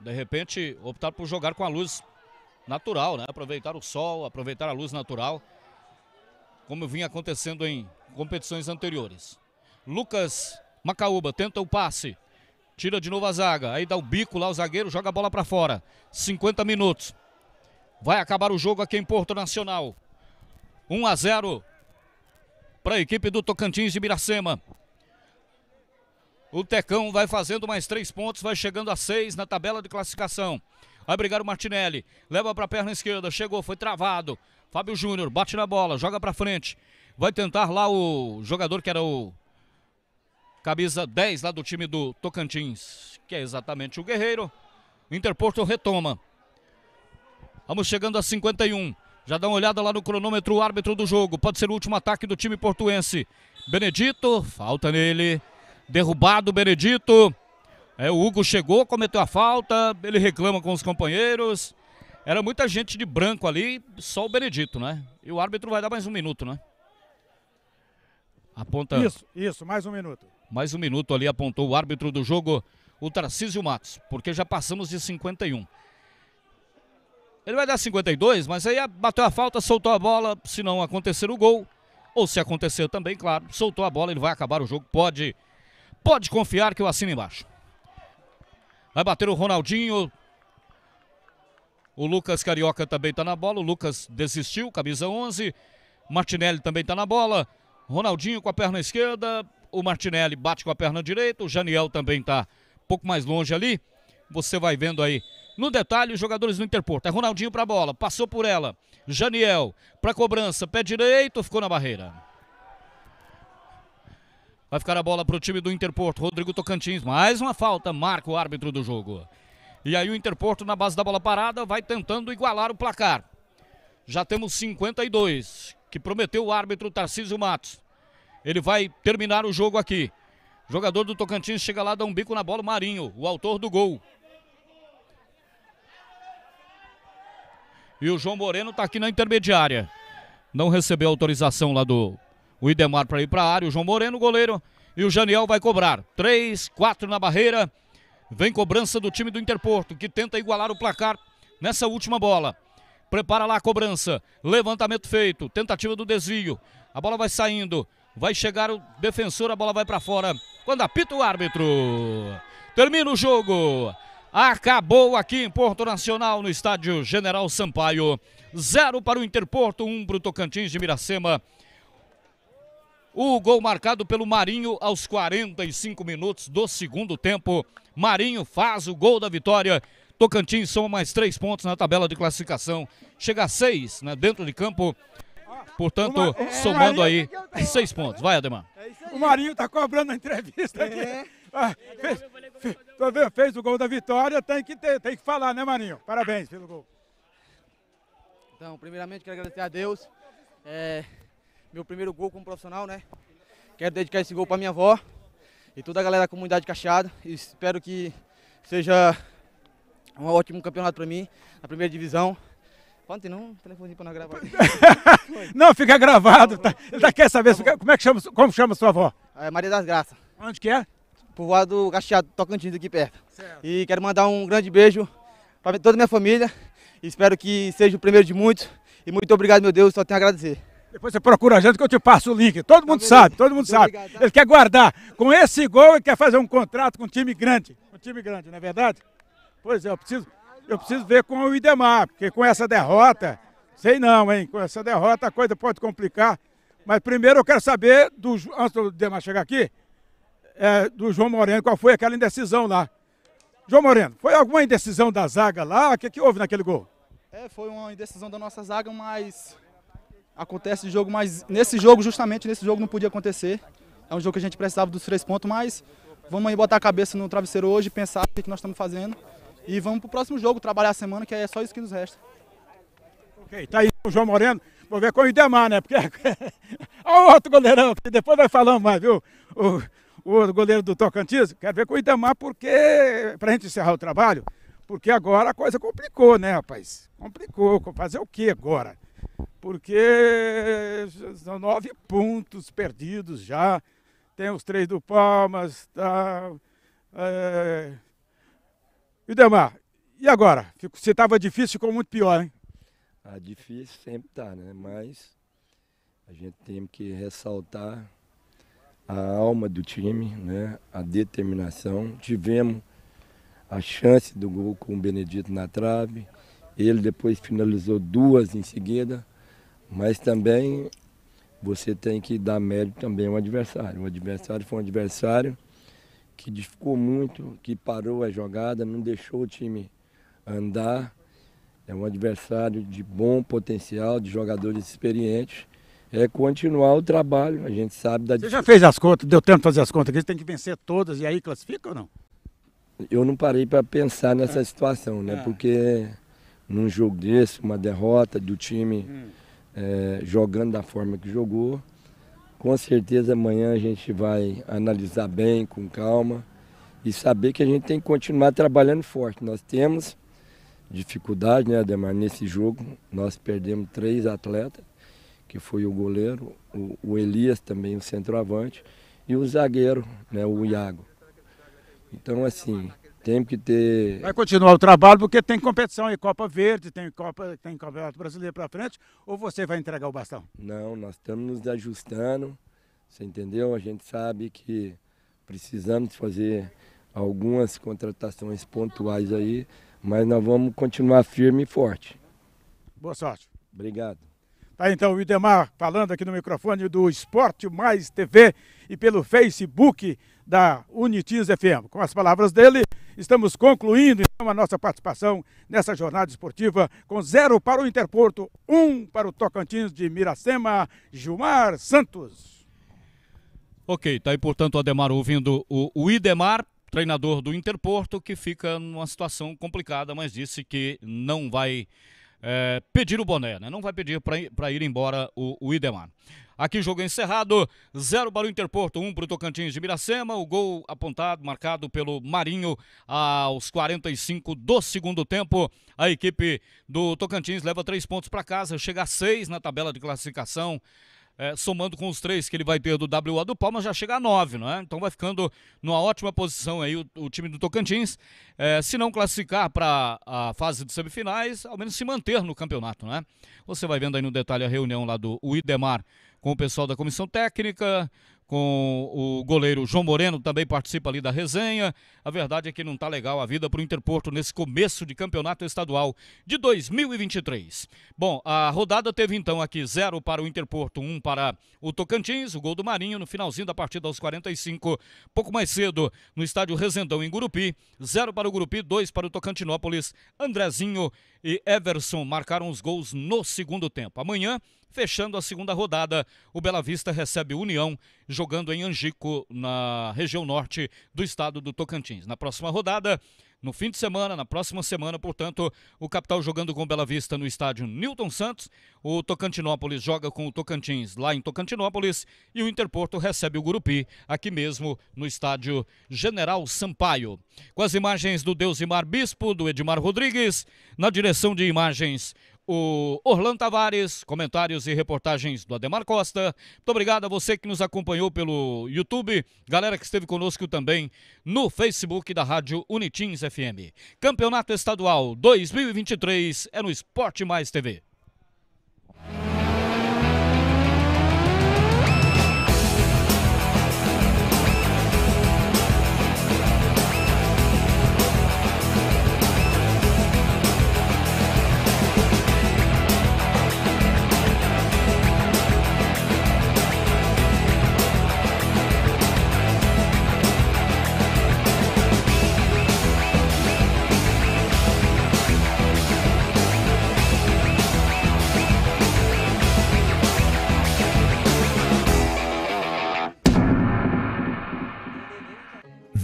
De repente, optar por jogar com a luz natural, né? Aproveitar o sol, aproveitar a luz natural, como vinha acontecendo em competições anteriores. Lucas Macaúba tenta o passe. Tira de novo a zaga. Aí dá o bico lá o zagueiro, joga a bola para fora. 50 minutos. Vai acabar o jogo aqui em Porto Nacional. 1 a 0 para a equipe do Tocantins de Miracema. O Tecão vai fazendo mais três pontos, vai chegando a seis na tabela de classificação. Vai brigar o Martinelli, leva para a perna esquerda, chegou, foi travado. Fábio Júnior bate na bola, joga para frente. Vai tentar lá o jogador que era o camisa 10 lá do time do Tocantins, que é exatamente o Guerreiro. Interporto retoma. Vamos chegando a 51. Já dá uma olhada lá no cronômetro, o árbitro do jogo. Pode ser o último ataque do time portuense. Benedito, falta nele. Derrubado Benedito. É, o Hugo chegou, cometeu a falta, ele reclama com os companheiros. Era muita gente de branco ali, só o Benedito, né? E o árbitro vai dar mais um minuto, né? Aponta. Isso, isso, mais um minuto. Mais um minuto ali apontou o árbitro do jogo, o Tarcísio Matos, porque já passamos de 51. Ele vai dar 52, mas aí bateu a falta, soltou a bola, se não acontecer o gol, ou se acontecer também, claro, soltou a bola, ele vai acabar o jogo, pode pode confiar que eu assino embaixo. Vai bater o Ronaldinho. O Lucas Carioca também está na bola, o Lucas desistiu, camisa 11. Martinelli também está na bola. Ronaldinho com a perna esquerda, o Martinelli bate com a perna direita, o Janiel também está um pouco mais longe ali. Você vai vendo aí no detalhe, os jogadores do Interporto. É Ronaldinho para a bola, passou por ela. Janiel para cobrança, pé direito, ficou na barreira. Vai ficar a bola para o time do Interporto. Rodrigo Tocantins, mais uma falta, marca o árbitro do jogo. E aí o Interporto, na base da bola parada, vai tentando igualar o placar. Já temos 52, que prometeu o árbitro Tarcísio Matos. Ele vai terminar o jogo aqui. jogador do Tocantins chega lá, dá um bico na bola, Marinho, o autor do gol. E o João Moreno está aqui na intermediária. Não recebeu autorização lá do o Idemar para ir para a área. O João Moreno, goleiro. E o Janiel vai cobrar. 3, 4 na barreira. Vem cobrança do time do Interporto, que tenta igualar o placar nessa última bola. Prepara lá a cobrança. Levantamento feito. Tentativa do desvio. A bola vai saindo. Vai chegar o defensor, a bola vai para fora. Quando apita o árbitro. Termina o jogo acabou aqui em Porto Nacional, no estádio General Sampaio. Zero para o Interporto, um para o Tocantins de Miracema. O gol marcado pelo Marinho aos 45 minutos do segundo tempo. Marinho faz o gol da vitória. Tocantins soma mais três pontos na tabela de classificação. Chega a seis né, dentro de campo. Portanto, é, somando aí seis pontos. Vai, Ademar. É o Marinho está cobrando a entrevista é. aqui. É. Ah, fez, fez, tá fez, o gol da vitória, tem que, ter, tem que falar, né, Marinho? Parabéns pelo gol. Então, primeiramente, quero agradecer a Deus. É, meu primeiro gol como profissional, né? Quero dedicar esse gol para minha avó e toda a galera da comunidade Cacheado. Espero que seja um ótimo campeonato para mim, na primeira divisão. Pode não, um telefoninho para não gravar. não, fica gravado. Tá, tá, tá ele tá, quer saber tá como é que chama, como chama sua avó? É Maria das Graças. Onde que é? povoado Cacheado, Tocantins, aqui perto. Certo. E quero mandar um grande beijo para toda a minha família. Espero que seja o primeiro de muitos. E muito obrigado, meu Deus, só tenho a agradecer. Depois você procura a gente que eu te passo o link. Todo mundo tá sabe, todo mundo muito sabe. Obrigado, tá? Ele quer guardar. Com esse gol, ele quer fazer um contrato com um time grande. Um time grande, não é verdade? Pois é, eu preciso, eu preciso ver com o Idemar, porque com essa derrota, sei não, hein? Com essa derrota a coisa pode complicar. Mas primeiro eu quero saber, do, antes do Idemar chegar aqui, é, do João Moreno, qual foi aquela indecisão lá. João Moreno, foi alguma indecisão da zaga lá? O que, que houve naquele gol? É, foi uma indecisão da nossa zaga, mas acontece de jogo, mas nesse jogo, justamente nesse jogo, não podia acontecer. É um jogo que a gente precisava dos três pontos, mas vamos aí botar a cabeça no travesseiro hoje, pensar o que nós estamos fazendo e vamos para o próximo jogo, trabalhar a semana, que é só isso que nos resta. Ok, tá aí o João Moreno. Vou ver com o Idemar, né? Porque. Olha o outro goleirão, depois nós falamos mais, viu? O, o goleiro do Tocantins, quero ver com o Itamar, porque, para a gente encerrar o trabalho, porque agora a coisa complicou, né, rapaz? Complicou. Fazer o que agora? Porque são nove pontos perdidos já. Tem os três do Palmas, tá. É... Idemar, e agora? Se estava difícil, ficou muito pior, hein? Ah, difícil sempre tá, né? Mas a gente tem que ressaltar a alma do time, né? a determinação. Tivemos a chance do gol com o Benedito na trave. Ele depois finalizou duas em seguida, mas também você tem que dar mérito também ao adversário. O adversário foi um adversário que dificultou muito, que parou a jogada, não deixou o time andar. É um adversário de bom potencial, de jogadores experientes é continuar o trabalho. A gente sabe da. Você já fez as contas? Deu tempo de fazer as contas aqui? Você tem que vencer todas e aí classifica ou não? Eu não parei para pensar nessa é. situação, né? É. Porque num jogo desse, uma derrota do time hum. é, jogando da forma que jogou, com certeza amanhã a gente vai analisar bem, com calma e saber que a gente tem que continuar trabalhando forte. Nós temos dificuldade, né, Ademar? Nesse jogo, nós perdemos três atletas que foi o goleiro, o, o Elias também, o centroavante, e o zagueiro, né, o Iago. Então, assim, tem que ter. Vai continuar o trabalho porque tem competição aí, Copa Verde, tem Copa, tem Campeonato Brasileiro para frente, ou você vai entregar o bastão? Não, nós estamos nos ajustando, você entendeu? A gente sabe que precisamos fazer algumas contratações pontuais aí, mas nós vamos continuar firme e forte. Boa sorte. Obrigado. Tá então o Idemar falando aqui no microfone do Esporte Mais TV e pelo Facebook da Unitis FM. Com as palavras dele, estamos concluindo então a nossa participação nessa jornada esportiva com zero para o Interporto, um para o Tocantins de Miracema, Gilmar Santos. Ok, tá aí portanto o Ademar ouvindo o, o Idemar, treinador do Interporto, que fica numa situação complicada, mas disse que não vai é, pedir o boné, né? Não vai pedir para ir embora o, o Idemar. Aqui jogo encerrado, 0 para o Interporto, 1 um para o Tocantins de Miracema. O gol apontado, marcado pelo Marinho aos 45 do segundo tempo. A equipe do Tocantins leva três pontos para casa, chega a seis na tabela de classificação é, somando com os três que ele vai ter do WA do Palmas, já chega a nove, não é? Então vai ficando numa ótima posição aí o, o time do Tocantins. É, se não classificar para a fase de semifinais, ao menos se manter no campeonato, né? Você vai vendo aí no detalhe a reunião lá do Idemar com o pessoal da comissão técnica, com o goleiro João Moreno, também participa ali da resenha. A verdade é que não está legal a vida para o Interporto nesse começo de campeonato estadual de 2023. Bom, a rodada teve então aqui zero para o Interporto, um para o Tocantins, o gol do Marinho no finalzinho da partida aos 45, pouco mais cedo no estádio Resendão em Gurupi, zero para o Gurupi, dois para o Tocantinópolis, Andrezinho e Everson marcaram os gols no segundo tempo. Amanhã Fechando a segunda rodada, o Bela Vista recebe União, jogando em Angico, na região norte do estado do Tocantins. Na próxima rodada, no fim de semana, na próxima semana, portanto, o Capital jogando com o Bela Vista no estádio Newton Santos, o Tocantinópolis joga com o Tocantins lá em Tocantinópolis e o Interporto recebe o Gurupi aqui mesmo no estádio General Sampaio. Com as imagens do Deusimar Bispo, do Edmar Rodrigues, na direção de imagens o Orlando Tavares, comentários e reportagens do Ademar Costa. Muito obrigado a você que nos acompanhou pelo YouTube, galera que esteve conosco também no Facebook da Rádio Unitins FM. Campeonato Estadual 2023 é no Esporte Mais TV.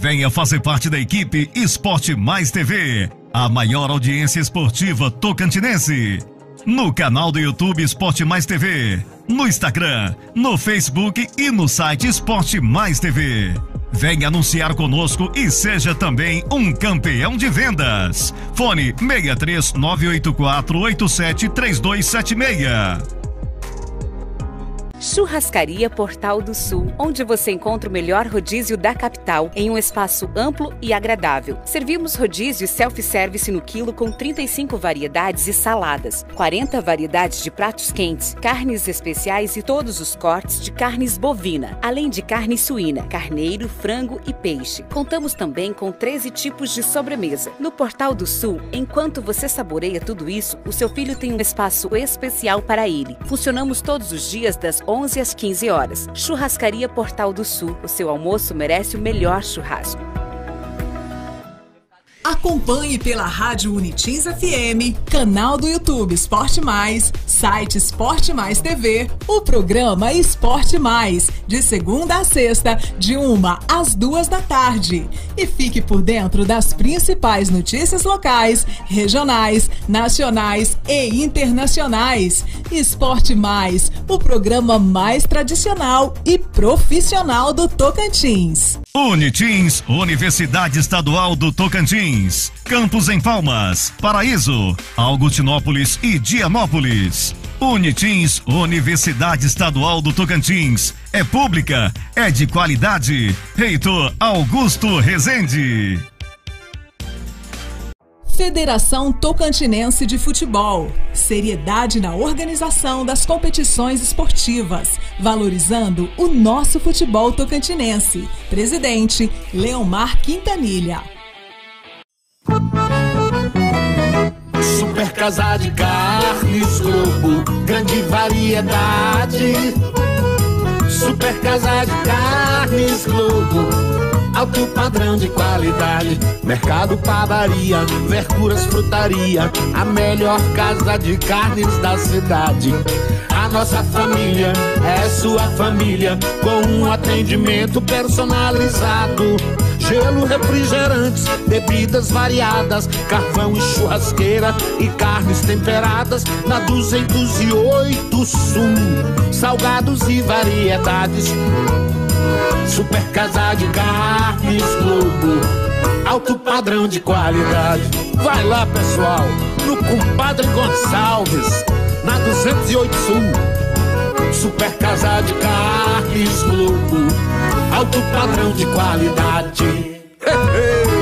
Venha fazer parte da equipe Esporte Mais TV, a maior audiência esportiva tocantinense. No canal do YouTube Esporte Mais TV, no Instagram, no Facebook e no site Esporte Mais TV. Venha anunciar conosco e seja também um campeão de vendas. Fone 63984873276 873276. Churrascaria Portal do Sul, onde você encontra o melhor rodízio da capital em um espaço amplo e agradável. Servimos rodízio self-service no quilo com 35 variedades e saladas, 40 variedades de pratos quentes, carnes especiais e todos os cortes de carnes bovina, além de carne suína, carneiro, frango e peixe. Contamos também com 13 tipos de sobremesa. No Portal do Sul, enquanto você saboreia tudo isso, o seu filho tem um espaço especial para ele. Funcionamos todos os dias das 11 às 15 horas. Churrascaria Portal do Sul. O seu almoço merece o melhor churrasco. Acompanhe pela Rádio Unitins FM, canal do YouTube Esporte Mais, site Esporte Mais TV, o programa Esporte Mais, de segunda a sexta, de uma às duas da tarde. E fique por dentro das principais notícias locais, regionais, nacionais e internacionais. Esporte Mais, o programa mais tradicional e profissional do Tocantins. Unitins, Universidade Estadual do Tocantins Campos em Palmas, Paraíso, Augustinópolis e Dianópolis. Unitins, Universidade Estadual do Tocantins. É pública, é de qualidade. Reitor Augusto Rezende. Federação Tocantinense de Futebol. Seriedade na organização das competições esportivas, valorizando o nosso futebol tocantinense. Presidente Leomar Quintanilha. Super casa de carnes Globo, grande variedade. Super casa de carnes Globo, alto padrão de qualidade. Mercado, padaria, verduras, frutaria, a melhor casa de carnes da cidade. A nossa família é sua família, com um atendimento personalizado. Gelo, refrigerantes, bebidas variadas, carvão e churrasqueira e carnes temperadas na 208 Sul. Salgados e variedades. Super Casa de Carnes Globo, alto padrão de qualidade. Vai lá, pessoal, no Compadre Gonçalves na 208 Sul. Super casa de carnes, louco, alto padrão de qualidade.